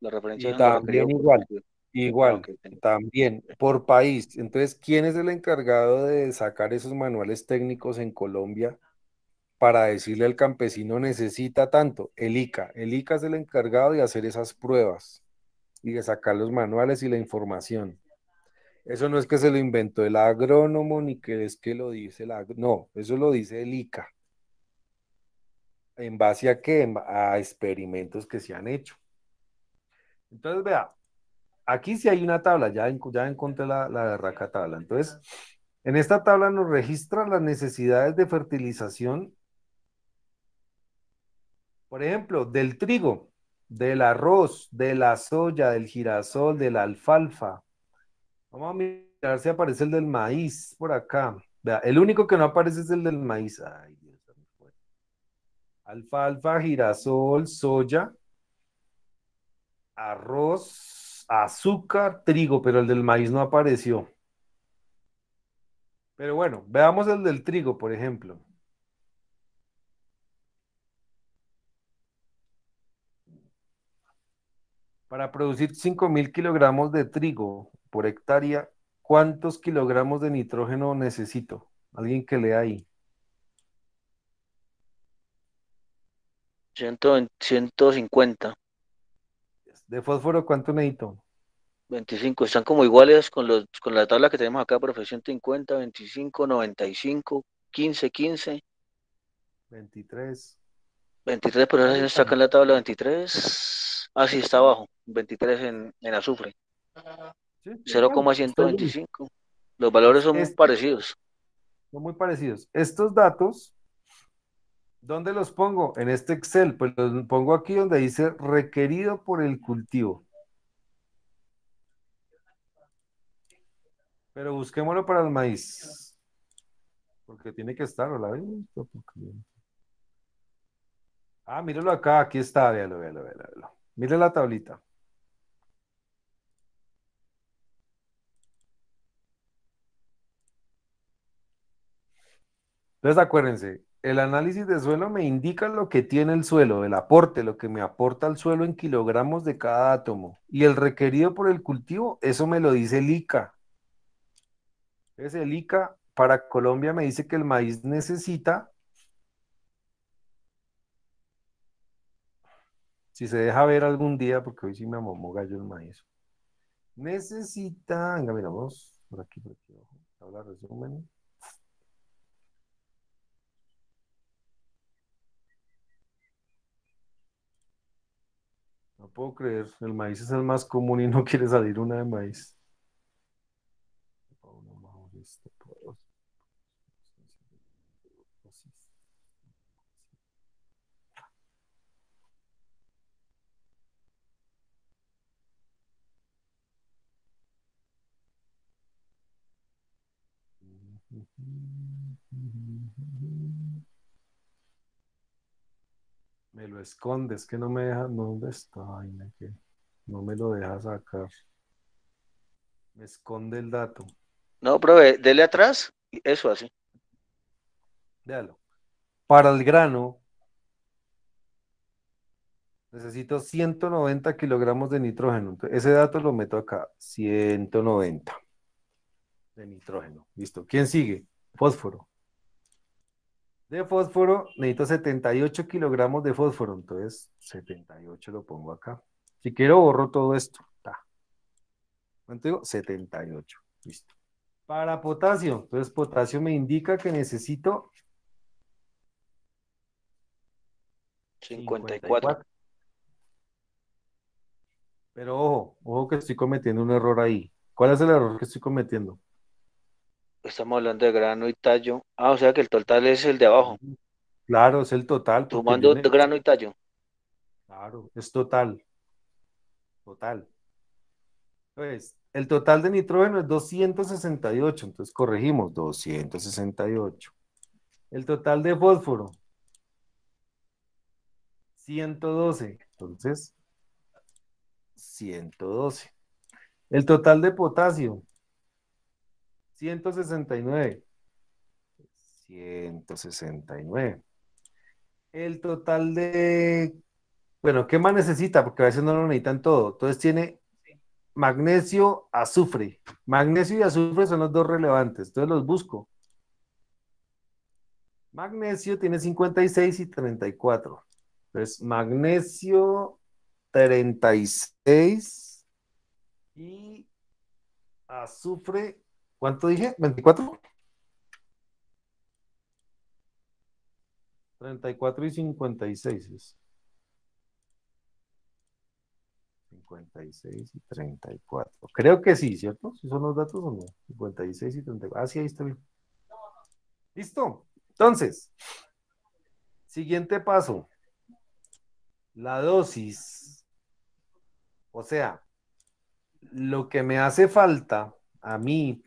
la referencia. también igual, igual, también por país. Entonces, ¿quién es el encargado de sacar esos manuales técnicos en Colombia para decirle al campesino necesita tanto? El ICA. El ICA es el encargado de hacer esas pruebas y de sacar los manuales y la información. Eso no es que se lo inventó el agrónomo ni que es que lo dice el agrónomo, no, eso lo dice el ICA en base a qué? A experimentos que se han hecho. Entonces, vea, aquí sí hay una tabla, ya, ya encontré la, la tabla. Entonces, en esta tabla nos registra las necesidades de fertilización, por ejemplo, del trigo, del arroz, de la soya, del girasol, de la alfalfa. Vamos a mirar si aparece el del maíz por acá. Vea, el único que no aparece es el del maíz. ahí alfalfa, girasol, soya, arroz, azúcar, trigo, pero el del maíz no apareció. Pero bueno, veamos el del trigo, por ejemplo. Para producir 5.000 kilogramos de trigo por hectárea, ¿cuántos kilogramos de nitrógeno necesito? Alguien que lea ahí. 150. ¿De fósforo cuánto necesito? 25, están como iguales con, los, con la tabla que tenemos acá, profe, 150, 25, 95, 15, 15. 23. 23, pero eso está acá en la tabla 23. Ah, sí, está abajo, 23 en, azufre. 0,125. Los valores son muy parecidos. Son muy parecidos. Estos datos ¿Dónde los pongo? En este Excel. Pues los pongo aquí donde dice requerido por el cultivo. Pero busquémoslo para el maíz. Porque tiene que estar, ¿o Ah, míralo acá, aquí está, véalo, véalo, véalo, véalo. Mire la tablita. Entonces acuérdense, el análisis de suelo me indica lo que tiene el suelo, el aporte, lo que me aporta el suelo en kilogramos de cada átomo. Y el requerido por el cultivo, eso me lo dice el ICA. Es el ICA para Colombia me dice que el maíz necesita, si se deja ver algún día, porque hoy sí me amomó gallo el maíz, necesita, venga, vamos por aquí, por aquí, habla resumen. No puedo creer, el maíz es el más común y no (laughs) quiere salir una de maíz. Me lo escondes, que no me deja, ¿Dónde está? Ay, que no me lo deja sacar. Me esconde el dato. No, provee, dele atrás. Eso así. Déjalo. Para el grano, necesito 190 kilogramos de nitrógeno. ese dato lo meto acá. 190 de nitrógeno. Listo. ¿Quién sigue? Fósforo de fósforo, necesito 78 kilogramos de fósforo, entonces 78 lo pongo acá. Si quiero borro todo esto. ¿Cuánto digo? 78. Listo. Para potasio, entonces potasio me indica que necesito 54. Pero ojo, ojo que estoy cometiendo un error ahí. ¿Cuál es el error que estoy cometiendo? Estamos hablando de grano y tallo. Ah, o sea que el total es el de abajo. Claro, es el total. Tomando grano y tallo. Claro, es total. Total. Entonces, pues, el total de nitrógeno es 268, entonces corregimos 268. El total de fósforo, 112, entonces 112. El total de potasio, 169. 169. El total de... Bueno, ¿qué más necesita? Porque a veces no lo necesitan todo. Entonces tiene magnesio, azufre. Magnesio y azufre son los dos relevantes. Entonces los busco. Magnesio tiene 56 y 34. Entonces, magnesio 36 y azufre ¿Cuánto dije? ¿24? 34 y 56 es. 56 y 34. Creo que sí, ¿cierto? Si son los datos o no. 56 y 34. Ah, sí, ahí está bien. Listo. Entonces, siguiente paso. La dosis. O sea, lo que me hace falta a mí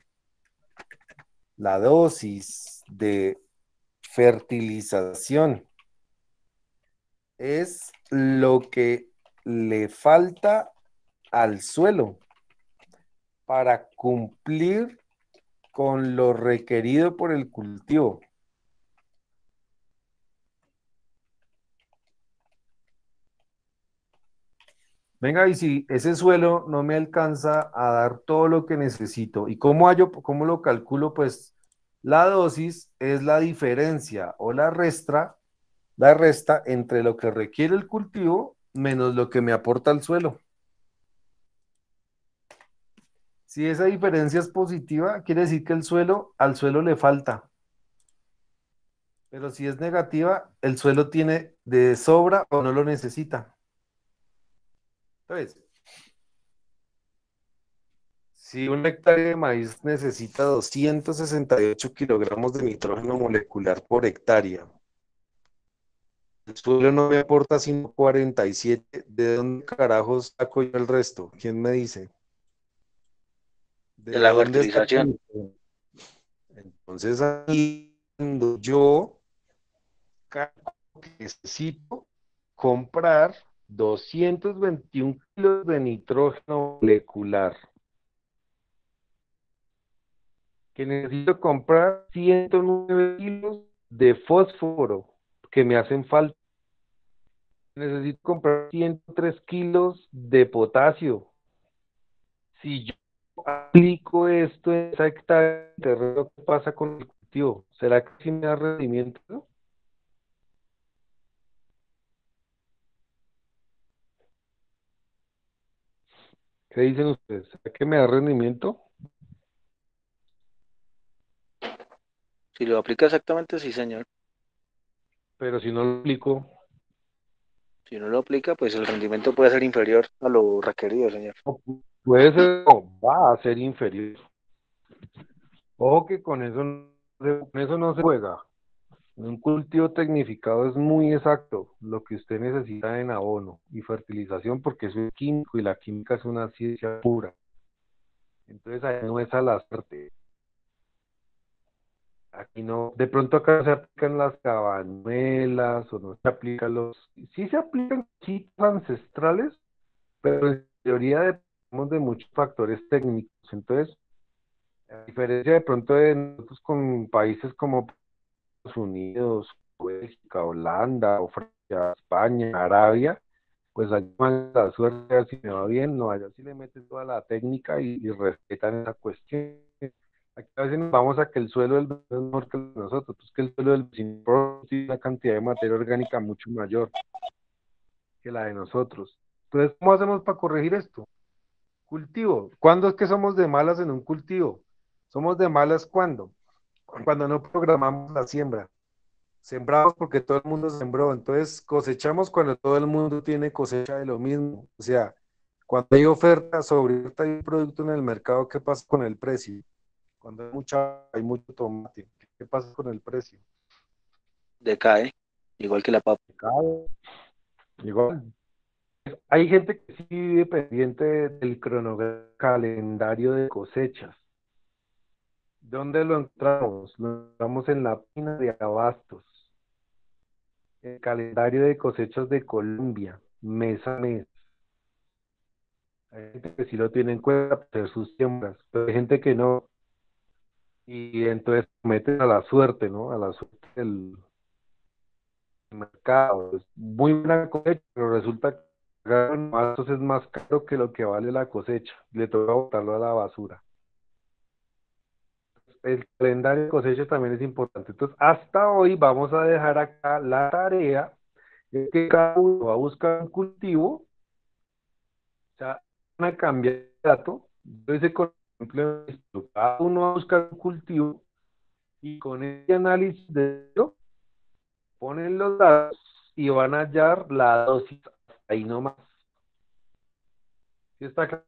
la dosis de fertilización es lo que le falta al suelo para cumplir con lo requerido por el cultivo. venga, y si ese suelo no me alcanza a dar todo lo que necesito, ¿y cómo, lo calculo? Pues la dosis es la diferencia o la resta, la resta entre lo que requiere el cultivo menos lo que me aporta el suelo. Si esa diferencia es positiva, quiere decir que el suelo, al suelo le falta. Pero si es negativa, el suelo tiene de sobra o no lo necesita. Entonces, si un hectárea de maíz necesita 268 kilogramos de nitrógeno molecular por hectárea, el suelo no me aporta sino 47, ¿de dónde carajos saco yo el resto? ¿Quién me dice? De, la fertilización. Entonces, cuando yo necesito comprar 221 kilos de nitrógeno molecular. Que necesito comprar 109 kilos de fósforo que me hacen falta. Necesito comprar 103 kilos de potasio. Si yo aplico esto en esa hectárea ¿qué pasa con el cultivo? ¿Será que si me da rendimiento? ¿Qué dicen ustedes? ¿A qué me da rendimiento? Si lo aplica exactamente, sí, señor. Pero si no lo aplico. Si no lo aplica, pues el rendimiento puede ser inferior a lo requerido, señor. puede ser o va a ser inferior. Ojo que con eso, con eso no se juega. Un cultivo tecnificado es muy exacto, lo que usted necesita en abono y fertilización, porque es es químico y la química es una ciencia pura. Entonces ahí no es a la suerte. Aquí no, de pronto acá se aplican las cabanuelas o no se aplican los, sí se aplican kits ancestrales, pero en teoría dependemos de muchos factores técnicos. Entonces, a diferencia de pronto de nosotros con países como Unidos, Bélgica, Holanda, o Francia, España, Arabia, pues hay la suerte, a ver si me va bien, no, allá sí le meten toda la técnica y, respetan esa cuestión. Aquí a veces nos vamos a que el suelo del el mejor que nosotros, pues que el suelo del vecino tiene una cantidad de materia orgánica mucho mayor que la de nosotros. Entonces, ¿cómo hacemos para corregir esto? Cultivo. ¿Cuándo es que somos de malas en un cultivo? Somos de malas cuando cuando no programamos la siembra. Sembramos porque todo el mundo sembró, entonces cosechamos cuando todo el mundo tiene cosecha de lo mismo. O sea, cuando hay oferta sobre oferta un producto en el mercado, ¿qué pasa con el precio? Cuando hay, mucha, hay mucho tomate, ¿qué pasa con el precio? Decae, igual que la papa. Hay gente que sí vive pendiente del cronograma calendario de cosechas ¿Dónde lo entramos? Lo entramos en la pina de abastos, el calendario de cosechas de Colombia, mes a mes. Hay gente que sí lo tiene en cuenta para hacer sus siembras, pero hay gente que no. Y entonces meten a la suerte, ¿no? A la suerte del mercado. muy buena cosecha, pero resulta que Abastos es más caro que lo que vale la cosecha. Le toca botarlo a la basura el calendario de cosecha también es importante. Entonces, hasta hoy vamos a dejar acá la tarea que cada uno va a buscar un cultivo, o sea, van a cambiar el dato. Entonces, ejemplo cada uno va a buscar un cultivo y con el este análisis de ello, ponen los datos y van a hallar la dosis ahí nomás. ¿Sí está claro?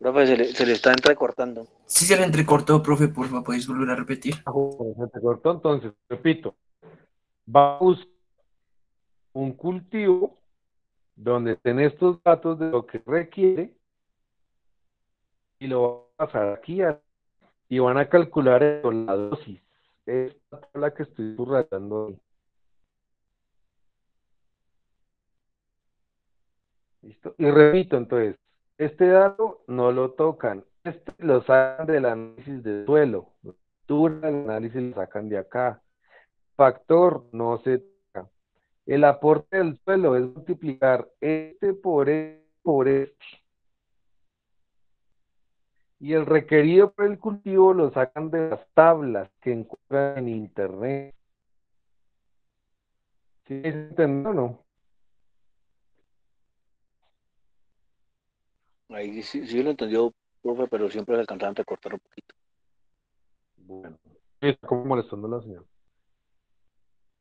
Profe, pues, se le, está entrecortando. Sí, se le entrecortó, profe, por favor, podéis volver a repetir. Ah, se entrecortó, entonces, repito. Vamos un cultivo donde estén estos datos de lo que requiere y lo va a pasar aquí y van a calcular la dosis. Es la que estoy subrayando hoy. ¿Listo? Y repito entonces, este dato no lo tocan. Este lo sacan del análisis de suelo. Dura el análisis lo sacan de acá. Factor no se toca. El aporte del suelo es multiplicar este por este por e. Y el requerido para el cultivo lo sacan de las tablas que encuentran en internet. ¿Sí o no? Ahí sí, sí lo entendió, profe, pero siempre le alcanzaron a cortar un poquito. Bueno, está como molestando la señora.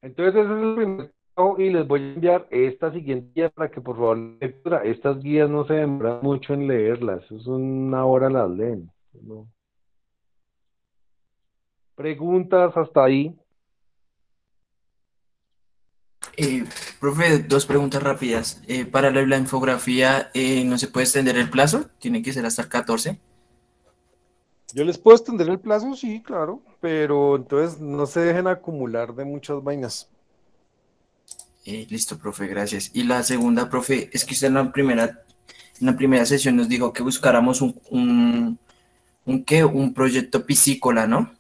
Entonces, ese es el primer y les voy a enviar esta siguiente guía para que por favor lectura. Estas guías no se demoran mucho en leerlas, es una hora las leen. Preguntas hasta ahí. Eh, profe, dos preguntas rápidas. Eh, para la, la infografía, eh, ¿no se puede extender el plazo? ¿Tiene que ser hasta el 14? Yo les puedo extender el plazo, sí, claro, pero entonces no se dejen acumular de muchas vainas. listo, profe, gracias. Y la segunda, profe, es que usted en la primera, en la primera sesión nos dijo que buscáramos un, un, un, un proyecto piscícola, ¿no?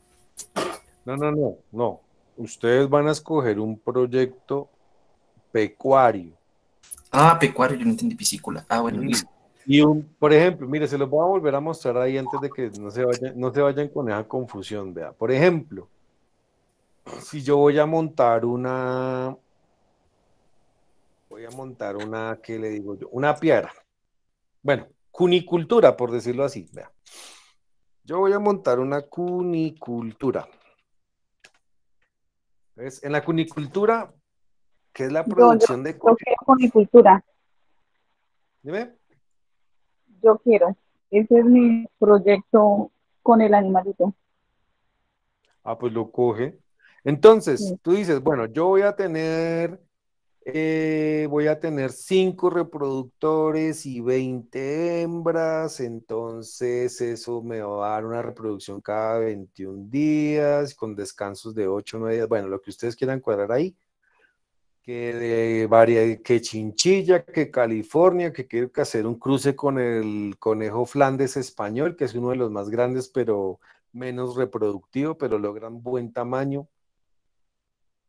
No, no, no, no. Ustedes van a escoger un proyecto pecuario. Ah, pecuario, yo no entendí piscícola. Ah, bueno. Y, y un, por ejemplo, mire, se los voy a volver a mostrar ahí antes de que no se vayan, no se vayan con esa confusión, vea. Por ejemplo, si yo voy a montar una, voy a montar una, ¿qué le digo yo? Una piedra. Bueno, cunicultura, por decirlo así, vea. Yo voy a montar una cunicultura. ¿Ves? en la cunicultura que es la producción de yo quiero con mi cultura. Dime. Yo quiero. Ese es mi proyecto con el animalito. Ah, pues lo coge. Entonces, tú dices, bueno, yo voy a tener, eh, voy a tener cinco reproductores y 20 hembras, entonces eso me va a dar una reproducción cada 21 días, con descansos de 8 o 9 días, bueno, lo que ustedes quieran cuadrar ahí, que de varia, que Chinchilla, que California, que quiero hacer un cruce con el conejo Flandes español, que es uno de los más grandes, pero menos reproductivo, pero logran buen tamaño.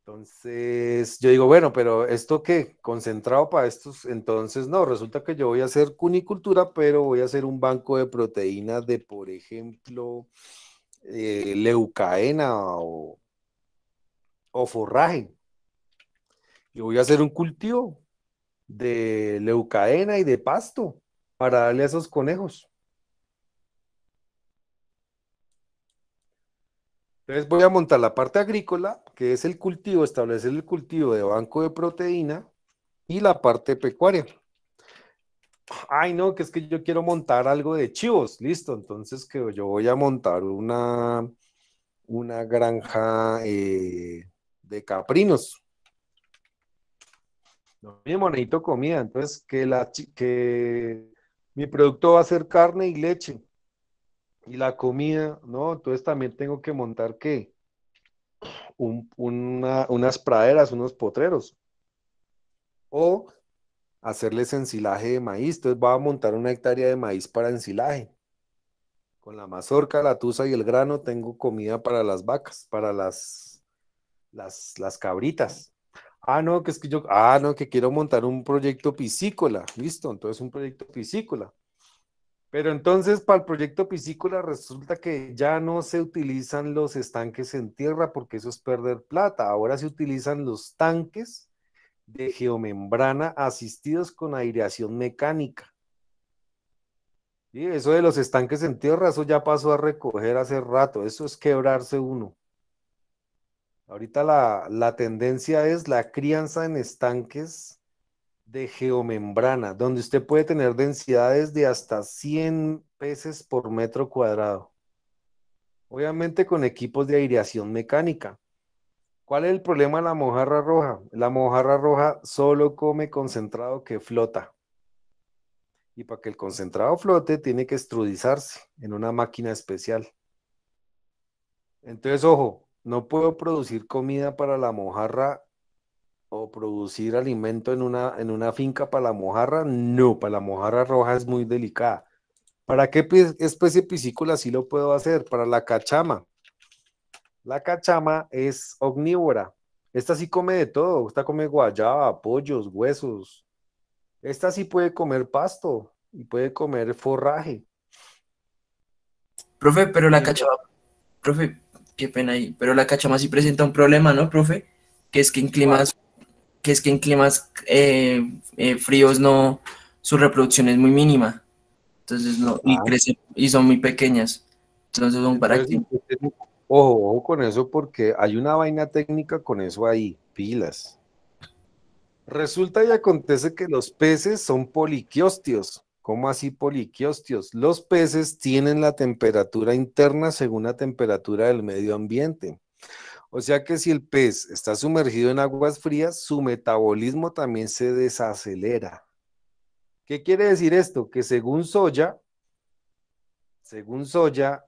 Entonces, yo digo, bueno, pero esto que concentrado para estos, entonces no, resulta que yo voy a hacer cunicultura, pero voy a hacer un banco de proteínas de, por ejemplo, eh, leucaena o, o forraje yo voy a hacer un cultivo de leucadena y de pasto para darle a esos conejos. Entonces voy a montar la parte agrícola, que es el cultivo, establecer el cultivo de banco de proteína y la parte pecuaria. Ay, no, que es que yo quiero montar algo de chivos, listo. Entonces que yo voy a montar una, una granja eh, de caprinos. Lo mismo necesito comida, entonces que, la, que mi producto va a ser carne y leche y la comida, ¿no? Entonces también tengo que montar qué? unas praderas, unos potreros. O hacerles ensilaje de maíz. Entonces va a montar una hectárea de maíz para ensilaje. Con la mazorca, la tusa y el grano tengo comida para las vacas, para las, las, las cabritas. Ah, no, que es que yo, ah, no, que quiero montar un proyecto piscícola. Listo, entonces un proyecto piscícola. Pero entonces para el proyecto piscícola resulta que ya no se utilizan los estanques en tierra porque eso es perder plata. Ahora se utilizan los tanques de geomembrana asistidos con aireación mecánica. Y eso de los estanques en tierra, eso ya pasó a recoger hace rato. Eso es quebrarse uno. Ahorita la, tendencia es la crianza en estanques de geomembrana, donde usted puede tener densidades de hasta 100 peces por metro cuadrado. Obviamente con equipos de aireación mecánica. ¿Cuál es el problema de la mojarra roja? La mojarra roja solo come concentrado que flota. Y para que el concentrado flote, tiene que extrudizarse en una máquina especial. Entonces, ojo, no puedo producir comida para la mojarra o producir alimento en una, en una finca para la mojarra. No, para la mojarra roja es muy delicada. ¿Para qué especie piscícola sí lo puedo hacer? Para la cachama. La cachama es omnívora. Esta sí come de todo. Esta come guayaba, pollos, huesos. Esta sí puede comer pasto y puede comer forraje. Profe, pero la cachama, profe, qué pena ahí, pero la cachama sí presenta un problema, ¿no, profe? Que es que en climas, que es que en climas eh, eh, fríos no, su reproducción es muy mínima, entonces no, y, ah. crecen y son muy pequeñas, entonces son para Ojo, ojo con eso porque hay una vaina técnica con eso ahí, pilas. Resulta y acontece que los peces son poliquiostios. ¿Cómo así poliquiostios? Los peces tienen la temperatura interna según la temperatura del medio ambiente. O sea que si el pez está sumergido en aguas frías, su metabolismo también se desacelera. ¿Qué quiere decir esto? Que según Soya, según Soya,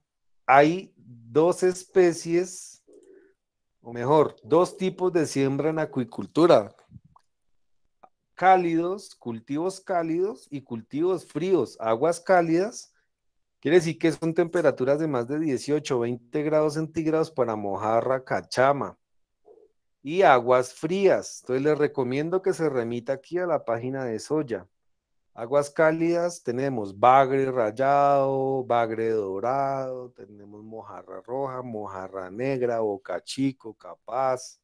hay dos especies, o mejor, dos tipos de siembra en acuicultura, cálidos, cultivos cálidos y cultivos fríos, aguas cálidas, quiere decir que son temperaturas de más de 18 o 20 grados centígrados para mojarra, cachama y aguas frías. Entonces les recomiendo que se remita aquí a la página de soya. Aguas cálidas tenemos bagre rayado, bagre dorado, tenemos mojarra roja, mojarra negra, bocachico, capaz,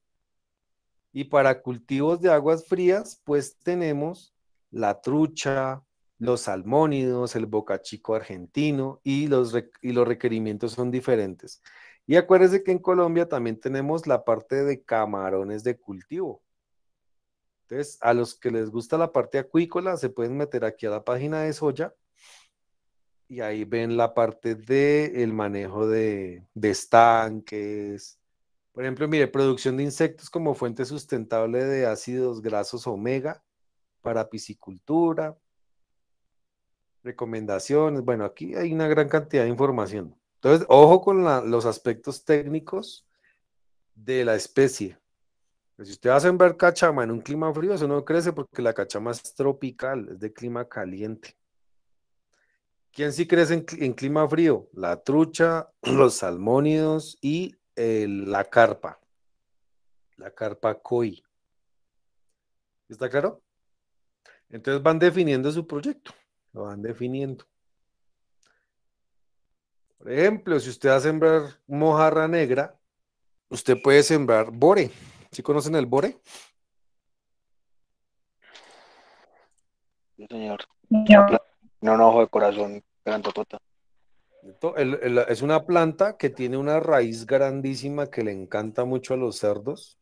y para cultivos de aguas frías, pues tenemos la trucha, los salmónidos, el bocachico argentino y los, y los requerimientos son diferentes. Y acuérdense que en Colombia también tenemos la parte de camarones de cultivo. Entonces, a los que les gusta la parte acuícola, se pueden meter aquí a la página de soya y ahí ven la parte del el manejo de, de estanques, por ejemplo, mire, producción de insectos como fuente sustentable de ácidos grasos omega para piscicultura, recomendaciones. Bueno, aquí hay una gran cantidad de información. Entonces, ojo con los aspectos técnicos de la especie. Pues, si usted va a sembrar cachama en un clima frío, eso no crece porque la cachama es tropical, es de clima caliente. ¿Quién sí crece en, en clima frío? La trucha, (clears throat) los salmónidos y eh, la carpa, la carpa COI. ¿Está claro? Entonces van definiendo su proyecto, lo van definiendo. Por ejemplo, si usted va a sembrar mojarra negra, usted puede sembrar bore. ¿Sí conocen el bore? señor. No, no, ojo de corazón, gran totota es una planta que tiene una raíz grandísima que le encanta mucho a los cerdos.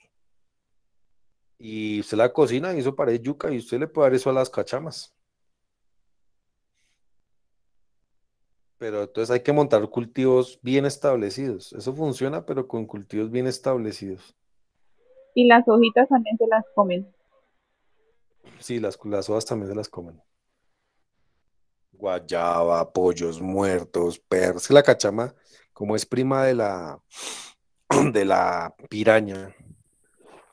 Y usted la cocina y eso parece yuca y usted le puede dar eso a las cachamas. Pero entonces hay que montar cultivos bien establecidos. Eso funciona, pero con cultivos bien establecidos. Y las hojitas también se las comen. Sí, las, las hojas también se las comen guayaba, pollos muertos, perros. La cachama, como es prima de la, (clears throat) de la piraña,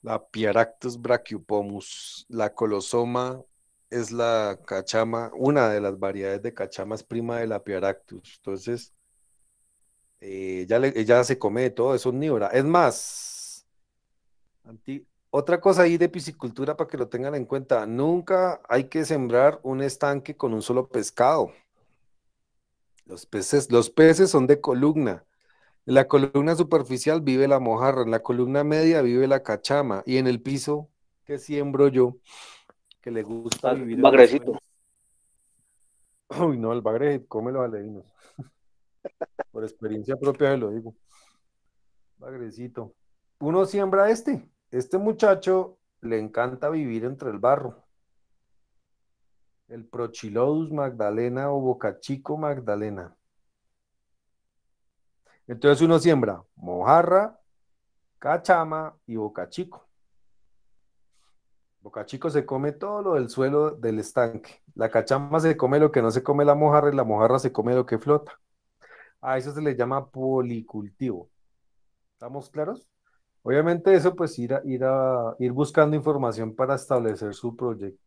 la Piaractus brachiopomus, la colosoma es la cachama, una de las variedades de cachama es prima de la Piaractus. Entonces, eh, ya ella, se come todo, es omnívora. Es más, anti, otra cosa ahí de piscicultura para que lo tengan en cuenta, nunca hay que sembrar un estanque con un solo pescado. Los peces, los peces son de columna. En la columna superficial vive la mojarra, en la columna media vive la cachama y en el piso que siembro yo, que le gusta vivir. Bagrecito. (clears throat) Uy, no, el bagre, cómelo a Por experiencia propia me lo digo. Bagrecito. Uno siembra este este muchacho le encanta vivir entre el barro. El Prochilodus Magdalena o Bocachico Magdalena. Entonces uno siembra mojarra, cachama y bocachico. Bocachico se come todo lo del suelo del estanque. La cachama se come lo que no se come la mojarra y la mojarra se come lo que flota. A eso se le llama policultivo. ¿Estamos claros? Obviamente eso pues ir, ir, a, ir buscando información para establecer su proyecto